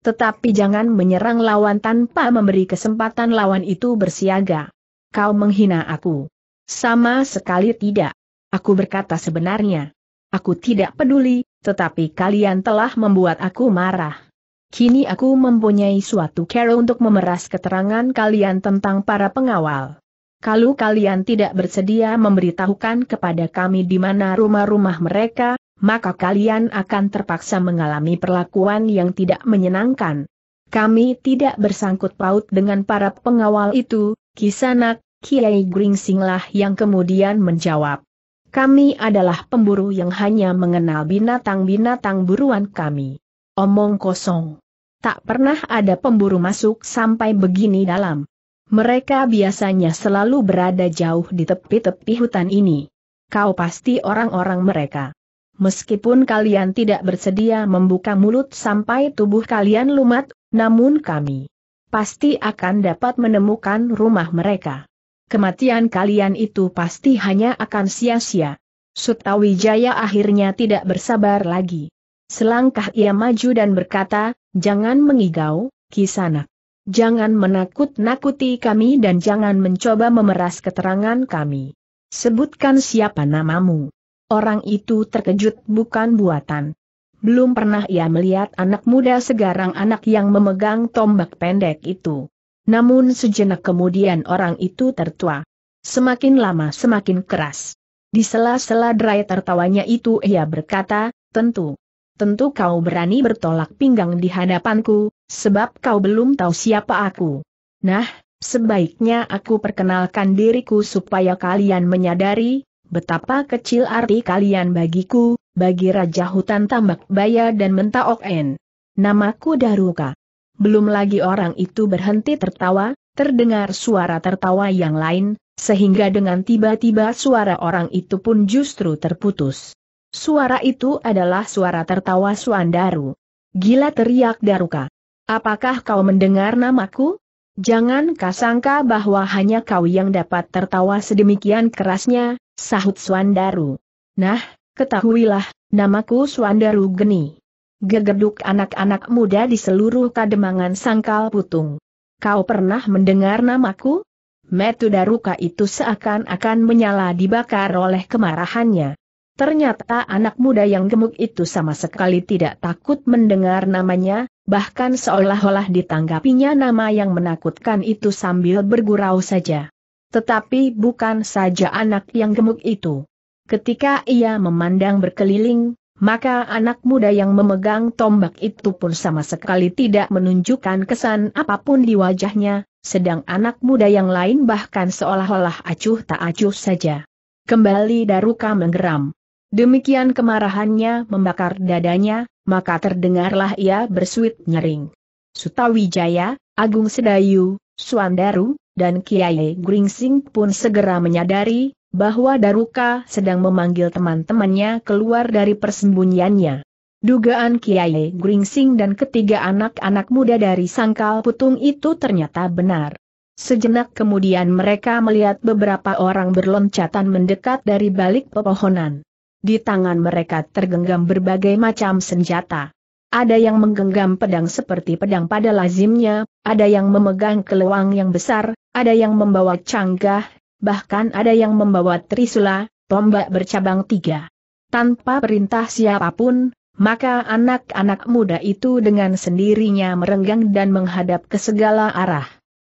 [SPEAKER 1] Tetapi jangan menyerang lawan tanpa memberi kesempatan lawan itu bersiaga. Kau menghina aku. Sama sekali tidak. Aku berkata sebenarnya. Aku tidak peduli, tetapi kalian telah membuat aku marah. Kini aku mempunyai suatu cara untuk memeras keterangan kalian tentang para pengawal. Kalau kalian tidak bersedia memberitahukan kepada kami di mana rumah-rumah mereka, maka kalian akan terpaksa mengalami perlakuan yang tidak menyenangkan. Kami tidak bersangkut paut dengan para pengawal itu, Kisanak, Kiai Gringsinglah yang kemudian menjawab. Kami adalah pemburu yang hanya mengenal binatang-binatang buruan kami. Omong kosong. Tak pernah ada pemburu masuk sampai begini dalam. Mereka biasanya selalu berada jauh di tepi-tepi hutan ini. Kau pasti orang-orang mereka. Meskipun kalian tidak bersedia membuka mulut sampai tubuh kalian lumat, namun kami pasti akan dapat menemukan rumah mereka kematian kalian itu pasti hanya akan sia-sia. Sutawijaya akhirnya tidak bersabar lagi. Selangkah ia maju dan berkata, jangan mengigau, kisanak. Jangan menakut-nakuti kami dan jangan mencoba memeras keterangan kami. Sebutkan siapa namamu. Orang itu terkejut bukan buatan. Belum pernah ia melihat anak muda segarang anak yang memegang tombak pendek itu. Namun sejenak kemudian orang itu tertua. Semakin lama semakin keras. Di sela-sela derai tertawanya itu ia berkata, tentu. Tentu kau berani bertolak pinggang di hadapanku, sebab kau belum tahu siapa aku. Nah, sebaiknya aku perkenalkan diriku supaya kalian menyadari, betapa kecil arti kalian bagiku, bagi Raja Hutan Tambak Baya dan Mentaok En. Namaku Daruka. Belum lagi orang itu berhenti tertawa, terdengar suara tertawa yang lain, sehingga dengan tiba-tiba suara orang itu pun justru terputus. Suara itu adalah suara tertawa Suandaru. Gila teriak Daruka. Apakah kau mendengar namaku? Jangan kasangka bahwa hanya kau yang dapat tertawa sedemikian kerasnya, sahut Suandaru. Nah, ketahuilah, namaku Suandaru Geni. Gegerduk anak-anak muda di seluruh kademangan sangkal putung. Kau pernah mendengar namaku? Metu Daruka itu seakan-akan menyala dibakar oleh kemarahannya. Ternyata anak muda yang gemuk itu sama sekali tidak takut mendengar namanya, bahkan seolah-olah ditanggapinya nama yang menakutkan itu sambil bergurau saja. Tetapi bukan saja anak yang gemuk itu. Ketika ia memandang berkeliling, maka anak muda yang memegang tombak itu pun sama sekali tidak menunjukkan kesan apapun di wajahnya, sedang anak muda yang lain bahkan seolah-olah acuh tak acuh saja. Kembali Daruka menggeram. Demikian kemarahannya membakar dadanya, maka terdengarlah ia bersuit nyering. Sutawijaya, Agung Sedayu, Suandaru, dan Kiai Gringsing pun segera menyadari bahwa Daruka sedang memanggil teman-temannya keluar dari persembunyiannya. Dugaan Kiai Gringsing dan ketiga anak-anak muda dari Sangkal Putung itu ternyata benar. Sejenak kemudian mereka melihat beberapa orang berloncatan mendekat dari balik pepohonan. Di tangan mereka tergenggam berbagai macam senjata. Ada yang menggenggam pedang seperti pedang pada lazimnya, ada yang memegang keluang yang besar, ada yang membawa canggah, bahkan ada yang membawa trisula, tombak bercabang tiga. Tanpa perintah siapapun, maka anak-anak muda itu dengan sendirinya merenggang dan menghadap ke segala arah.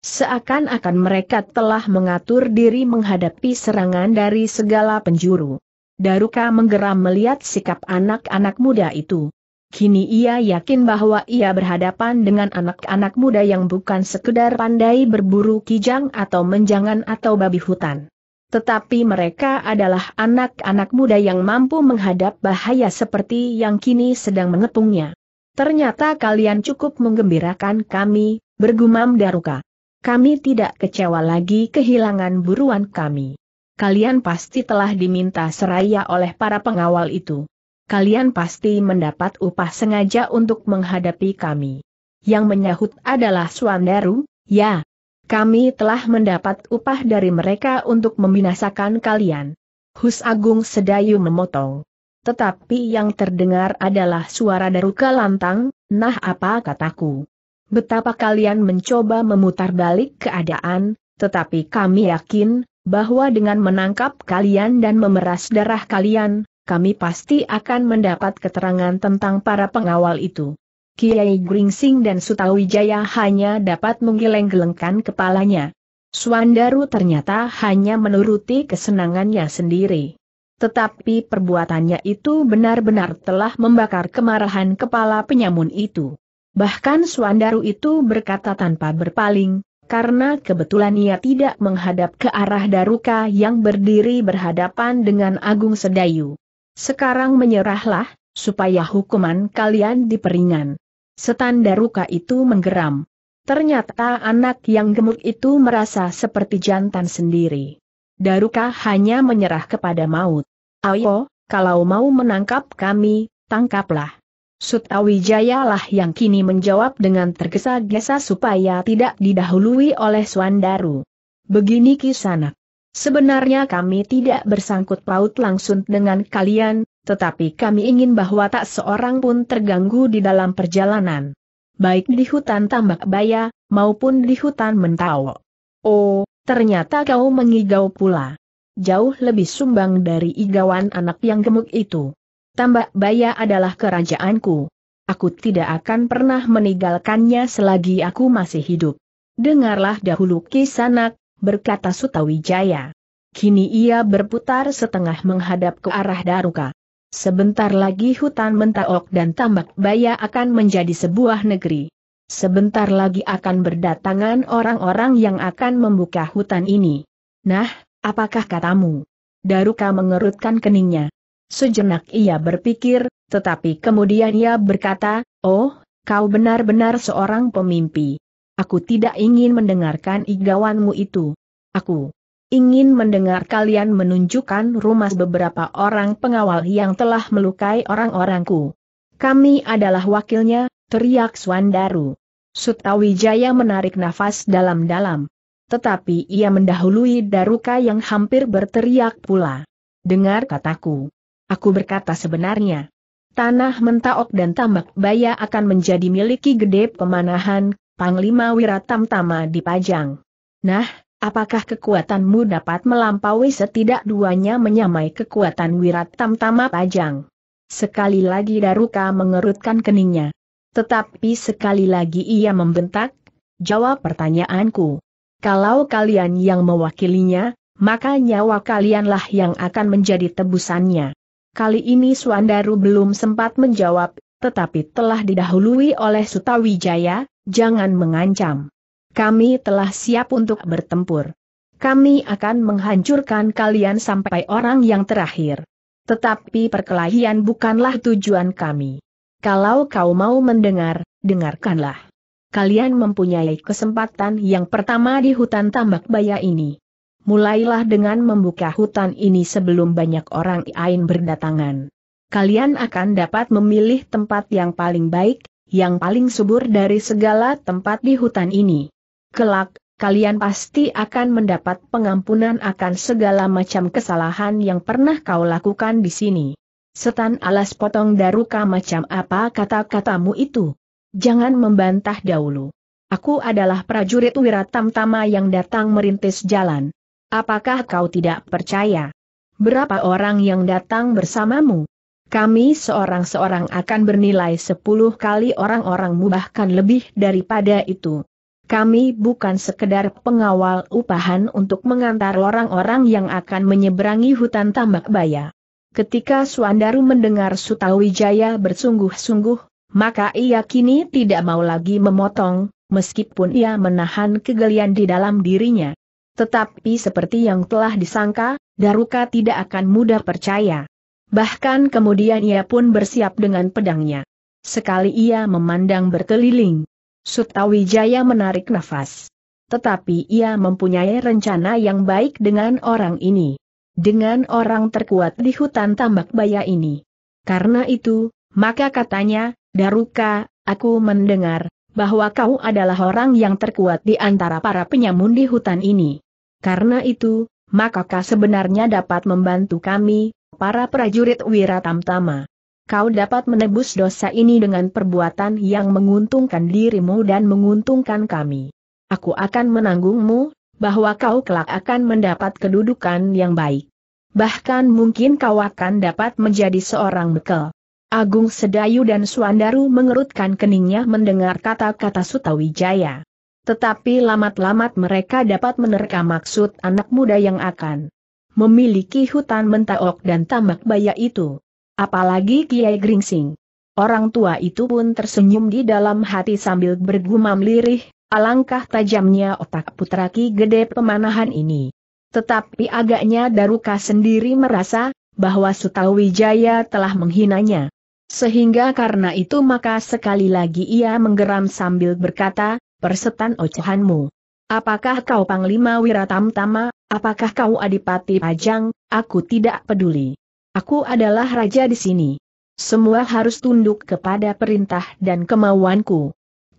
[SPEAKER 1] Seakan-akan mereka telah mengatur diri menghadapi serangan dari segala penjuru. Daruka menggeram melihat sikap anak-anak muda itu. Kini ia yakin bahwa ia berhadapan dengan anak-anak muda yang bukan sekedar pandai berburu kijang atau menjangan atau babi hutan. Tetapi mereka adalah anak-anak muda yang mampu menghadap bahaya seperti yang kini sedang mengepungnya. Ternyata kalian cukup menggembirakan kami, bergumam Daruka. Kami tidak kecewa lagi kehilangan buruan kami. Kalian pasti telah diminta seraya oleh para pengawal itu kalian pasti mendapat upah sengaja untuk menghadapi kami. Yang menyahut adalah Swandaru, ya. Kami telah mendapat upah dari mereka untuk membinasakan kalian. Hus Agung Sedayu memotong. Tetapi yang terdengar adalah suara Daruka lantang, nah apa kataku. Betapa kalian mencoba memutar balik keadaan, tetapi kami yakin, bahwa dengan menangkap kalian dan memeras darah kalian, kami pasti akan mendapat keterangan tentang para pengawal itu. Kiai Gringsing dan Sutawijaya hanya dapat menggeleng-gelengkan kepalanya. Suandaru ternyata hanya menuruti kesenangannya sendiri. Tetapi perbuatannya itu benar-benar telah membakar kemarahan kepala penyamun itu. Bahkan Suandaru itu berkata tanpa berpaling, karena kebetulan ia tidak menghadap ke arah Daruka yang berdiri berhadapan dengan Agung Sedayu. Sekarang menyerahlah, supaya hukuman kalian diperingan. Setan Daruka itu menggeram. Ternyata anak yang gemuk itu merasa seperti jantan sendiri. Daruka hanya menyerah kepada maut. Ayo, kalau mau menangkap kami, tangkaplah. Sutawijaya lah yang kini menjawab dengan tergesa-gesa supaya tidak didahului oleh Swandaru. Begini kisanak. Sebenarnya kami tidak bersangkut paut langsung dengan kalian, tetapi kami ingin bahwa tak seorang pun terganggu di dalam perjalanan. Baik di hutan tambak baya, maupun di hutan mentau. Oh, ternyata kau mengigau pula. Jauh lebih sumbang dari igawan anak yang gemuk itu. Tambak baya adalah kerajaanku. Aku tidak akan pernah meninggalkannya selagi aku masih hidup. Dengarlah dahulu kisah kisanak, berkata Sutawijaya. Kini ia berputar setengah menghadap ke arah Daruka. Sebentar lagi hutan mentaok dan tambak baya akan menjadi sebuah negeri. Sebentar lagi akan berdatangan orang-orang yang akan membuka hutan ini. Nah, apakah katamu? Daruka mengerutkan keningnya. Sejenak ia berpikir, tetapi kemudian ia berkata, Oh, kau benar-benar seorang pemimpi. Aku tidak ingin mendengarkan igawanmu itu. Aku ingin mendengar kalian menunjukkan rumah beberapa orang pengawal yang telah melukai orang-orangku. Kami adalah wakilnya, teriak Swandaru. Sutawijaya menarik nafas dalam-dalam. Tetapi ia mendahului Daruka yang hampir berteriak pula. Dengar kataku. Aku berkata sebenarnya. Tanah mentaok dan tambak baya akan menjadi miliki gede pemanahan, Panglima Wiratamtama dipajang. Nah, apakah kekuatanmu dapat melampaui setidak duanya menyamai kekuatan Wiratamtama pajang? Sekali lagi Daruka mengerutkan keningnya. Tetapi sekali lagi ia membentak, jawab pertanyaanku. Kalau kalian yang mewakilinya, maka nyawa kalianlah yang akan menjadi tebusannya. Kali ini Suandaru belum sempat menjawab, tetapi telah didahului oleh Sutawijaya, jangan mengancam. Kami telah siap untuk bertempur. Kami akan menghancurkan kalian sampai orang yang terakhir. Tetapi perkelahian bukanlah tujuan kami. Kalau kau mau mendengar, dengarkanlah. Kalian mempunyai kesempatan yang pertama di hutan tambak baya ini. Mulailah dengan membuka hutan ini sebelum banyak orang lain berdatangan. Kalian akan dapat memilih tempat yang paling baik, yang paling subur dari segala tempat di hutan ini. Kelak, kalian pasti akan mendapat pengampunan akan segala macam kesalahan yang pernah kau lakukan di sini. Setan alas potong daruka macam apa kata-katamu itu? Jangan membantah dahulu. Aku adalah prajurit Wiratamtama yang datang merintis jalan. Apakah kau tidak percaya? Berapa orang yang datang bersamamu? Kami seorang-seorang akan bernilai sepuluh kali orang orang bahkan lebih daripada itu. Kami bukan sekedar pengawal upahan untuk mengantar orang-orang yang akan menyeberangi hutan tambak baya. Ketika Suandaru mendengar Sutawijaya bersungguh-sungguh, maka ia kini tidak mau lagi memotong, meskipun ia menahan kegelian di dalam dirinya. Tetapi seperti yang telah disangka, Daruka tidak akan mudah percaya. Bahkan kemudian ia pun bersiap dengan pedangnya. Sekali ia memandang berkeliling. Sutawijaya menarik nafas. Tetapi ia mempunyai rencana yang baik dengan orang ini. Dengan orang terkuat di hutan tambak baya ini. Karena itu, maka katanya, Daruka, aku mendengar, bahwa kau adalah orang yang terkuat di antara para penyamun di hutan ini. Karena itu, maka kau sebenarnya dapat membantu kami, para prajurit Wiratamtama. Kau dapat menebus dosa ini dengan perbuatan yang menguntungkan dirimu dan menguntungkan kami. Aku akan menanggungmu, bahwa kau kelak akan mendapat kedudukan yang baik. Bahkan mungkin kau akan dapat menjadi seorang bekel. Agung Sedayu dan Suandaru mengerutkan keningnya mendengar kata-kata Sutawijaya. Tetapi lamat-lamat mereka dapat menerka maksud anak muda yang akan memiliki hutan mentaok dan tambak baya itu. Apalagi Kiai Gringsing. Orang tua itu pun tersenyum di dalam hati sambil bergumam lirih, alangkah tajamnya otak putra Ki Gede pemanahan ini. Tetapi agaknya Daruka sendiri merasa, bahwa Sutawijaya telah menghinanya. Sehingga karena itu maka sekali lagi ia menggeram sambil berkata, persetan ocehanmu. Apakah kau Panglima Wiratamtama, Apakah kau Adipati Pajang, aku tidak peduli. Aku adalah raja di sini. Semua harus tunduk kepada perintah dan kemauanku.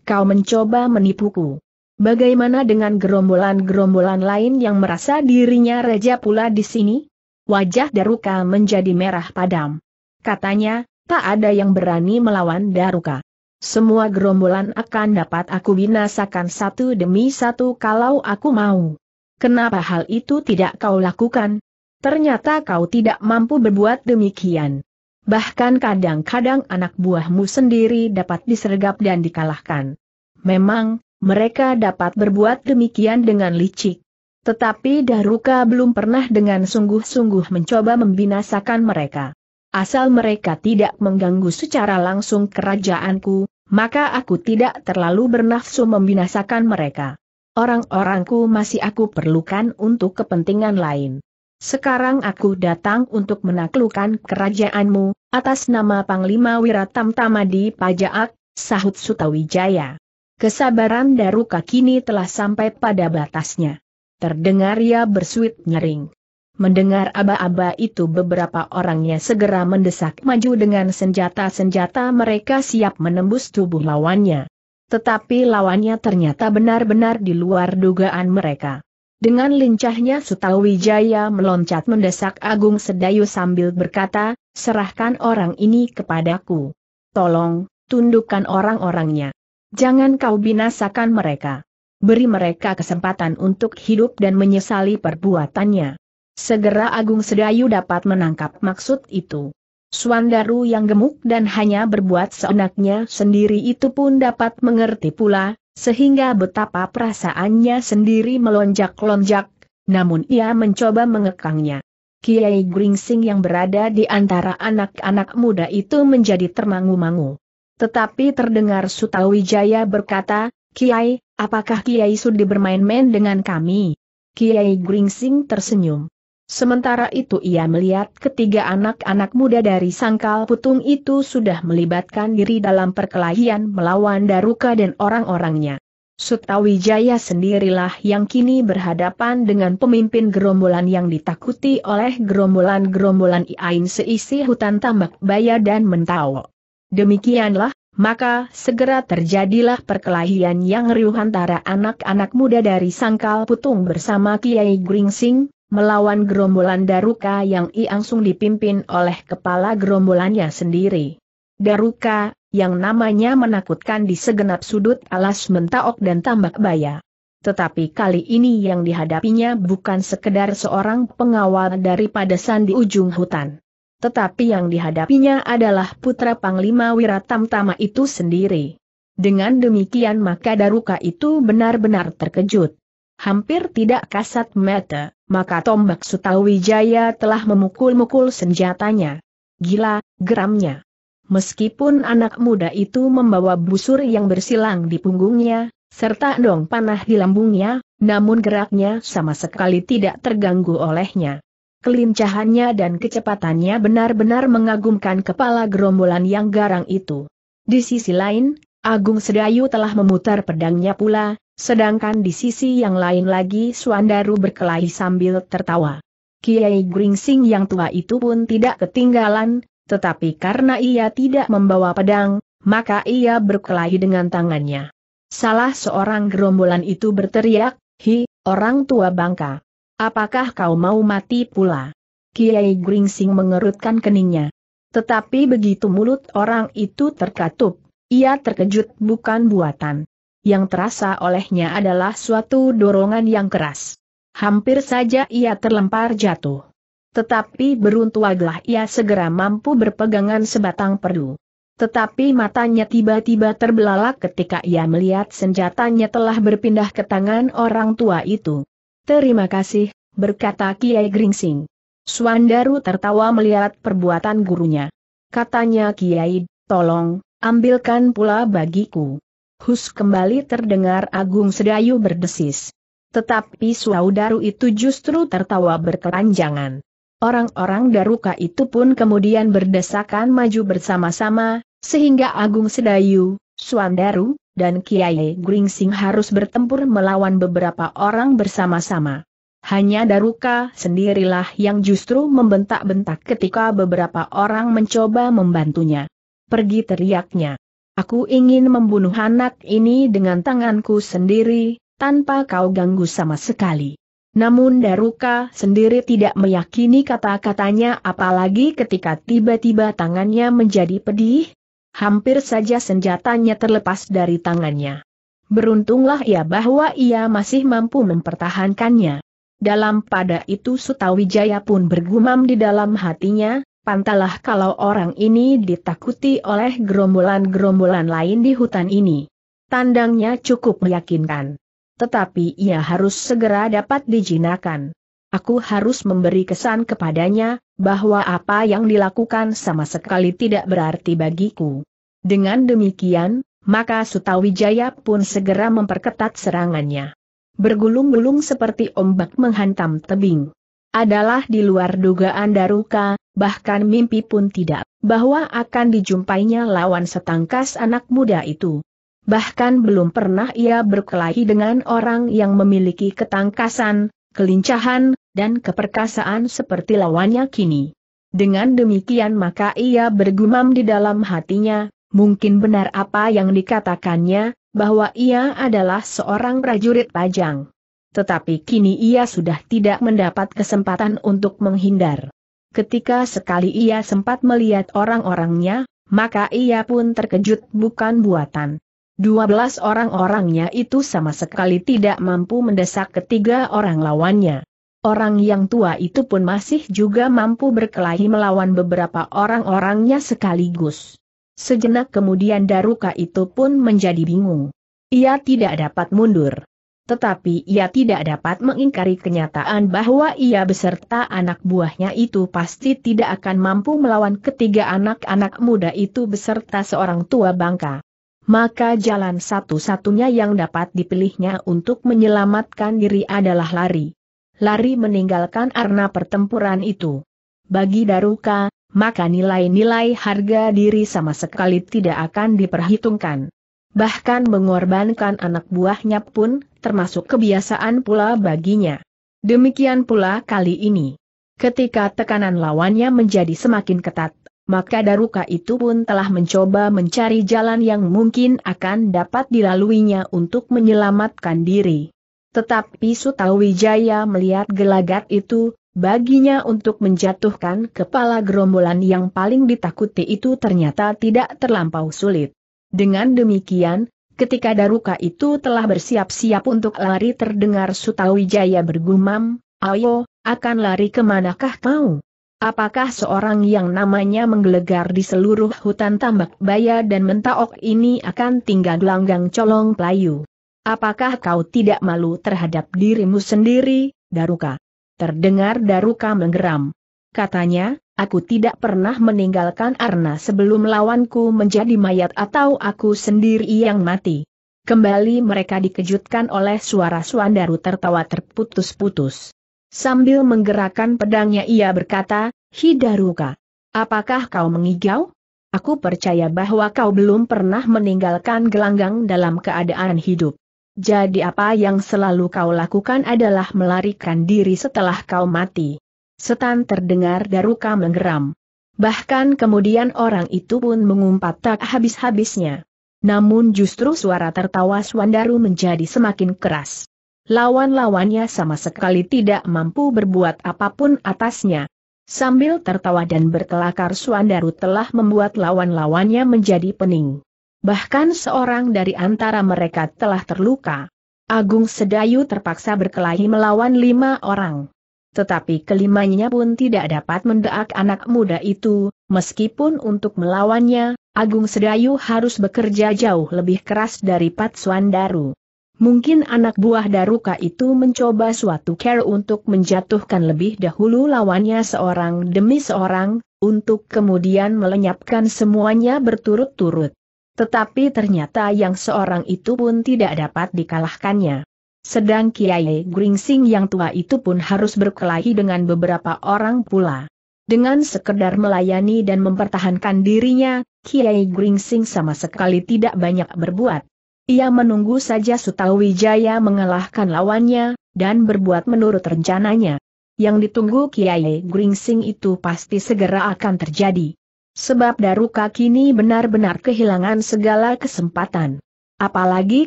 [SPEAKER 1] Kau mencoba menipuku. Bagaimana dengan gerombolan-gerombolan lain yang merasa dirinya raja pula di sini? Wajah Daruka menjadi merah padam. Katanya, tak ada yang berani melawan Daruka. Semua gerombolan akan dapat aku binasakan satu demi satu kalau aku mau. Kenapa hal itu tidak kau lakukan? Ternyata kau tidak mampu berbuat demikian. Bahkan kadang-kadang anak buahmu sendiri dapat disergap dan dikalahkan. Memang, mereka dapat berbuat demikian dengan licik. Tetapi Daruka belum pernah dengan sungguh-sungguh mencoba membinasakan mereka. Asal mereka tidak mengganggu secara langsung kerajaanku, maka aku tidak terlalu bernafsu membinasakan mereka. Orang-orangku masih aku perlukan untuk kepentingan lain. Sekarang aku datang untuk menaklukkan kerajaanmu, atas nama Panglima Wiratam Tamadi Pajaak, sahut Sutawijaya. Kesabaran Daruka kini telah sampai pada batasnya. Terdengar ia bersuit nyering. Mendengar aba-aba itu beberapa orangnya segera mendesak maju dengan senjata-senjata mereka siap menembus tubuh lawannya. Tetapi lawannya ternyata benar-benar di luar dugaan mereka. Dengan lincahnya Sutawijaya meloncat mendesak Agung Sedayu sambil berkata, serahkan orang ini kepadaku. Tolong, tundukkan orang-orangnya. Jangan kau binasakan mereka. Beri mereka kesempatan untuk hidup dan menyesali perbuatannya. Segera Agung Sedayu dapat menangkap maksud itu. Suandaru yang gemuk dan hanya berbuat seenaknya sendiri itu pun dapat mengerti pula, sehingga betapa perasaannya sendiri melonjak-lonjak, namun ia mencoba mengekangnya. Kiai Gringsing yang berada di antara anak-anak muda itu menjadi termangu-mangu. Tetapi terdengar Sutawijaya berkata, Kiai, apakah Kiai Sudi bermain-main dengan kami? Kiai Gringsing tersenyum. Sementara itu ia melihat ketiga anak-anak muda dari sangkal putung itu sudah melibatkan diri dalam perkelahian melawan Daruka dan orang-orangnya. Sutawijaya sendirilah yang kini berhadapan dengan pemimpin gerombolan yang ditakuti oleh gerombolan-gerombolan Iain seisi hutan tambak baya dan Mentawo. Demikianlah, maka segera terjadilah perkelahian yang riuh antara anak-anak muda dari Sangkal Putung bersama Kiai Gringsing, melawan gerombolan Daruka yang iangsung dipimpin oleh kepala gerombolannya sendiri. Daruka, yang namanya menakutkan di segenap sudut alas mentaok dan tambak baya. Tetapi kali ini yang dihadapinya bukan sekedar seorang pengawal daripada sandi ujung hutan. Tetapi yang dihadapinya adalah putra Panglima Wiratam Tama itu sendiri. Dengan demikian maka Daruka itu benar-benar terkejut. Hampir tidak kasat mata maka tombak Sutawijaya telah memukul-mukul senjatanya. Gila, geramnya. Meskipun anak muda itu membawa busur yang bersilang di punggungnya, serta dong panah di lambungnya, namun geraknya sama sekali tidak terganggu olehnya. Kelincahannya dan kecepatannya benar-benar mengagumkan kepala gerombolan yang garang itu. Di sisi lain, Agung Sedayu telah memutar pedangnya pula, Sedangkan di sisi yang lain lagi Suandaru berkelahi sambil tertawa. Kiai Gringsing yang tua itu pun tidak ketinggalan, tetapi karena ia tidak membawa pedang, maka ia berkelahi dengan tangannya. Salah seorang gerombolan itu berteriak, Hi, orang tua bangka. Apakah kau mau mati pula? Kiai Gringsing mengerutkan keningnya. Tetapi begitu mulut orang itu terkatup, ia terkejut bukan buatan yang terasa olehnya adalah suatu dorongan yang keras. Hampir saja ia terlempar jatuh. Tetapi beruntunglah ia segera mampu berpegangan sebatang perdu. Tetapi matanya tiba-tiba terbelalak ketika ia melihat senjatanya telah berpindah ke tangan orang tua itu. Terima kasih, berkata Kiai Gringsing. Suandaru tertawa melihat perbuatan gurunya. Katanya Kiai, tolong, ambilkan pula bagiku. Hus kembali terdengar Agung Sedayu berdesis. Tetapi Suaudaru itu justru tertawa berkeranjangan. Orang-orang Daruka itu pun kemudian berdesakan maju bersama-sama, sehingga Agung Sedayu, Suandaru, dan Kiai Gringsing harus bertempur melawan beberapa orang bersama-sama. Hanya Daruka sendirilah yang justru membentak-bentak ketika beberapa orang mencoba membantunya. Pergi teriaknya. Aku ingin membunuh anak ini dengan tanganku sendiri, tanpa kau ganggu sama sekali. Namun Daruka sendiri tidak meyakini kata-katanya apalagi ketika tiba-tiba tangannya menjadi pedih. Hampir saja senjatanya terlepas dari tangannya. Beruntunglah ia bahwa ia masih mampu mempertahankannya. Dalam pada itu Sutawijaya pun bergumam di dalam hatinya, pantalah kalau orang ini ditakuti oleh gerombolan-gerombolan lain di hutan ini. Tandangnya cukup meyakinkan. Tetapi ia harus segera dapat dijinakan. Aku harus memberi kesan kepadanya, bahwa apa yang dilakukan sama sekali tidak berarti bagiku. Dengan demikian, maka Sutawijaya pun segera memperketat serangannya. Bergulung-gulung seperti ombak menghantam tebing. Adalah di luar dugaan Daruka, bahkan mimpi pun tidak, bahwa akan dijumpainya lawan setangkas anak muda itu. Bahkan belum pernah ia berkelahi dengan orang yang memiliki ketangkasan, kelincahan, dan keperkasaan seperti lawannya kini. Dengan demikian maka ia bergumam di dalam hatinya, mungkin benar apa yang dikatakannya, bahwa ia adalah seorang prajurit pajang. Tetapi kini ia sudah tidak mendapat kesempatan untuk menghindar ketika sekali ia sempat melihat orang-orangnya, maka ia pun terkejut bukan buatan. Dua belas orang-orangnya itu sama sekali tidak mampu mendesak ketiga orang lawannya. Orang yang tua itu pun masih juga mampu berkelahi melawan beberapa orang-orangnya sekaligus. Sejenak kemudian Daruka itu pun menjadi bingung. Ia tidak dapat mundur. Tetapi ia tidak dapat mengingkari kenyataan bahwa ia beserta anak buahnya itu pasti tidak akan mampu melawan ketiga anak-anak muda itu beserta seorang tua bangka. Maka jalan satu-satunya yang dapat dipilihnya untuk menyelamatkan diri adalah lari. Lari meninggalkan arena pertempuran itu. Bagi Daruka, maka nilai-nilai harga diri sama sekali tidak akan diperhitungkan bahkan mengorbankan anak buahnya pun, termasuk kebiasaan pula baginya. Demikian pula kali ini. Ketika tekanan lawannya menjadi semakin ketat, maka Daruka itu pun telah mencoba mencari jalan yang mungkin akan dapat dilaluinya untuk menyelamatkan diri. Tetapi Sutawijaya melihat gelagat itu, baginya untuk menjatuhkan kepala gerombolan yang paling ditakuti itu ternyata tidak terlampau sulit. Dengan demikian, ketika Daruka itu telah bersiap-siap untuk lari terdengar Sutawijaya bergumam, Ayo, akan lari kemanakah kau? Apakah seorang yang namanya menggelegar di seluruh hutan tambak baya dan mentaok ini akan tinggal gelanggang colong pelayu? Apakah kau tidak malu terhadap dirimu sendiri, Daruka? Terdengar Daruka menggeram. Katanya, Aku tidak pernah meninggalkan Arna sebelum lawanku menjadi mayat atau aku sendiri yang mati. Kembali mereka dikejutkan oleh suara Suandaru tertawa terputus-putus. Sambil menggerakkan pedangnya ia berkata, Hidaruka, apakah kau mengigau? Aku percaya bahwa kau belum pernah meninggalkan gelanggang dalam keadaan hidup. Jadi apa yang selalu kau lakukan adalah melarikan diri setelah kau mati setan terdengar Daruka menggeram. Bahkan kemudian orang itu pun mengumpat tak habis-habisnya. Namun justru suara tertawa Swandaru menjadi semakin keras. Lawan-lawannya sama sekali tidak mampu berbuat apapun atasnya. Sambil tertawa dan berkelakar Swandaru telah membuat lawan-lawannya menjadi pening. Bahkan seorang dari antara mereka telah terluka. Agung Sedayu terpaksa berkelahi melawan lima orang tetapi kelimanya pun tidak dapat mendeak anak muda itu, meskipun untuk melawannya, Agung Sedayu harus bekerja jauh lebih keras dari Patsuan Daru. Mungkin anak buah Daruka itu mencoba suatu care untuk menjatuhkan lebih dahulu lawannya seorang demi seorang, untuk kemudian melenyapkan semuanya berturut-turut. Tetapi ternyata yang seorang itu pun tidak dapat dikalahkannya. Sedang Kiai Gringsing yang tua itu pun harus berkelahi dengan beberapa orang pula. Dengan sekedar melayani dan mempertahankan dirinya, Kiai Gringsing sama sekali tidak banyak berbuat. Ia menunggu saja Sutawijaya mengalahkan lawannya, dan berbuat menurut rencananya. Yang ditunggu Kiai Gringsing itu pasti segera akan terjadi. Sebab Daruka kini benar-benar kehilangan segala kesempatan. Apalagi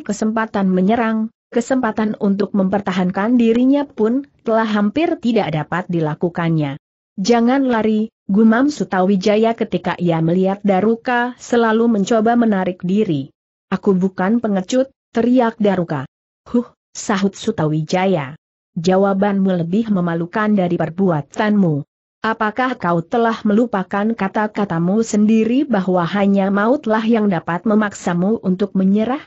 [SPEAKER 1] kesempatan menyerang, Kesempatan untuk mempertahankan dirinya pun telah hampir tidak dapat dilakukannya. Jangan lari, gumam Sutawijaya ketika ia melihat Daruka selalu mencoba menarik diri. Aku bukan pengecut, teriak Daruka. Huh, sahut Sutawijaya. Jawabanmu lebih memalukan dari perbuatanmu. Apakah kau telah melupakan kata-katamu sendiri bahwa hanya mautlah yang dapat memaksamu untuk menyerah?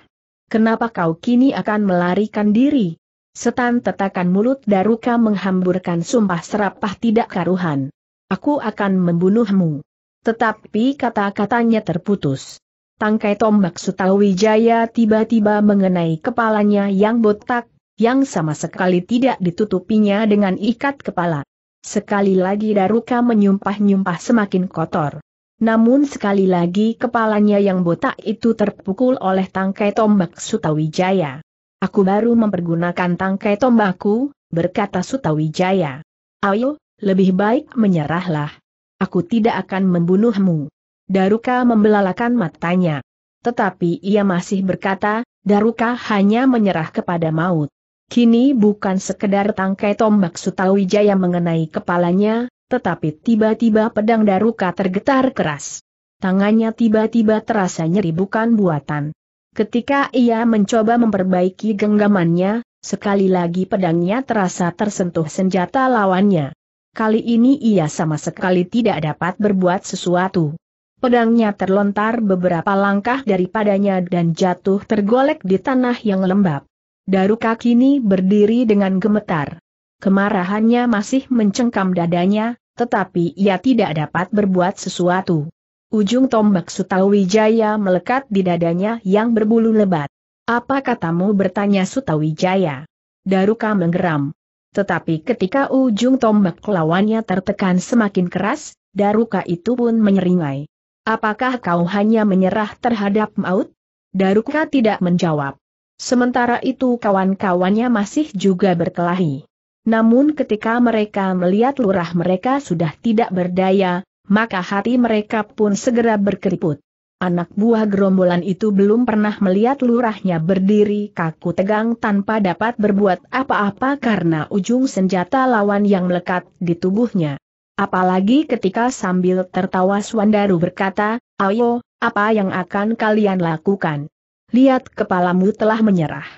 [SPEAKER 1] kenapa kau kini akan melarikan diri? Setan tetakan mulut Daruka menghamburkan sumpah serapah tidak karuhan. Aku akan membunuhmu. Tetapi kata-katanya terputus. Tangkai tombak Sutawijaya tiba-tiba mengenai kepalanya yang botak, yang sama sekali tidak ditutupinya dengan ikat kepala. Sekali lagi Daruka menyumpah-nyumpah semakin kotor. Namun sekali lagi kepalanya yang botak itu terpukul oleh tangkai tombak Sutawijaya. Aku baru mempergunakan tangkai tombakku, berkata Sutawijaya. Ayo, lebih baik menyerahlah. Aku tidak akan membunuhmu. Daruka membelalakan matanya. Tetapi ia masih berkata, Daruka hanya menyerah kepada maut. Kini bukan sekedar tangkai tombak Sutawijaya mengenai kepalanya, tetapi tiba-tiba pedang Daruka tergetar keras. Tangannya tiba-tiba terasa nyeri bukan buatan. Ketika ia mencoba memperbaiki genggamannya, sekali lagi pedangnya terasa tersentuh senjata lawannya. Kali ini ia sama sekali tidak dapat berbuat sesuatu. Pedangnya terlontar beberapa langkah daripadanya dan jatuh tergolek di tanah yang lembab. Daruka kini berdiri dengan gemetar. Kemarahannya masih mencengkam dadanya, tetapi ia tidak dapat berbuat sesuatu. Ujung tombak Sutawijaya melekat di dadanya yang berbulu lebat. Apa katamu bertanya Sutawijaya? Daruka menggeram. Tetapi ketika ujung tombak lawannya tertekan semakin keras, Daruka itu pun menyeringai. Apakah kau hanya menyerah terhadap maut? Daruka tidak menjawab. Sementara itu kawan-kawannya masih juga berkelahi. Namun ketika mereka melihat lurah mereka sudah tidak berdaya, maka hati mereka pun segera berkeriput. Anak buah gerombolan itu belum pernah melihat lurahnya berdiri kaku tegang tanpa dapat berbuat apa-apa karena ujung senjata lawan yang melekat di tubuhnya. Apalagi ketika sambil tertawa Swandaru berkata, Ayo, apa yang akan kalian lakukan? Lihat kepalamu telah menyerah.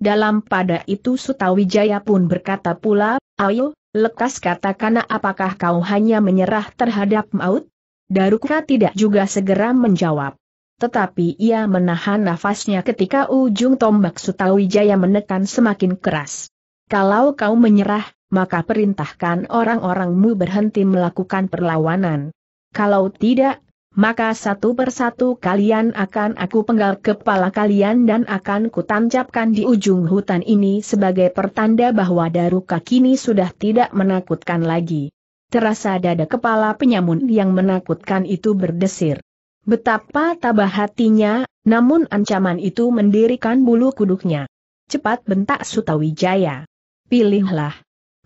[SPEAKER 1] Dalam pada itu Sutawijaya pun berkata pula, ayo, lekas katakan apakah kau hanya menyerah terhadap maut? Daruka tidak juga segera menjawab. Tetapi ia menahan nafasnya ketika ujung tombak Sutawijaya menekan semakin keras. Kalau kau menyerah, maka perintahkan orang-orangmu berhenti melakukan perlawanan. Kalau tidak, maka satu persatu kalian akan aku penggal kepala kalian dan akan kutancapkan di ujung hutan ini sebagai pertanda bahwa Daruka kini sudah tidak menakutkan lagi. Terasa dada kepala penyamun yang menakutkan itu berdesir. Betapa tabah hatinya, namun ancaman itu mendirikan bulu kuduknya. Cepat bentak Sutawijaya. Pilihlah.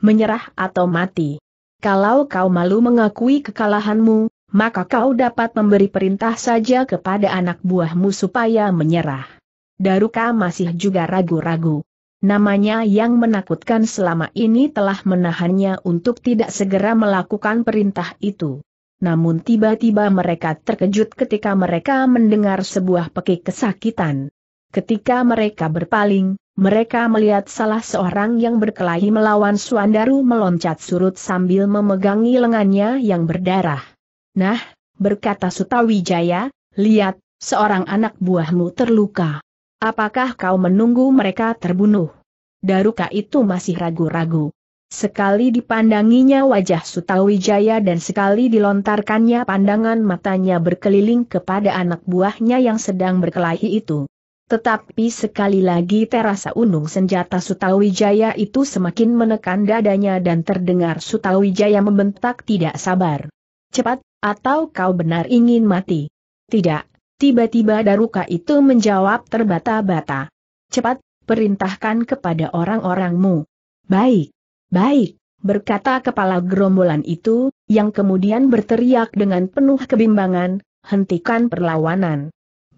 [SPEAKER 1] Menyerah atau mati. Kalau kau malu mengakui kekalahanmu, maka kau dapat memberi perintah saja kepada anak buahmu supaya menyerah. Daruka masih juga ragu-ragu. Namanya yang menakutkan selama ini telah menahannya untuk tidak segera melakukan perintah itu. Namun tiba-tiba mereka terkejut ketika mereka mendengar sebuah pekik kesakitan. Ketika mereka berpaling, mereka melihat salah seorang yang berkelahi melawan Suandaru meloncat surut sambil memegangi lengannya yang berdarah. Nah, berkata Sutawijaya, lihat, seorang anak buahmu terluka. Apakah kau menunggu mereka terbunuh? Daruka itu masih ragu-ragu. Sekali dipandanginya wajah Sutawijaya dan sekali dilontarkannya pandangan matanya berkeliling kepada anak buahnya yang sedang berkelahi itu. Tetapi sekali lagi terasa unung senjata Sutawijaya itu semakin menekan dadanya dan terdengar Sutawijaya membentak tidak sabar. Cepat, atau kau benar ingin mati? Tidak, tiba-tiba Daruka itu menjawab terbata-bata. Cepat, perintahkan kepada orang-orangmu. Baik, baik, berkata kepala gerombolan itu, yang kemudian berteriak dengan penuh kebimbangan, hentikan perlawanan.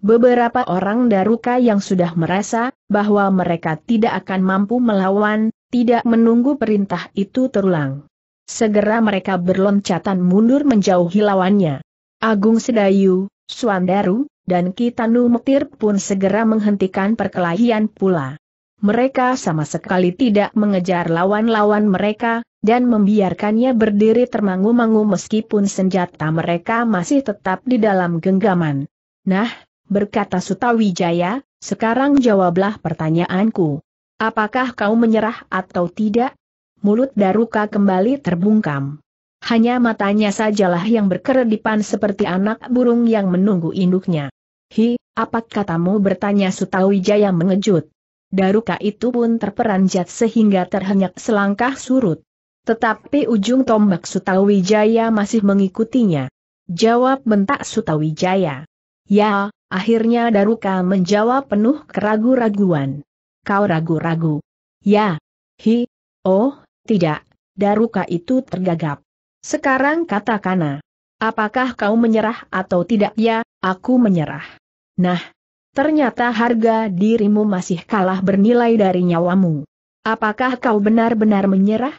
[SPEAKER 1] Beberapa orang Daruka yang sudah merasa bahwa mereka tidak akan mampu melawan, tidak menunggu perintah itu terulang. Segera mereka berloncatan mundur menjauhi lawannya. Agung Sedayu, Suandaru, dan Kitanu Metir pun segera menghentikan perkelahian pula. Mereka sama sekali tidak mengejar lawan-lawan mereka, dan membiarkannya berdiri termangu-mangu meskipun senjata mereka masih tetap di dalam genggaman. Nah, berkata Sutawijaya, sekarang jawablah pertanyaanku. Apakah kau menyerah atau tidak? Mulut Daruka kembali terbungkam. Hanya matanya sajalah yang berkeredipan seperti anak burung yang menunggu induknya. Hi, apa katamu bertanya Sutawijaya mengejut. Daruka itu pun terperanjat sehingga terhenyak selangkah surut. Tetapi ujung tombak Sutawijaya masih mengikutinya. Jawab bentak Sutawijaya. Ya, Akhirnya Daruka menjawab penuh keragu-raguan. Kau ragu-ragu? Ya. Hi. Oh, tidak. Daruka itu tergagap. Sekarang katakana. Apakah kau menyerah atau tidak? Ya, aku menyerah. Nah, ternyata harga dirimu masih kalah bernilai dari nyawamu. Apakah kau benar-benar menyerah?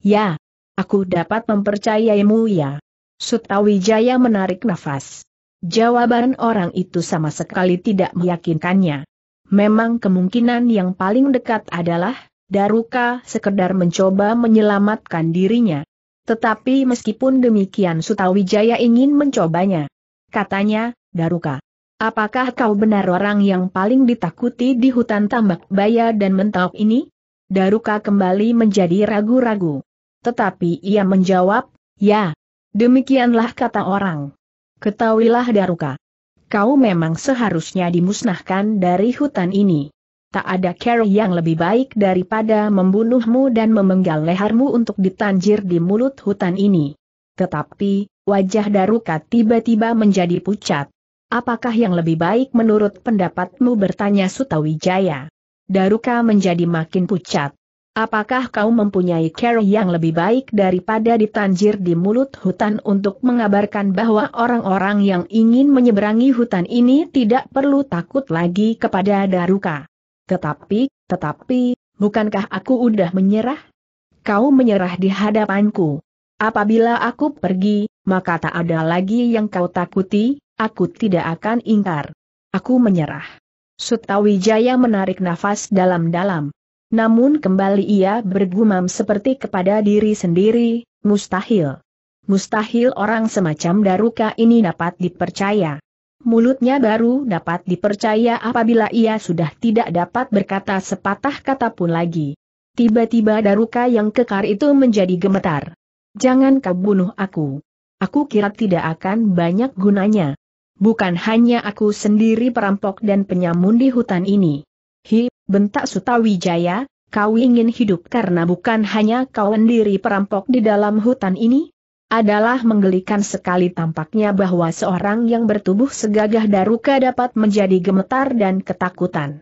[SPEAKER 1] Ya. Aku dapat mempercayaimu ya. Sutawijaya menarik nafas. Jawaban orang itu sama sekali tidak meyakinkannya. Memang kemungkinan yang paling dekat adalah, Daruka sekedar mencoba menyelamatkan dirinya. Tetapi meskipun demikian Sutawijaya ingin mencobanya. Katanya, Daruka, apakah kau benar orang yang paling ditakuti di hutan tambak baya dan mentaup ini? Daruka kembali menjadi ragu-ragu. Tetapi ia menjawab, ya. Demikianlah kata orang. Ketahuilah Daruka. Kau memang seharusnya dimusnahkan dari hutan ini. Tak ada care yang lebih baik daripada membunuhmu dan memenggal lehermu untuk ditanjir di mulut hutan ini. Tetapi, wajah Daruka tiba-tiba menjadi pucat. Apakah yang lebih baik menurut pendapatmu bertanya Sutawijaya? Daruka menjadi makin pucat. Apakah kau mempunyai cara yang lebih baik daripada ditanjir di mulut hutan untuk mengabarkan bahwa orang-orang yang ingin menyeberangi hutan ini tidak perlu takut lagi kepada Daruka? Tetapi, tetapi, bukankah aku udah menyerah? Kau menyerah di hadapanku. Apabila aku pergi, maka tak ada lagi yang kau takuti, aku tidak akan ingkar. Aku menyerah. Sutawijaya menarik nafas dalam-dalam. Namun kembali ia bergumam seperti kepada diri sendiri, mustahil. Mustahil orang semacam Daruka ini dapat dipercaya. Mulutnya baru dapat dipercaya apabila ia sudah tidak dapat berkata sepatah kata pun lagi. Tiba-tiba Daruka yang kekar itu menjadi gemetar. Jangan kau bunuh aku. Aku kira tidak akan banyak gunanya. Bukan hanya aku sendiri perampok dan penyamun di hutan ini. Hi, bentak Sutawijaya, kau ingin hidup karena bukan hanya kau sendiri perampok di dalam hutan ini? Adalah menggelikan sekali tampaknya bahwa seorang yang bertubuh segagah Daruka dapat menjadi gemetar dan ketakutan.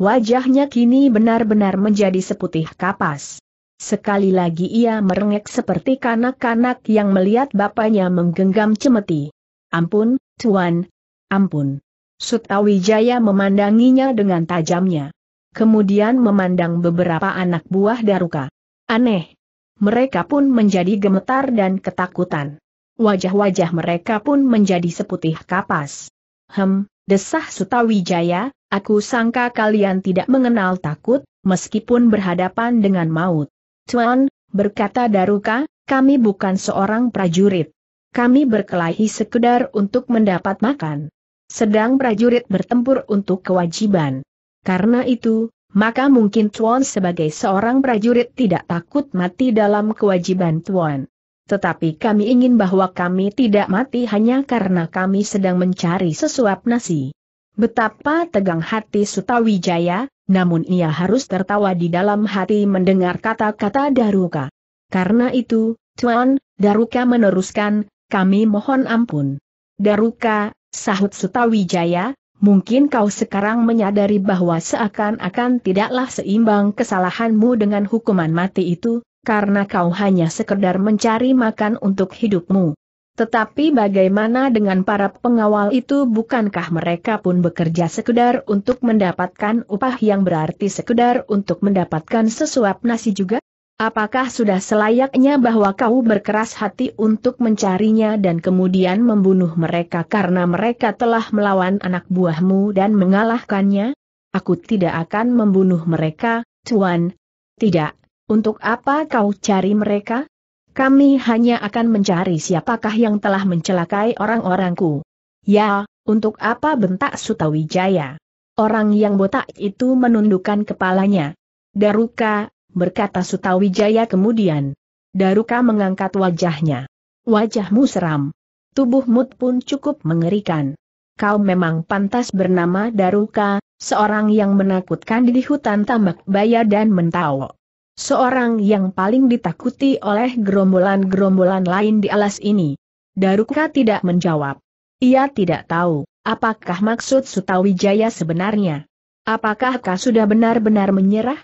[SPEAKER 1] Wajahnya kini benar-benar menjadi seputih kapas. Sekali lagi ia merengek seperti kanak-kanak yang melihat bapaknya menggenggam cemeti. Ampun, Tuan. Ampun. Sutawijaya memandanginya dengan tajamnya kemudian memandang beberapa anak buah Daruka. Aneh. Mereka pun menjadi gemetar dan ketakutan. Wajah-wajah mereka pun menjadi seputih kapas. Hem, desah Sutawijaya, aku sangka kalian tidak mengenal takut, meskipun berhadapan dengan maut. Tuan, berkata Daruka, kami bukan seorang prajurit. Kami berkelahi sekedar untuk mendapat makan. Sedang prajurit bertempur untuk kewajiban. Karena itu, maka mungkin Tuan sebagai seorang prajurit tidak takut mati dalam kewajiban Tuan. Tetapi kami ingin bahwa kami tidak mati hanya karena kami sedang mencari sesuap nasi. Betapa tegang hati Sutawijaya, namun ia harus tertawa di dalam hati mendengar kata-kata Daruka. Karena itu, Tuan, Daruka meneruskan, kami mohon ampun. Daruka, sahut Sutawijaya, Mungkin kau sekarang menyadari bahwa seakan-akan tidaklah seimbang kesalahanmu dengan hukuman mati itu, karena kau hanya sekedar mencari makan untuk hidupmu. Tetapi bagaimana dengan para pengawal itu bukankah mereka pun bekerja sekedar untuk mendapatkan upah yang berarti sekedar untuk mendapatkan sesuap nasi juga? Apakah sudah selayaknya bahwa kau berkeras hati untuk mencarinya dan kemudian membunuh mereka karena mereka telah melawan anak buahmu dan mengalahkannya? Aku tidak akan membunuh mereka, Tuan. Tidak, untuk apa kau cari mereka? Kami hanya akan mencari siapakah yang telah mencelakai orang-orangku. Ya, untuk apa bentak Sutawijaya? Orang yang botak itu menundukkan kepalanya. Daruka, berkata Sutawijaya kemudian. Daruka mengangkat wajahnya. Wajahmu seram. Tubuhmu pun cukup mengerikan. Kau memang pantas bernama Daruka, seorang yang menakutkan di hutan tambak baya dan mentawo seorang yang paling ditakuti oleh gerombolan-gerombolan lain di alas ini. Daruka tidak menjawab. Ia tidak tahu, apakah maksud Sutawijaya sebenarnya. Apakah kau sudah benar-benar menyerah?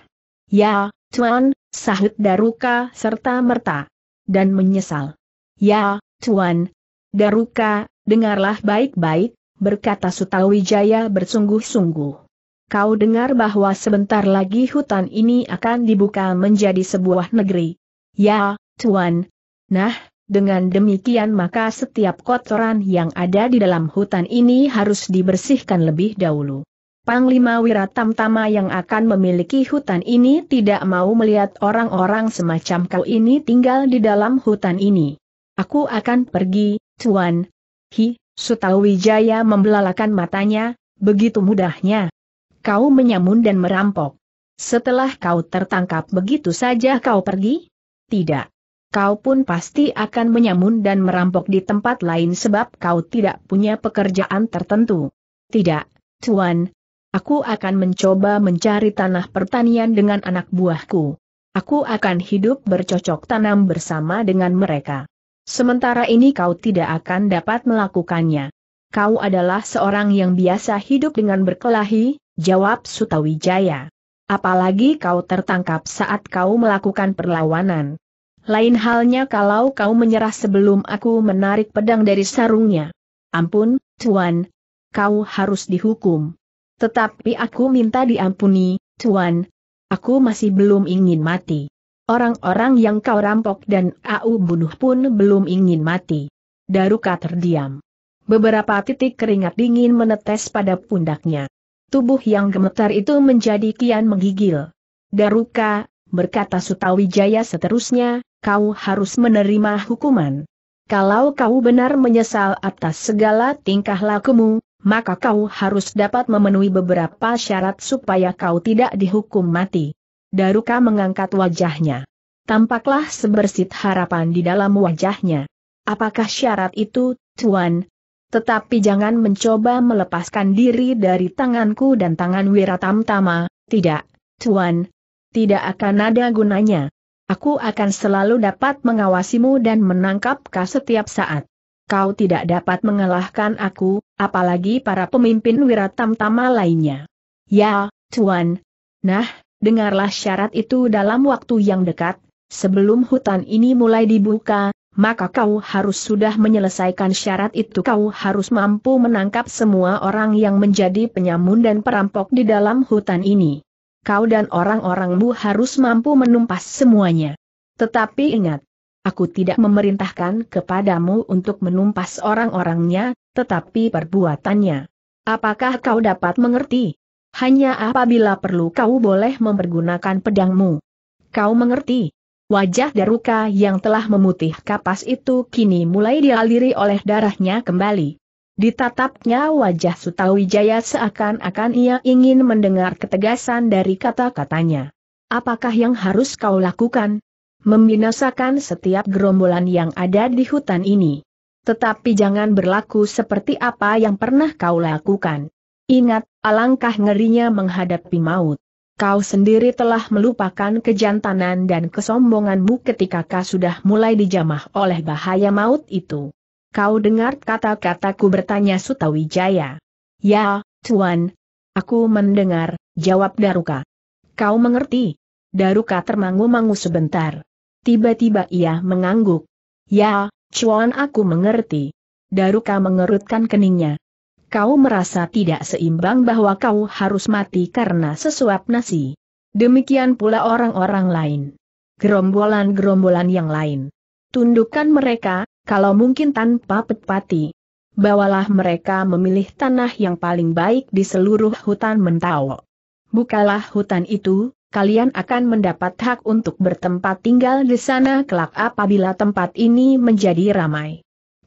[SPEAKER 1] Ya, Tuan, sahut Daruka serta merta. Dan menyesal. Ya, Tuan. Daruka, dengarlah baik-baik, berkata Sutawijaya bersungguh-sungguh. Kau dengar bahwa sebentar lagi hutan ini akan dibuka menjadi sebuah negeri. Ya, Tuan. Nah, dengan demikian maka setiap kotoran yang ada di dalam hutan ini harus dibersihkan lebih dahulu. Panglima Wiratam Tama yang akan memiliki hutan ini tidak mau melihat orang-orang semacam kau ini tinggal di dalam hutan ini. Aku akan pergi, Tuan. Hi, Sutawijaya membelalakan matanya, begitu mudahnya. Kau menyamun dan merampok. Setelah kau tertangkap begitu saja kau pergi? Tidak. Kau pun pasti akan menyamun dan merampok di tempat lain sebab kau tidak punya pekerjaan tertentu. Tidak, Tuan, Aku akan mencoba mencari tanah pertanian dengan anak buahku. Aku akan hidup bercocok tanam bersama dengan mereka. Sementara ini kau tidak akan dapat melakukannya. Kau adalah seorang yang biasa hidup dengan berkelahi, jawab Sutawijaya. Apalagi kau tertangkap saat kau melakukan perlawanan. Lain halnya kalau kau menyerah sebelum aku menarik pedang dari sarungnya. Ampun, Tuan. Kau harus dihukum. Tetapi aku minta diampuni, Tuan. Aku masih belum ingin mati. Orang-orang yang kau rampok dan au bunuh pun belum ingin mati. Daruka terdiam. Beberapa titik keringat dingin menetes pada pundaknya. Tubuh yang gemetar itu menjadi kian menggigil. Daruka, berkata Sutawijaya seterusnya, kau harus menerima hukuman. Kalau kau benar menyesal atas segala tingkah lakumu, maka kau harus dapat memenuhi beberapa syarat supaya kau tidak dihukum mati. Daruka mengangkat wajahnya. Tampaklah sebersit harapan di dalam wajahnya. Apakah syarat itu, Tuan? Tetapi jangan mencoba melepaskan diri dari tanganku dan tangan Wiratam Tama. tidak, Tuan. Tidak akan ada gunanya. Aku akan selalu dapat mengawasimu dan menangkap kau setiap saat kau tidak dapat mengalahkan aku, apalagi para pemimpin wiratam-tama lainnya. Ya, Tuan. Nah, dengarlah syarat itu dalam waktu yang dekat, sebelum hutan ini mulai dibuka, maka kau harus sudah menyelesaikan syarat itu kau harus mampu menangkap semua orang yang menjadi penyamun dan perampok di dalam hutan ini. Kau dan orang-orangmu harus mampu menumpas semuanya. Tetapi ingat, Aku tidak memerintahkan kepadamu untuk menumpas orang-orangnya, tetapi perbuatannya. Apakah kau dapat mengerti? Hanya apabila perlu kau boleh mempergunakan pedangmu. Kau mengerti? Wajah Daruka yang telah memutih kapas itu kini mulai dialiri oleh darahnya kembali. Ditatapnya wajah Sutawijaya seakan-akan ia ingin mendengar ketegasan dari kata-katanya. Apakah yang harus kau lakukan? membinasakan setiap gerombolan yang ada di hutan ini. Tetapi jangan berlaku seperti apa yang pernah kau lakukan. Ingat, alangkah ngerinya menghadapi maut. Kau sendiri telah melupakan kejantanan dan kesombonganmu ketika kau sudah mulai dijamah oleh bahaya maut itu. Kau dengar kata-kataku bertanya Sutawijaya. Ya, Tuan. Aku mendengar, jawab Daruka. Kau mengerti? Daruka termangu-mangu sebentar. Tiba-tiba ia mengangguk. Ya, Chuan aku mengerti. Daruka mengerutkan keningnya. Kau merasa tidak seimbang bahwa kau harus mati karena sesuap nasi. Demikian pula orang-orang lain. Gerombolan-gerombolan yang lain. Tundukkan mereka, kalau mungkin tanpa petpati. Bawalah mereka memilih tanah yang paling baik di seluruh hutan mentau. Bukalah hutan itu, kalian akan mendapat hak untuk bertempat tinggal di sana kelak apabila tempat ini menjadi ramai.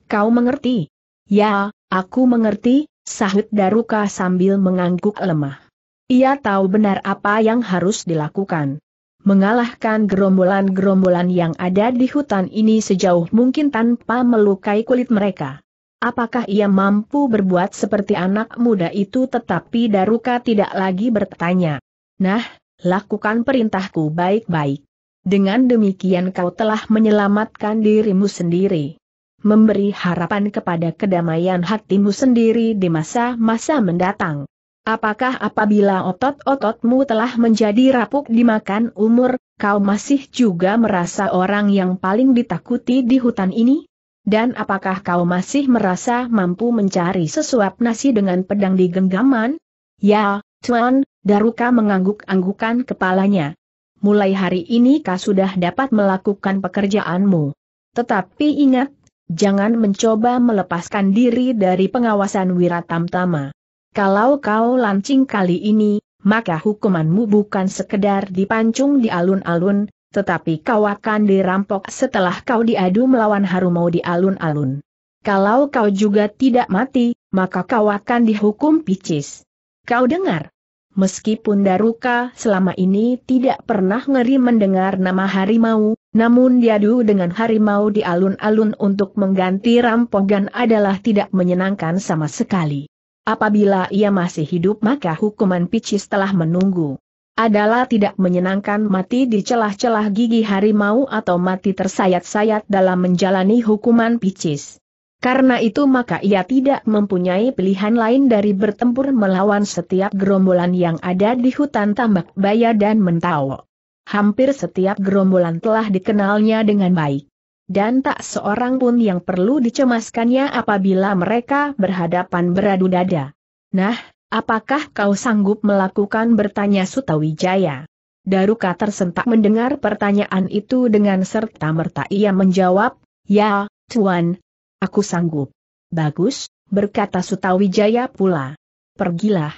[SPEAKER 1] Kau mengerti? Ya, aku mengerti, sahut Daruka sambil mengangguk lemah. Ia tahu benar apa yang harus dilakukan. Mengalahkan gerombolan-gerombolan yang ada di hutan ini sejauh mungkin tanpa melukai kulit mereka. Apakah ia mampu berbuat seperti anak muda itu tetapi Daruka tidak lagi bertanya. Nah, lakukan perintahku baik-baik. Dengan demikian kau telah menyelamatkan dirimu sendiri. Memberi harapan kepada kedamaian hatimu sendiri di masa-masa mendatang. Apakah apabila otot-ototmu telah menjadi rapuk dimakan umur, kau masih juga merasa orang yang paling ditakuti di hutan ini? Dan apakah kau masih merasa mampu mencari sesuap nasi dengan pedang di genggaman? Ya, Tuan, Daruka mengangguk-anggukan kepalanya. Mulai hari ini kau sudah dapat melakukan pekerjaanmu. Tetapi ingat, jangan mencoba melepaskan diri dari pengawasan Wiratamtama. Kalau kau lancing kali ini, maka hukumanmu bukan sekedar dipancung di alun-alun, tetapi kau akan dirampok setelah kau diadu melawan Harumau di alun-alun. Kalau kau juga tidak mati, maka kau akan dihukum picis. Kau dengar? Meskipun Daruka selama ini tidak pernah ngeri mendengar nama harimau, namun diadu dengan harimau di alun-alun untuk mengganti rampogan adalah tidak menyenangkan sama sekali. Apabila ia masih hidup maka hukuman picis telah menunggu. Adalah tidak menyenangkan mati di celah-celah gigi harimau atau mati tersayat-sayat dalam menjalani hukuman picis. Karena itu maka ia tidak mempunyai pilihan lain dari bertempur melawan setiap gerombolan yang ada di hutan tambak baya dan Mentawo. Hampir setiap gerombolan telah dikenalnya dengan baik. Dan tak seorang pun yang perlu dicemaskannya apabila mereka berhadapan beradu dada. Nah, apakah kau sanggup melakukan bertanya Sutawijaya? Daruka tersentak mendengar pertanyaan itu dengan serta merta ia menjawab, Ya, Tuan, Aku sanggup. Bagus, berkata Sutawijaya pula. Pergilah.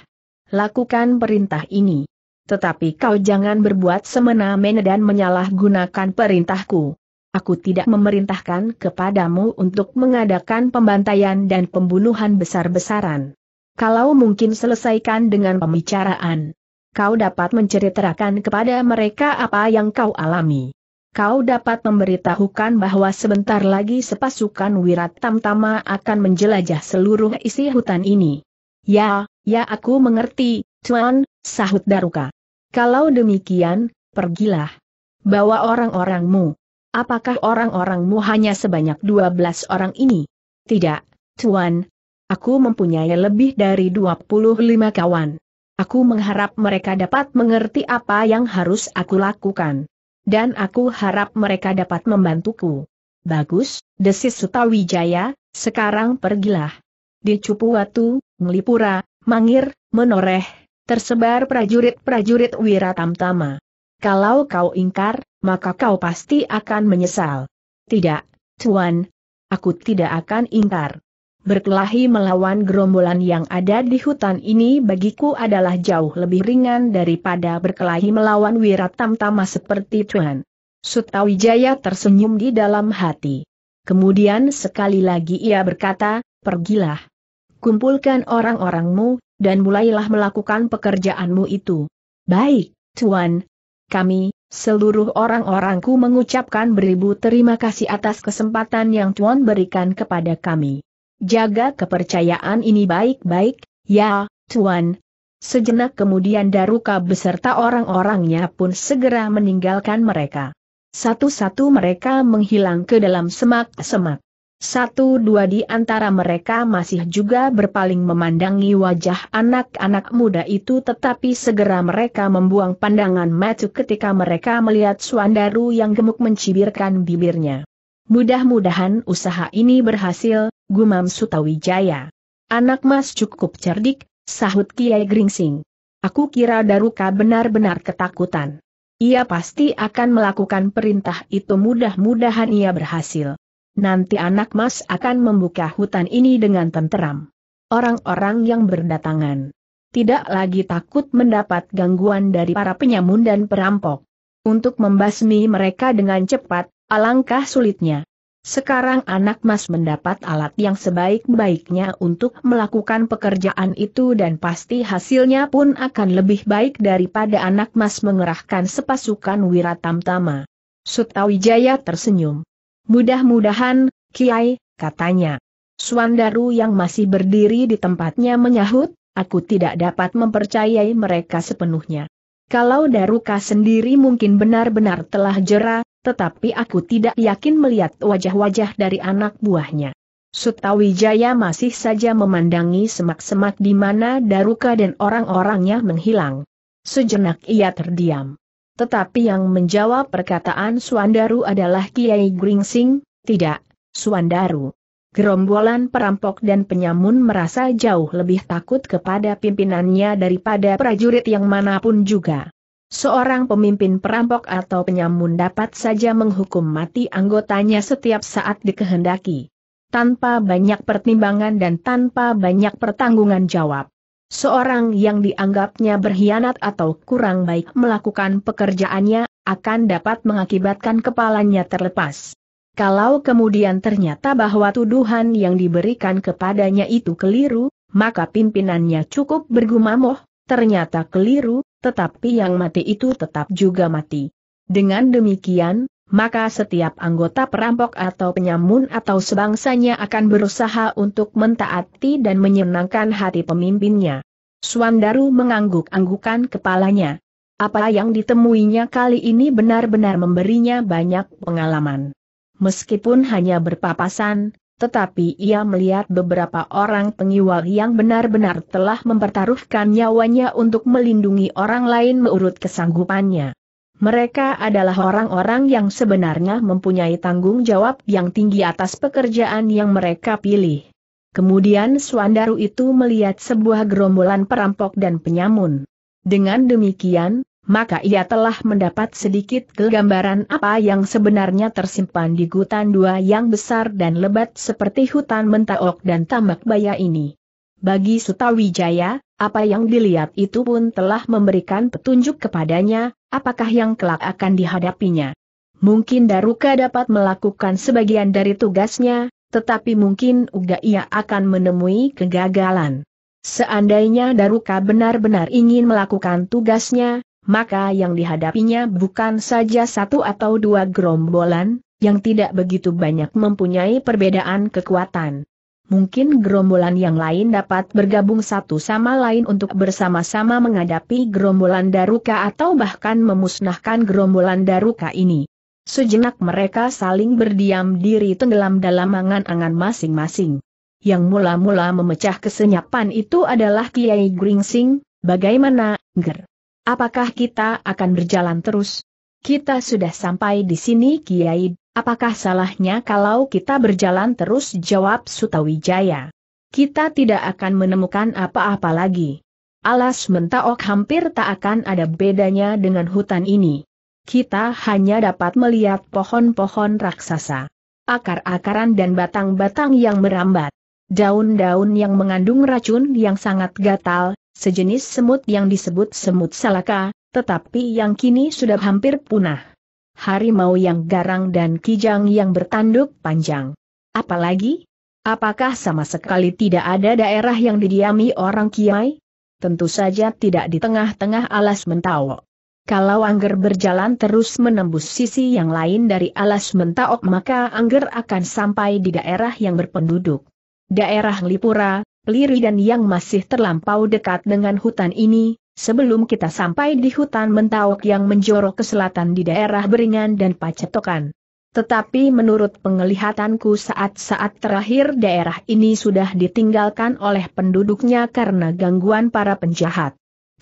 [SPEAKER 1] Lakukan perintah ini. Tetapi kau jangan berbuat semena-mena dan menyalahgunakan perintahku. Aku tidak memerintahkan kepadamu untuk mengadakan pembantaian dan pembunuhan besar-besaran. Kalau mungkin selesaikan dengan pembicaraan. Kau dapat menceritakan kepada mereka apa yang kau alami kau dapat memberitahukan bahwa sebentar lagi sepasukan Wirat Tamtama akan menjelajah seluruh isi hutan ini. Ya, ya aku mengerti, Tuan, sahut Daruka. Kalau demikian, pergilah. Bawa orang-orangmu. Apakah orang-orangmu hanya sebanyak 12 orang ini? Tidak, Tuan. Aku mempunyai lebih dari 25 kawan. Aku mengharap mereka dapat mengerti apa yang harus aku lakukan dan aku harap mereka dapat membantuku. Bagus, desis Sutawijaya, sekarang pergilah. Di Cupuatu, Ngelipura, Mangir, Menoreh, tersebar prajurit-prajurit Wiratamtama. Kalau kau ingkar, maka kau pasti akan menyesal. Tidak, Tuan. Aku tidak akan ingkar berkelahi melawan gerombolan yang ada di hutan ini bagiku adalah jauh lebih ringan daripada berkelahi melawan Wiratam Tama seperti Tuhan. Sutawijaya tersenyum di dalam hati. Kemudian sekali lagi ia berkata, pergilah. Kumpulkan orang-orangmu, dan mulailah melakukan pekerjaanmu itu. Baik, Tuan. Kami, Seluruh orang-orangku mengucapkan beribu terima kasih atas kesempatan yang Tuan berikan kepada kami. Jaga kepercayaan ini baik-baik, ya, Tuan. Sejenak kemudian Daruka beserta orang-orangnya pun segera meninggalkan mereka. Satu-satu mereka menghilang ke dalam semak-semak. Satu dua di antara mereka masih juga berpaling memandangi wajah anak-anak muda itu tetapi segera mereka membuang pandangan mata ketika mereka melihat Suandaru yang gemuk mencibirkan bibirnya. Mudah-mudahan usaha ini berhasil, gumam Sutawijaya. Anak mas cukup cerdik, sahut Kiai Gringsing. Aku kira Daruka benar-benar ketakutan. Ia pasti akan melakukan perintah itu mudah-mudahan ia berhasil. Nanti anak mas akan membuka hutan ini dengan tenteram. Orang-orang yang berdatangan tidak lagi takut mendapat gangguan dari para penyamun dan perampok. Untuk membasmi mereka dengan cepat, alangkah sulitnya. Sekarang anak mas mendapat alat yang sebaik-baiknya untuk melakukan pekerjaan itu dan pasti hasilnya pun akan lebih baik daripada anak mas mengerahkan sepasukan wiratamtama. Sutawijaya tersenyum. Mudah-mudahan, Kiai, katanya. Suandaru yang masih berdiri di tempatnya menyahut, aku tidak dapat mempercayai mereka sepenuhnya. Kalau Daruka sendiri mungkin benar-benar telah jera, tetapi aku tidak yakin melihat wajah-wajah dari anak buahnya. Sutawijaya masih saja memandangi semak-semak di mana Daruka dan orang-orangnya menghilang. Sejenak ia terdiam. Tetapi yang menjawab perkataan Suandaru adalah Kiai Gringsing, tidak, Suandaru. Gerombolan perampok dan penyamun merasa jauh lebih takut kepada pimpinannya daripada prajurit yang manapun juga. Seorang pemimpin perampok atau penyamun dapat saja menghukum mati anggotanya setiap saat dikehendaki. Tanpa banyak pertimbangan dan tanpa banyak pertanggungan jawab. Seorang yang dianggapnya berkhianat atau kurang baik melakukan pekerjaannya, akan dapat mengakibatkan kepalanya terlepas. Kalau kemudian ternyata bahwa tuduhan yang diberikan kepadanya itu keliru, maka pimpinannya cukup bergumamoh ternyata keliru, tetapi yang mati itu tetap juga mati. Dengan demikian, maka setiap anggota perampok atau penyamun atau sebangsanya akan berusaha untuk mentaati dan menyenangkan hati pemimpinnya. Swandaru mengangguk-anggukan kepalanya. Apa yang ditemuinya kali ini benar-benar memberinya banyak pengalaman. Meskipun hanya berpapasan, tetapi ia melihat beberapa orang pengiwal yang benar-benar telah mempertaruhkan nyawanya untuk melindungi orang lain menurut kesanggupannya. Mereka adalah orang-orang yang sebenarnya mempunyai tanggung jawab yang tinggi atas pekerjaan yang mereka pilih. Kemudian Suandaru itu melihat sebuah gerombolan perampok dan penyamun. Dengan demikian, maka ia telah mendapat sedikit gambaran apa yang sebenarnya tersimpan di hutan dua yang besar dan lebat seperti hutan Mentaok dan Tambak Baya ini. Bagi Sutawijaya, apa yang dilihat itu pun telah memberikan petunjuk kepadanya, apakah yang kelak akan dihadapinya. Mungkin Daruka dapat melakukan sebagian dari tugasnya, tetapi mungkin juga ia akan menemui kegagalan. Seandainya Daruka benar-benar ingin melakukan tugasnya, maka yang dihadapinya bukan saja satu atau dua gerombolan, yang tidak begitu banyak mempunyai perbedaan kekuatan. Mungkin gerombolan yang lain dapat bergabung satu sama lain untuk bersama-sama menghadapi gerombolan Daruka atau bahkan memusnahkan gerombolan Daruka ini. Sejenak mereka saling berdiam diri tenggelam dalam angan-angan masing-masing. Yang mula-mula memecah kesenyapan itu adalah Kiai Gringsing, bagaimana, Ger? Apakah kita akan berjalan terus? Kita sudah sampai di sini Kiai, apakah salahnya kalau kita berjalan terus jawab Sutawijaya? Kita tidak akan menemukan apa-apa lagi. Alas mentaok hampir tak akan ada bedanya dengan hutan ini. Kita hanya dapat melihat pohon-pohon raksasa. Akar-akaran dan batang-batang yang merambat daun-daun yang mengandung racun yang sangat gatal, sejenis semut yang disebut semut salaka, tetapi yang kini sudah hampir punah. Harimau yang garang dan kijang yang bertanduk panjang. Apalagi? Apakah sama sekali tidak ada daerah yang didiami orang kiai? Tentu saja tidak di tengah-tengah alas mentawok. Kalau Angger berjalan terus menembus sisi yang lain dari alas mentaok maka Angger akan sampai di daerah yang berpenduduk. Daerah Lipura, peliri dan yang masih terlampau dekat dengan hutan ini, sebelum kita sampai di hutan mentauk yang menjorok ke selatan di daerah Beringan dan Pacetokan. Tetapi menurut penglihatanku saat-saat terakhir daerah ini sudah ditinggalkan oleh penduduknya karena gangguan para penjahat.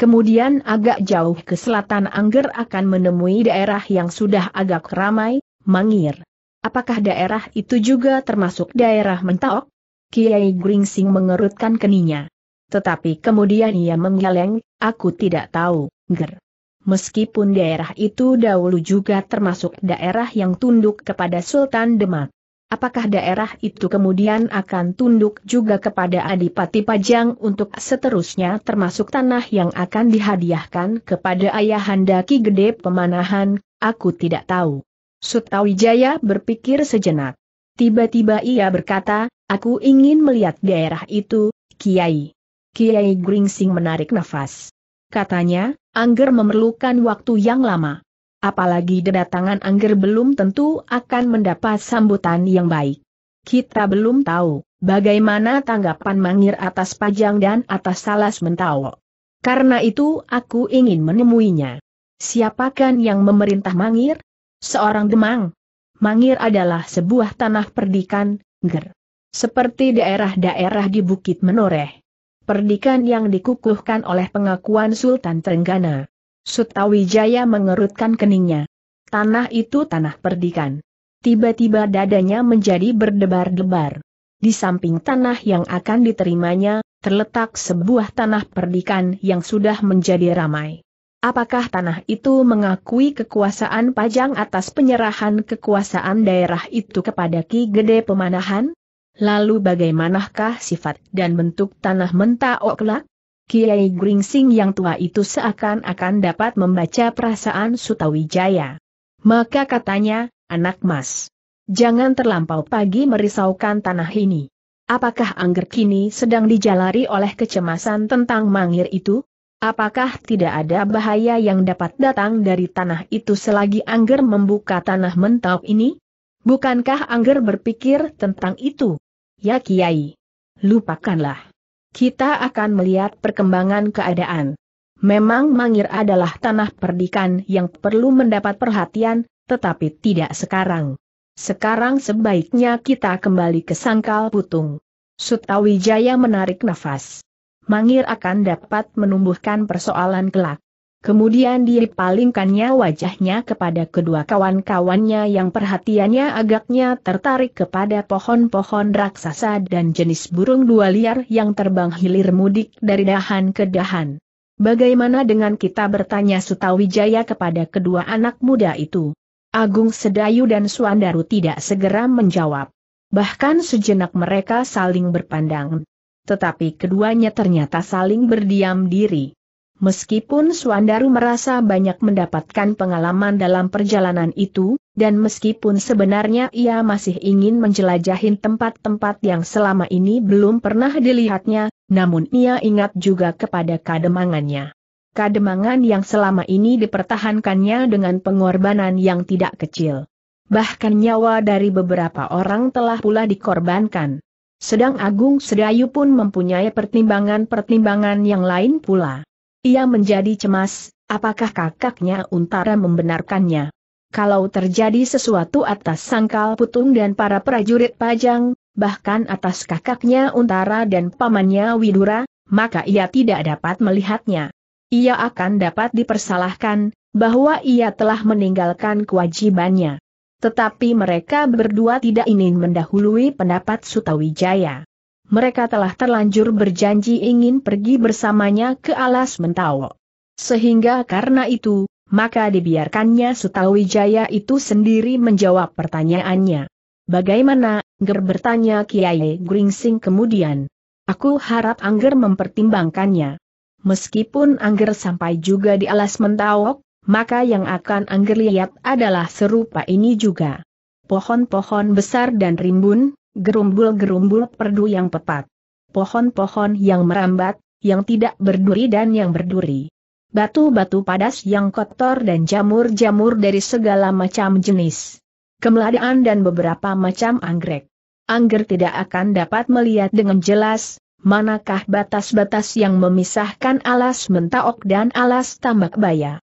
[SPEAKER 1] Kemudian agak jauh ke selatan Angger akan menemui daerah yang sudah agak ramai, Mangir. Apakah daerah itu juga termasuk daerah mentauk? Kiai Gringsing mengerutkan keninya. Tetapi kemudian ia menggeleng, aku tidak tahu, ger. Meskipun daerah itu dahulu juga termasuk daerah yang tunduk kepada Sultan Demak. Apakah daerah itu kemudian akan tunduk juga kepada Adipati Pajang untuk seterusnya termasuk tanah yang akan dihadiahkan kepada Ayahanda Ki Gede Pemanahan, aku tidak tahu. Sutawijaya berpikir sejenak. Tiba-tiba ia berkata, Aku ingin melihat daerah itu, Kiai. Kiai Gringsing menarik nafas. Katanya, Angger memerlukan waktu yang lama. Apalagi kedatangan Angger belum tentu akan mendapat sambutan yang baik. Kita belum tahu bagaimana tanggapan Mangir atas Pajang dan atas Salas Mentawo. Karena itu aku ingin menemuinya. Siapakan yang memerintah Mangir? Seorang Demang. Mangir adalah sebuah tanah perdikan, Ger seperti daerah-daerah di Bukit Menoreh. Perdikan yang dikukuhkan oleh pengakuan Sultan Trenggana. Sutawijaya mengerutkan keningnya. Tanah itu tanah perdikan. Tiba-tiba dadanya menjadi berdebar-debar. Di samping tanah yang akan diterimanya, terletak sebuah tanah perdikan yang sudah menjadi ramai. Apakah tanah itu mengakui kekuasaan Pajang atas penyerahan kekuasaan daerah itu kepada Ki Gede Pemanahan? Lalu bagaimanakah sifat dan bentuk tanah mentah oklak? Kiai Gringsing yang tua itu seakan-akan dapat membaca perasaan Sutawijaya. Maka katanya, anak mas, jangan terlampau pagi merisaukan tanah ini. Apakah angger kini sedang dijalari oleh kecemasan tentang mangir itu? Apakah tidak ada bahaya yang dapat datang dari tanah itu selagi angger membuka tanah mentok ini? Bukankah angger berpikir tentang itu? Ya Kiai. Lupakanlah. Kita akan melihat perkembangan keadaan. Memang Mangir adalah tanah perdikan yang perlu mendapat perhatian, tetapi tidak sekarang. Sekarang sebaiknya kita kembali ke Sangkal Putung. Sutawijaya menarik nafas. Mangir akan dapat menumbuhkan persoalan kelak. Kemudian dipalingkannya wajahnya kepada kedua kawan-kawannya yang perhatiannya agaknya tertarik kepada pohon-pohon raksasa dan jenis burung dua liar yang terbang hilir mudik dari dahan ke dahan. Bagaimana dengan kita bertanya Sutawijaya kepada kedua anak muda itu? Agung Sedayu dan Suandaru tidak segera menjawab. Bahkan sejenak mereka saling berpandang. Tetapi keduanya ternyata saling berdiam diri. Meskipun Suandaru merasa banyak mendapatkan pengalaman dalam perjalanan itu, dan meskipun sebenarnya ia masih ingin menjelajahi tempat-tempat yang selama ini belum pernah dilihatnya, namun ia ingat juga kepada kademangannya. Kademangan yang selama ini dipertahankannya dengan pengorbanan yang tidak kecil. Bahkan nyawa dari beberapa orang telah pula dikorbankan. Sedang Agung Sedayu pun mempunyai pertimbangan-pertimbangan yang lain pula. Ia menjadi cemas, apakah kakaknya Untara membenarkannya? Kalau terjadi sesuatu atas sangkal putung dan para prajurit pajang, bahkan atas kakaknya Untara dan pamannya Widura, maka ia tidak dapat melihatnya. Ia akan dapat dipersalahkan, bahwa ia telah meninggalkan kewajibannya. Tetapi mereka berdua tidak ingin mendahului pendapat Sutawijaya mereka telah terlanjur berjanji ingin pergi bersamanya ke alas Mentawok. Sehingga karena itu, maka dibiarkannya Sutawijaya itu sendiri menjawab pertanyaannya. Bagaimana, Ger bertanya Kiai Gringsing kemudian. Aku harap Angger mempertimbangkannya. Meskipun Angger sampai juga di alas Mentawok, maka yang akan Angger lihat adalah serupa ini juga. Pohon-pohon besar dan rimbun, gerumbul-gerumbul perdu yang pepat. Pohon-pohon yang merambat, yang tidak berduri dan yang berduri. Batu-batu padas yang kotor dan jamur-jamur dari segala macam jenis. Kemeladaan dan beberapa macam anggrek. Angger tidak akan dapat melihat dengan jelas, manakah batas-batas yang memisahkan alas mentaok dan alas tambak baya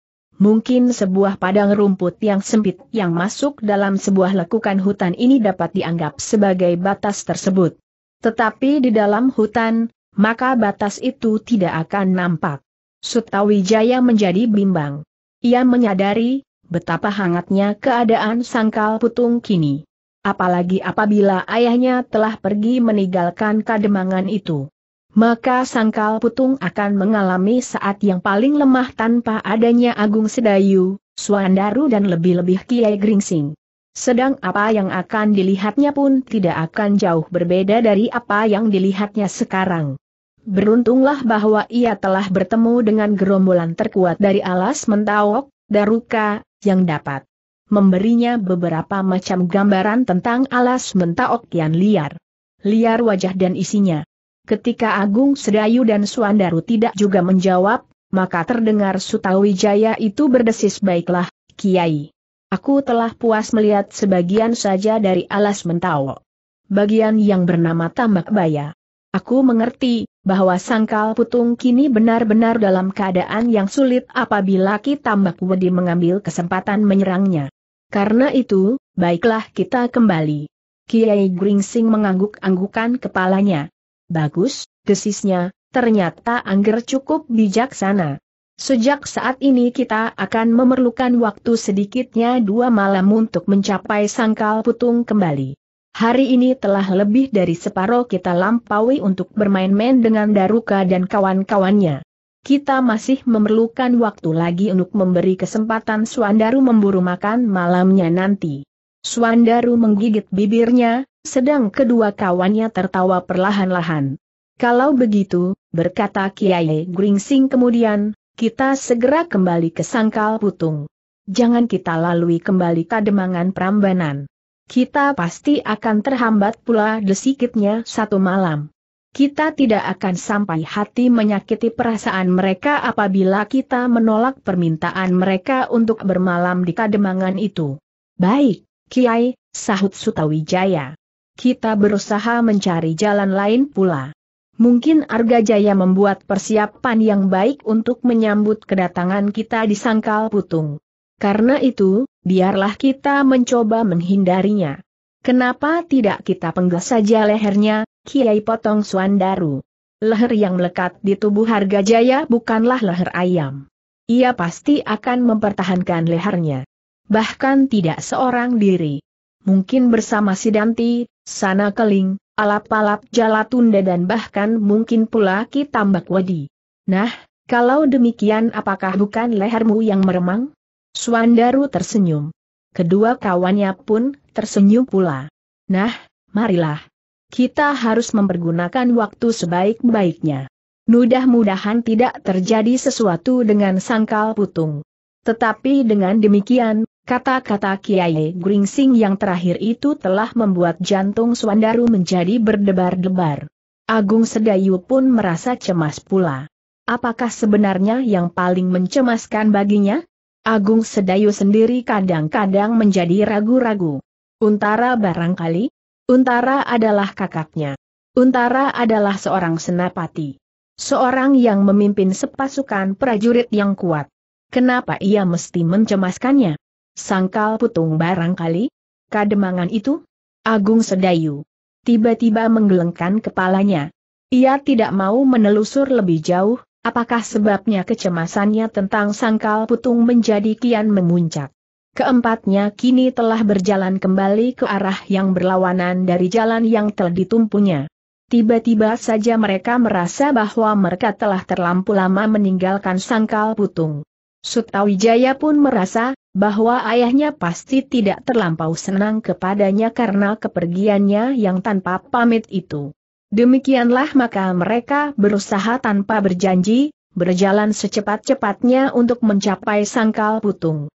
[SPEAKER 1] mungkin sebuah padang rumput yang sempit yang masuk dalam sebuah lekukan hutan ini dapat dianggap sebagai batas tersebut. Tetapi di dalam hutan, maka batas itu tidak akan nampak. Sutawijaya menjadi bimbang. Ia menyadari betapa hangatnya keadaan sangkal putung kini. Apalagi apabila ayahnya telah pergi meninggalkan kademangan itu maka sangkal putung akan mengalami saat yang paling lemah tanpa adanya Agung Sedayu, Suandaru dan lebih-lebih Kiai Gringsing. Sedang apa yang akan dilihatnya pun tidak akan jauh berbeda dari apa yang dilihatnya sekarang. Beruntunglah bahwa ia telah bertemu dengan gerombolan terkuat dari alas mentawok, daruka, yang dapat memberinya beberapa macam gambaran tentang alas mentawok yang liar. Liar wajah dan isinya. Ketika Agung Sedayu dan Suandaru tidak juga menjawab, maka terdengar Sutawijaya itu berdesis baiklah, Kiai. Aku telah puas melihat sebagian saja dari alas mentawo. Bagian yang bernama tambak baya. Aku mengerti, bahwa sangkal putung kini benar-benar dalam keadaan yang sulit apabila Ki Tambak Wedi mengambil kesempatan menyerangnya. Karena itu, baiklah kita kembali. Kiai Gringsing mengangguk-anggukan kepalanya, Bagus, desisnya. ternyata Angger cukup bijaksana. Sejak saat ini kita akan memerlukan waktu sedikitnya dua malam untuk mencapai sangkal putung kembali. Hari ini telah lebih dari separuh kita lampaui untuk bermain-main dengan Daruka dan kawan-kawannya. Kita masih memerlukan waktu lagi untuk memberi kesempatan Suandaru memburu makan malamnya nanti. Suandaru menggigit bibirnya, sedang kedua kawannya tertawa perlahan-lahan. Kalau begitu, berkata Kiai Gringsing kemudian, kita segera kembali ke Sangkal Putung. Jangan kita lalui kembali Kademangan Prambanan. Kita pasti akan terhambat pula desikitnya satu malam. Kita tidak akan sampai hati menyakiti perasaan mereka apabila kita menolak permintaan mereka untuk bermalam di Kademangan itu. Baik, Kiai, sahut Sutawijaya kita berusaha mencari jalan lain pula. Mungkin Arga Jaya membuat persiapan yang baik untuk menyambut kedatangan kita di Sangkal Putung. Karena itu, biarlah kita mencoba menghindarinya. Kenapa tidak kita penggal saja lehernya, Kiai Potong Suandaru? Leher yang melekat di tubuh Jaya bukanlah leher ayam. Ia pasti akan mempertahankan lehernya. Bahkan tidak seorang diri mungkin bersama Sidanti, Sana Keling, Alap-alap Jalatunda dan bahkan mungkin pula Kitambak Wadi. Nah, kalau demikian apakah bukan lehermu yang meremang? Suandaru tersenyum. Kedua kawannya pun tersenyum pula. Nah, marilah. Kita harus mempergunakan waktu sebaik-baiknya. Mudah-mudahan tidak terjadi sesuatu dengan sangkal putung. Tetapi dengan demikian, Kata-kata Kiai Gringsing yang terakhir itu telah membuat jantung Swandaru menjadi berdebar-debar. Agung Sedayu pun merasa cemas pula. Apakah sebenarnya yang paling mencemaskan baginya? Agung Sedayu sendiri kadang-kadang menjadi ragu-ragu. Untara barangkali? Untara adalah kakaknya. Untara adalah seorang senapati. Seorang yang memimpin sepasukan prajurit yang kuat. Kenapa ia mesti mencemaskannya? Sangkal putung barangkali? Kademangan itu? Agung Sedayu. Tiba-tiba menggelengkan kepalanya. Ia tidak mau menelusur lebih jauh, apakah sebabnya kecemasannya tentang sangkal putung menjadi kian memuncak. Keempatnya kini telah berjalan kembali ke arah yang berlawanan dari jalan yang telah ditumpunya. Tiba-tiba saja mereka merasa bahwa mereka telah terlampau lama meninggalkan sangkal putung. Sutawijaya pun merasa, bahwa ayahnya pasti tidak terlampau senang kepadanya karena kepergiannya yang tanpa pamit itu. Demikianlah maka mereka berusaha tanpa berjanji, berjalan secepat-cepatnya untuk mencapai sangkal putung.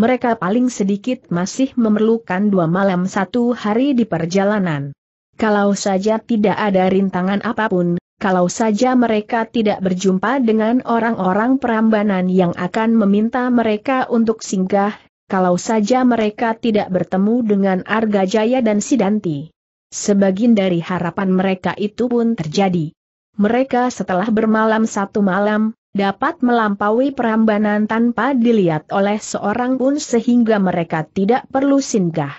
[SPEAKER 1] Mereka paling sedikit masih memerlukan dua malam satu hari di perjalanan. Kalau saja tidak ada rintangan apapun, kalau saja mereka tidak berjumpa dengan orang-orang perambanan yang akan meminta mereka untuk singgah, kalau saja mereka tidak bertemu dengan Arga Jaya dan Sidanti. Sebagian dari harapan mereka itu pun terjadi. Mereka setelah bermalam satu malam, dapat melampaui perambanan tanpa dilihat oleh seorang pun sehingga mereka tidak perlu singgah.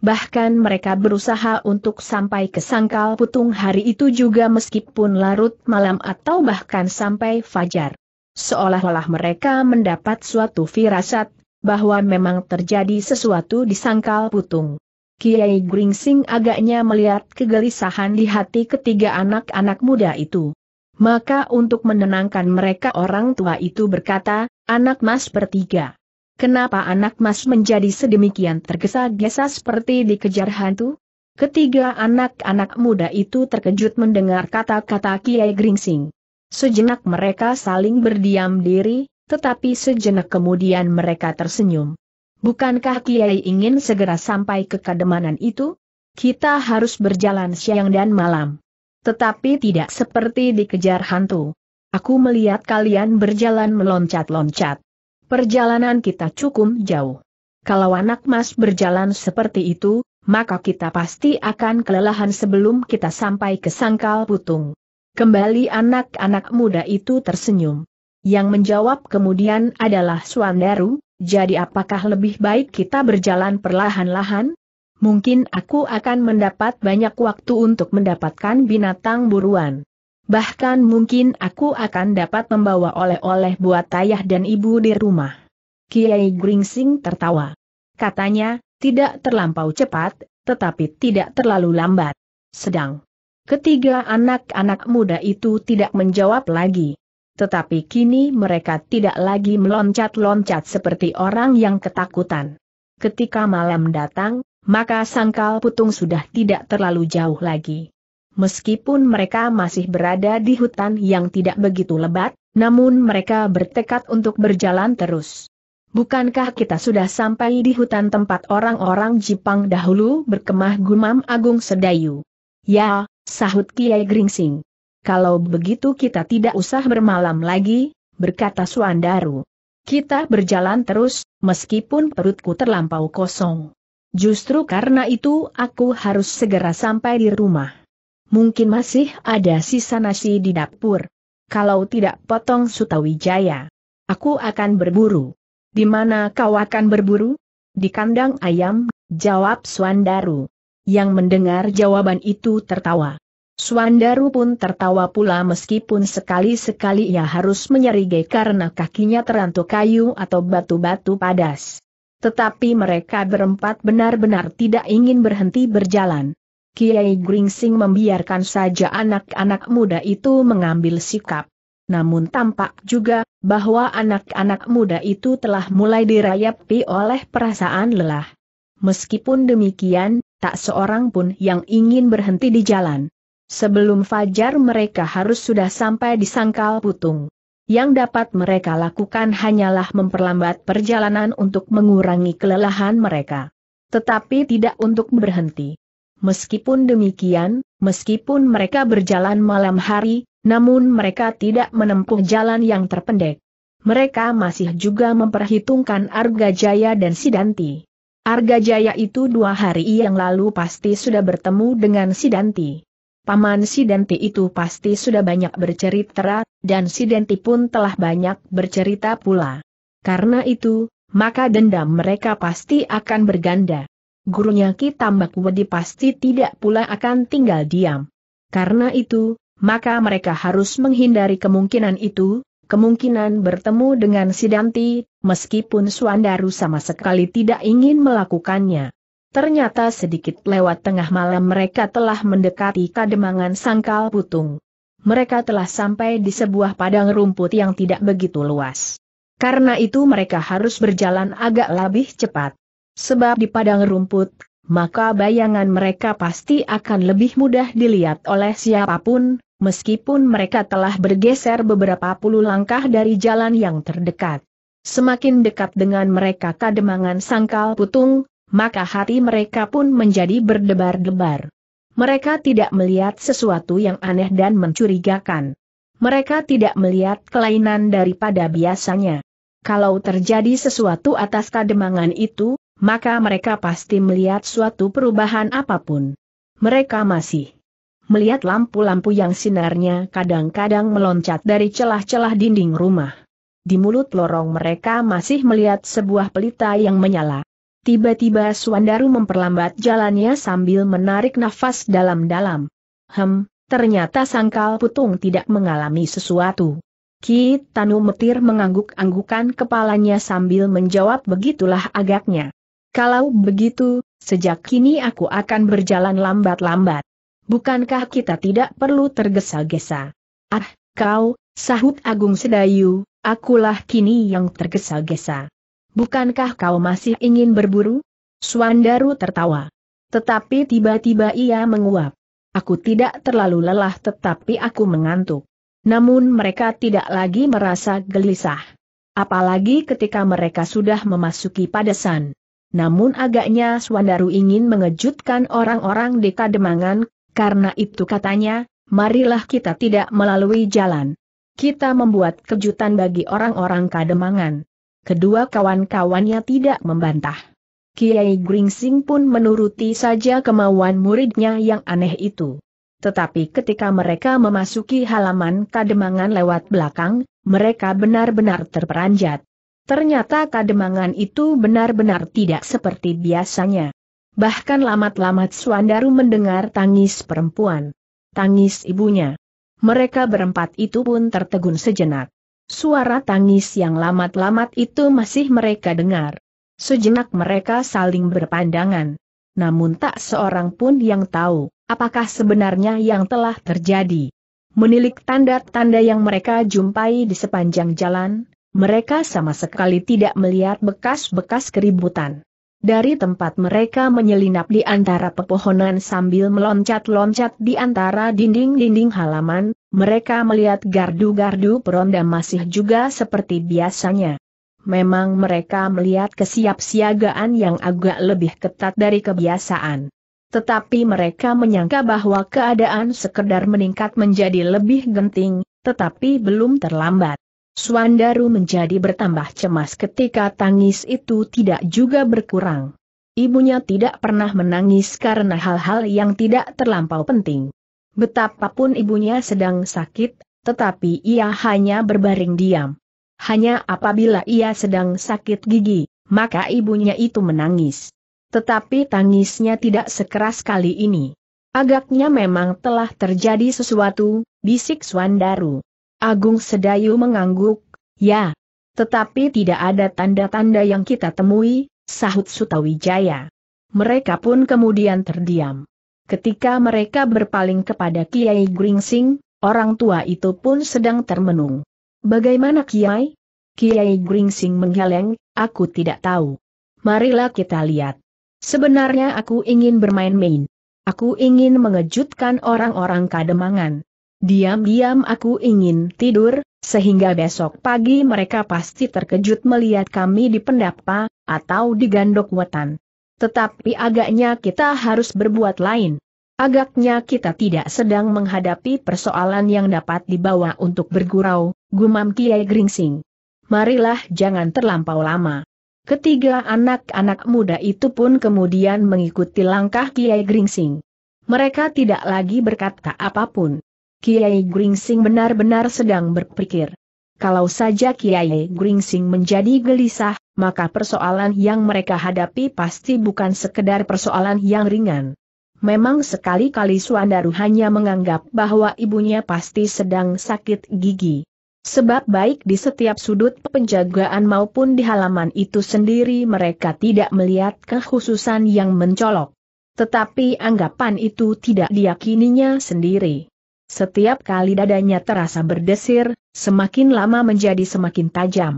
[SPEAKER 1] Bahkan mereka berusaha untuk sampai ke sangkal putung hari itu juga meskipun larut malam atau bahkan sampai fajar. Seolah-olah mereka mendapat suatu firasat, bahwa memang terjadi sesuatu di sangkal putung. Kiai Gringsing agaknya melihat kegelisahan di hati ketiga anak-anak muda itu. Maka untuk menenangkan mereka orang tua itu berkata, anak mas bertiga. Kenapa anak mas menjadi sedemikian tergesa-gesa seperti dikejar hantu? Ketiga anak-anak muda itu terkejut mendengar kata-kata Kiai Gringsing. Sejenak mereka saling berdiam diri, tetapi sejenak kemudian mereka tersenyum. Bukankah Kiai ingin segera sampai ke kedemanan itu? Kita harus berjalan siang dan malam. Tetapi tidak seperti dikejar hantu. Aku melihat kalian berjalan meloncat-loncat. Perjalanan kita cukup jauh. Kalau anak mas berjalan seperti itu, maka kita pasti akan kelelahan sebelum kita sampai ke sangkal putung. Kembali anak-anak muda itu tersenyum. Yang menjawab kemudian adalah Suandaru, jadi apakah lebih baik kita berjalan perlahan-lahan? Mungkin aku akan mendapat banyak waktu untuk mendapatkan binatang buruan. Bahkan mungkin aku akan dapat membawa oleh-oleh buat ayah dan ibu di rumah. Kiai Gringsing tertawa. Katanya, tidak terlampau cepat, tetapi tidak terlalu lambat. Sedang ketiga anak-anak muda itu tidak menjawab lagi. Tetapi kini mereka tidak lagi meloncat-loncat seperti orang yang ketakutan. Ketika malam datang, maka sangkal putung sudah tidak terlalu jauh lagi meskipun mereka masih berada di hutan yang tidak begitu lebat, namun mereka bertekad untuk berjalan terus. Bukankah kita sudah sampai di hutan tempat orang-orang Jepang dahulu berkemah gumam agung sedayu? Ya, sahut Kiai Gringsing. Kalau begitu kita tidak usah bermalam lagi, berkata Suandaru. Kita berjalan terus, meskipun perutku terlampau kosong. Justru karena itu aku harus segera sampai di rumah. Mungkin masih ada sisa nasi di dapur. Kalau tidak potong Sutawijaya, aku akan berburu. Di mana kau akan berburu? Di kandang ayam, jawab Swandaru. Yang mendengar jawaban itu tertawa. Swandaru pun tertawa pula meskipun sekali-sekali ia harus menyerigai karena kakinya terantuk kayu atau batu-batu padas. Tetapi mereka berempat benar-benar tidak ingin berhenti berjalan. Kiai Gringsing membiarkan saja anak-anak muda itu mengambil sikap. Namun tampak juga, bahwa anak-anak muda itu telah mulai dirayapi oleh perasaan lelah. Meskipun demikian, tak seorang pun yang ingin berhenti di jalan. Sebelum fajar mereka harus sudah sampai di sangkal putung. Yang dapat mereka lakukan hanyalah memperlambat perjalanan untuk mengurangi kelelahan mereka. Tetapi tidak untuk berhenti. Meskipun demikian, meskipun mereka berjalan malam hari, namun mereka tidak menempuh jalan yang terpendek. Mereka masih juga memperhitungkan Arga Jaya dan Sidanti. Arga Jaya itu dua hari yang lalu pasti sudah bertemu dengan Sidanti. Paman Sidanti itu pasti sudah banyak bercerita, dan Sidanti pun telah banyak bercerita pula. Karena itu, maka dendam mereka pasti akan berganda gurunya Ki Tambak Wedi pasti tidak pula akan tinggal diam. Karena itu, maka mereka harus menghindari kemungkinan itu, kemungkinan bertemu dengan Sidanti, meskipun Suandaru sama sekali tidak ingin melakukannya. Ternyata sedikit lewat tengah malam mereka telah mendekati kademangan sangkal putung. Mereka telah sampai di sebuah padang rumput yang tidak begitu luas. Karena itu mereka harus berjalan agak lebih cepat. Sebab di padang rumput, maka bayangan mereka pasti akan lebih mudah dilihat oleh siapapun, meskipun mereka telah bergeser beberapa puluh langkah dari jalan yang terdekat. Semakin dekat dengan mereka kademangan sangkal putung, maka hati mereka pun menjadi berdebar-debar. Mereka tidak melihat sesuatu yang aneh dan mencurigakan. Mereka tidak melihat kelainan daripada biasanya. Kalau terjadi sesuatu atas kademangan itu, maka mereka pasti melihat suatu perubahan apapun. Mereka masih melihat lampu-lampu yang sinarnya kadang-kadang meloncat dari celah-celah dinding rumah. Di mulut lorong mereka masih melihat sebuah pelita yang menyala. Tiba-tiba Suandaru memperlambat jalannya sambil menarik nafas dalam-dalam. Hem, ternyata sangkal putung tidak mengalami sesuatu. Ki Tanu Metir mengangguk-anggukan kepalanya sambil menjawab begitulah agaknya. Kalau begitu, sejak kini aku akan berjalan lambat-lambat. Bukankah kita tidak perlu tergesa-gesa? Ah, kau, sahut Agung Sedayu, akulah kini yang tergesa-gesa. Bukankah kau masih ingin berburu? Suandaru tertawa. Tetapi tiba-tiba ia menguap. Aku tidak terlalu lelah tetapi aku mengantuk. Namun mereka tidak lagi merasa gelisah. Apalagi ketika mereka sudah memasuki padasan. Namun agaknya Swandaru ingin mengejutkan orang-orang di Kademangan, karena itu katanya, marilah kita tidak melalui jalan. Kita membuat kejutan bagi orang-orang Kademangan. Kedua kawan-kawannya tidak membantah. Kiai Gringsing pun menuruti saja kemauan muridnya yang aneh itu. Tetapi ketika mereka memasuki halaman Kademangan lewat belakang, mereka benar-benar terperanjat. Ternyata kademangan itu benar-benar tidak seperti biasanya. Bahkan lamat-lamat Suandaru mendengar tangis perempuan. Tangis ibunya. Mereka berempat itu pun tertegun sejenak. Suara tangis yang lamat-lamat itu masih mereka dengar. Sejenak mereka saling berpandangan. Namun tak seorang pun yang tahu, apakah sebenarnya yang telah terjadi. Menilik tanda-tanda yang mereka jumpai di sepanjang jalan, mereka sama sekali tidak melihat bekas-bekas keributan. Dari tempat mereka menyelinap di antara pepohonan sambil meloncat-loncat di antara dinding-dinding halaman, mereka melihat gardu-gardu peronda masih juga seperti biasanya. Memang mereka melihat kesiapsiagaan yang agak lebih ketat dari kebiasaan. Tetapi mereka menyangka bahwa keadaan sekedar meningkat menjadi lebih genting, tetapi belum terlambat. Suandaru menjadi bertambah cemas ketika tangis itu tidak juga berkurang. Ibunya tidak pernah menangis karena hal-hal yang tidak terlampau penting. Betapapun ibunya sedang sakit, tetapi ia hanya berbaring diam. Hanya apabila ia sedang sakit gigi, maka ibunya itu menangis. Tetapi tangisnya tidak sekeras kali ini. Agaknya memang telah terjadi sesuatu, bisik Suandaru. Agung Sedayu mengangguk, ya. Tetapi tidak ada tanda-tanda yang kita temui, sahut Sutawijaya. Mereka pun kemudian terdiam. Ketika mereka berpaling kepada Kiai Gringsing, orang tua itu pun sedang termenung. Bagaimana Kiai? Kiai Gringsing menggeleng, aku tidak tahu. Marilah kita lihat. Sebenarnya aku ingin bermain-main. Aku ingin mengejutkan orang-orang kademangan. Diam-diam aku ingin tidur, sehingga besok pagi mereka pasti terkejut melihat kami di pendapa, atau di gandok wetan. Tetapi agaknya kita harus berbuat lain. Agaknya kita tidak sedang menghadapi persoalan yang dapat dibawa untuk bergurau, gumam Kiai Gringsing. Marilah jangan terlampau lama. Ketiga anak-anak muda itu pun kemudian mengikuti langkah Kiai Gringsing. Mereka tidak lagi berkata apapun. Kiai Gringsing benar-benar sedang berpikir. Kalau saja Kiai Gringsing menjadi gelisah, maka persoalan yang mereka hadapi pasti bukan sekedar persoalan yang ringan. Memang sekali-kali Suandaru hanya menganggap bahwa ibunya pasti sedang sakit gigi. Sebab baik di setiap sudut penjagaan maupun di halaman itu sendiri mereka tidak melihat kekhususan yang mencolok. Tetapi anggapan itu tidak diyakininya sendiri. Setiap kali dadanya terasa berdesir, semakin lama menjadi semakin tajam.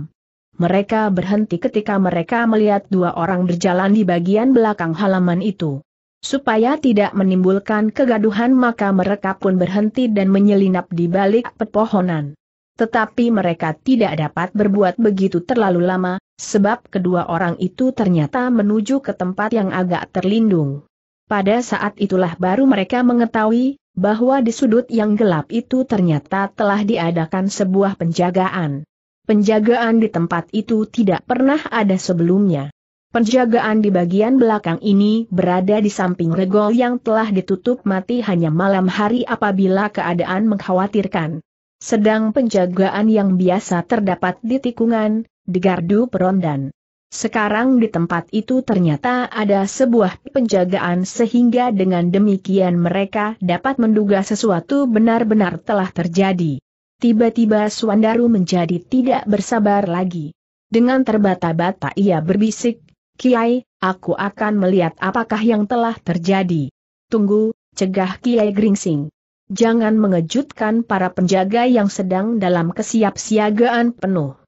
[SPEAKER 1] Mereka berhenti ketika mereka melihat dua orang berjalan di bagian belakang halaman itu. Supaya tidak menimbulkan kegaduhan maka mereka pun berhenti dan menyelinap di balik pepohonan. Tetapi mereka tidak dapat berbuat begitu terlalu lama, sebab kedua orang itu ternyata menuju ke tempat yang agak terlindung. Pada saat itulah baru mereka mengetahui, bahwa di sudut yang gelap itu ternyata telah diadakan sebuah penjagaan. Penjagaan di tempat itu tidak pernah ada sebelumnya. Penjagaan di bagian belakang ini berada di samping regol yang telah ditutup mati hanya malam hari apabila keadaan mengkhawatirkan. Sedang penjagaan yang biasa terdapat di tikungan, di gardu perondan. Sekarang di tempat itu ternyata ada sebuah penjagaan sehingga dengan demikian mereka dapat menduga sesuatu benar-benar telah terjadi. Tiba-tiba Suandaru menjadi tidak bersabar lagi. Dengan terbata-bata ia berbisik, Kiai, aku akan melihat apakah yang telah terjadi. Tunggu, cegah Kiai Gringsing. Jangan mengejutkan para penjaga yang sedang dalam kesiapsiagaan penuh.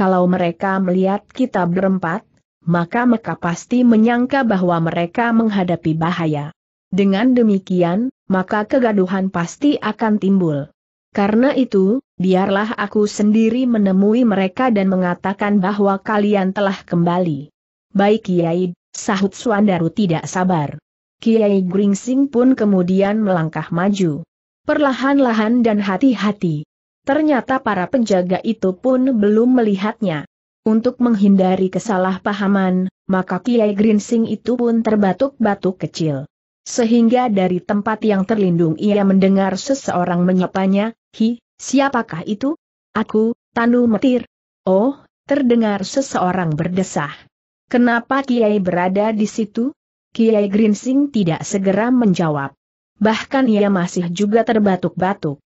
[SPEAKER 1] Kalau mereka melihat kita berempat, maka mereka pasti menyangka bahwa mereka menghadapi bahaya. Dengan demikian, maka kegaduhan pasti akan timbul. Karena itu, biarlah aku sendiri menemui mereka dan mengatakan bahwa kalian telah kembali. Baik Kiai, sahut Suandaru tidak sabar. Kiai Gringsing pun kemudian melangkah maju. Perlahan-lahan dan hati-hati. Ternyata para penjaga itu pun belum melihatnya. Untuk menghindari kesalahpahaman, maka Kiai Grinsing itu pun terbatuk-batuk kecil. Sehingga dari tempat yang terlindung ia mendengar seseorang menyapanya, Hi, siapakah itu? Aku, Tanu Metir. Oh, terdengar seseorang berdesah. Kenapa Kiai berada di situ? Kiai Grinsing tidak segera menjawab. Bahkan ia masih juga terbatuk-batuk.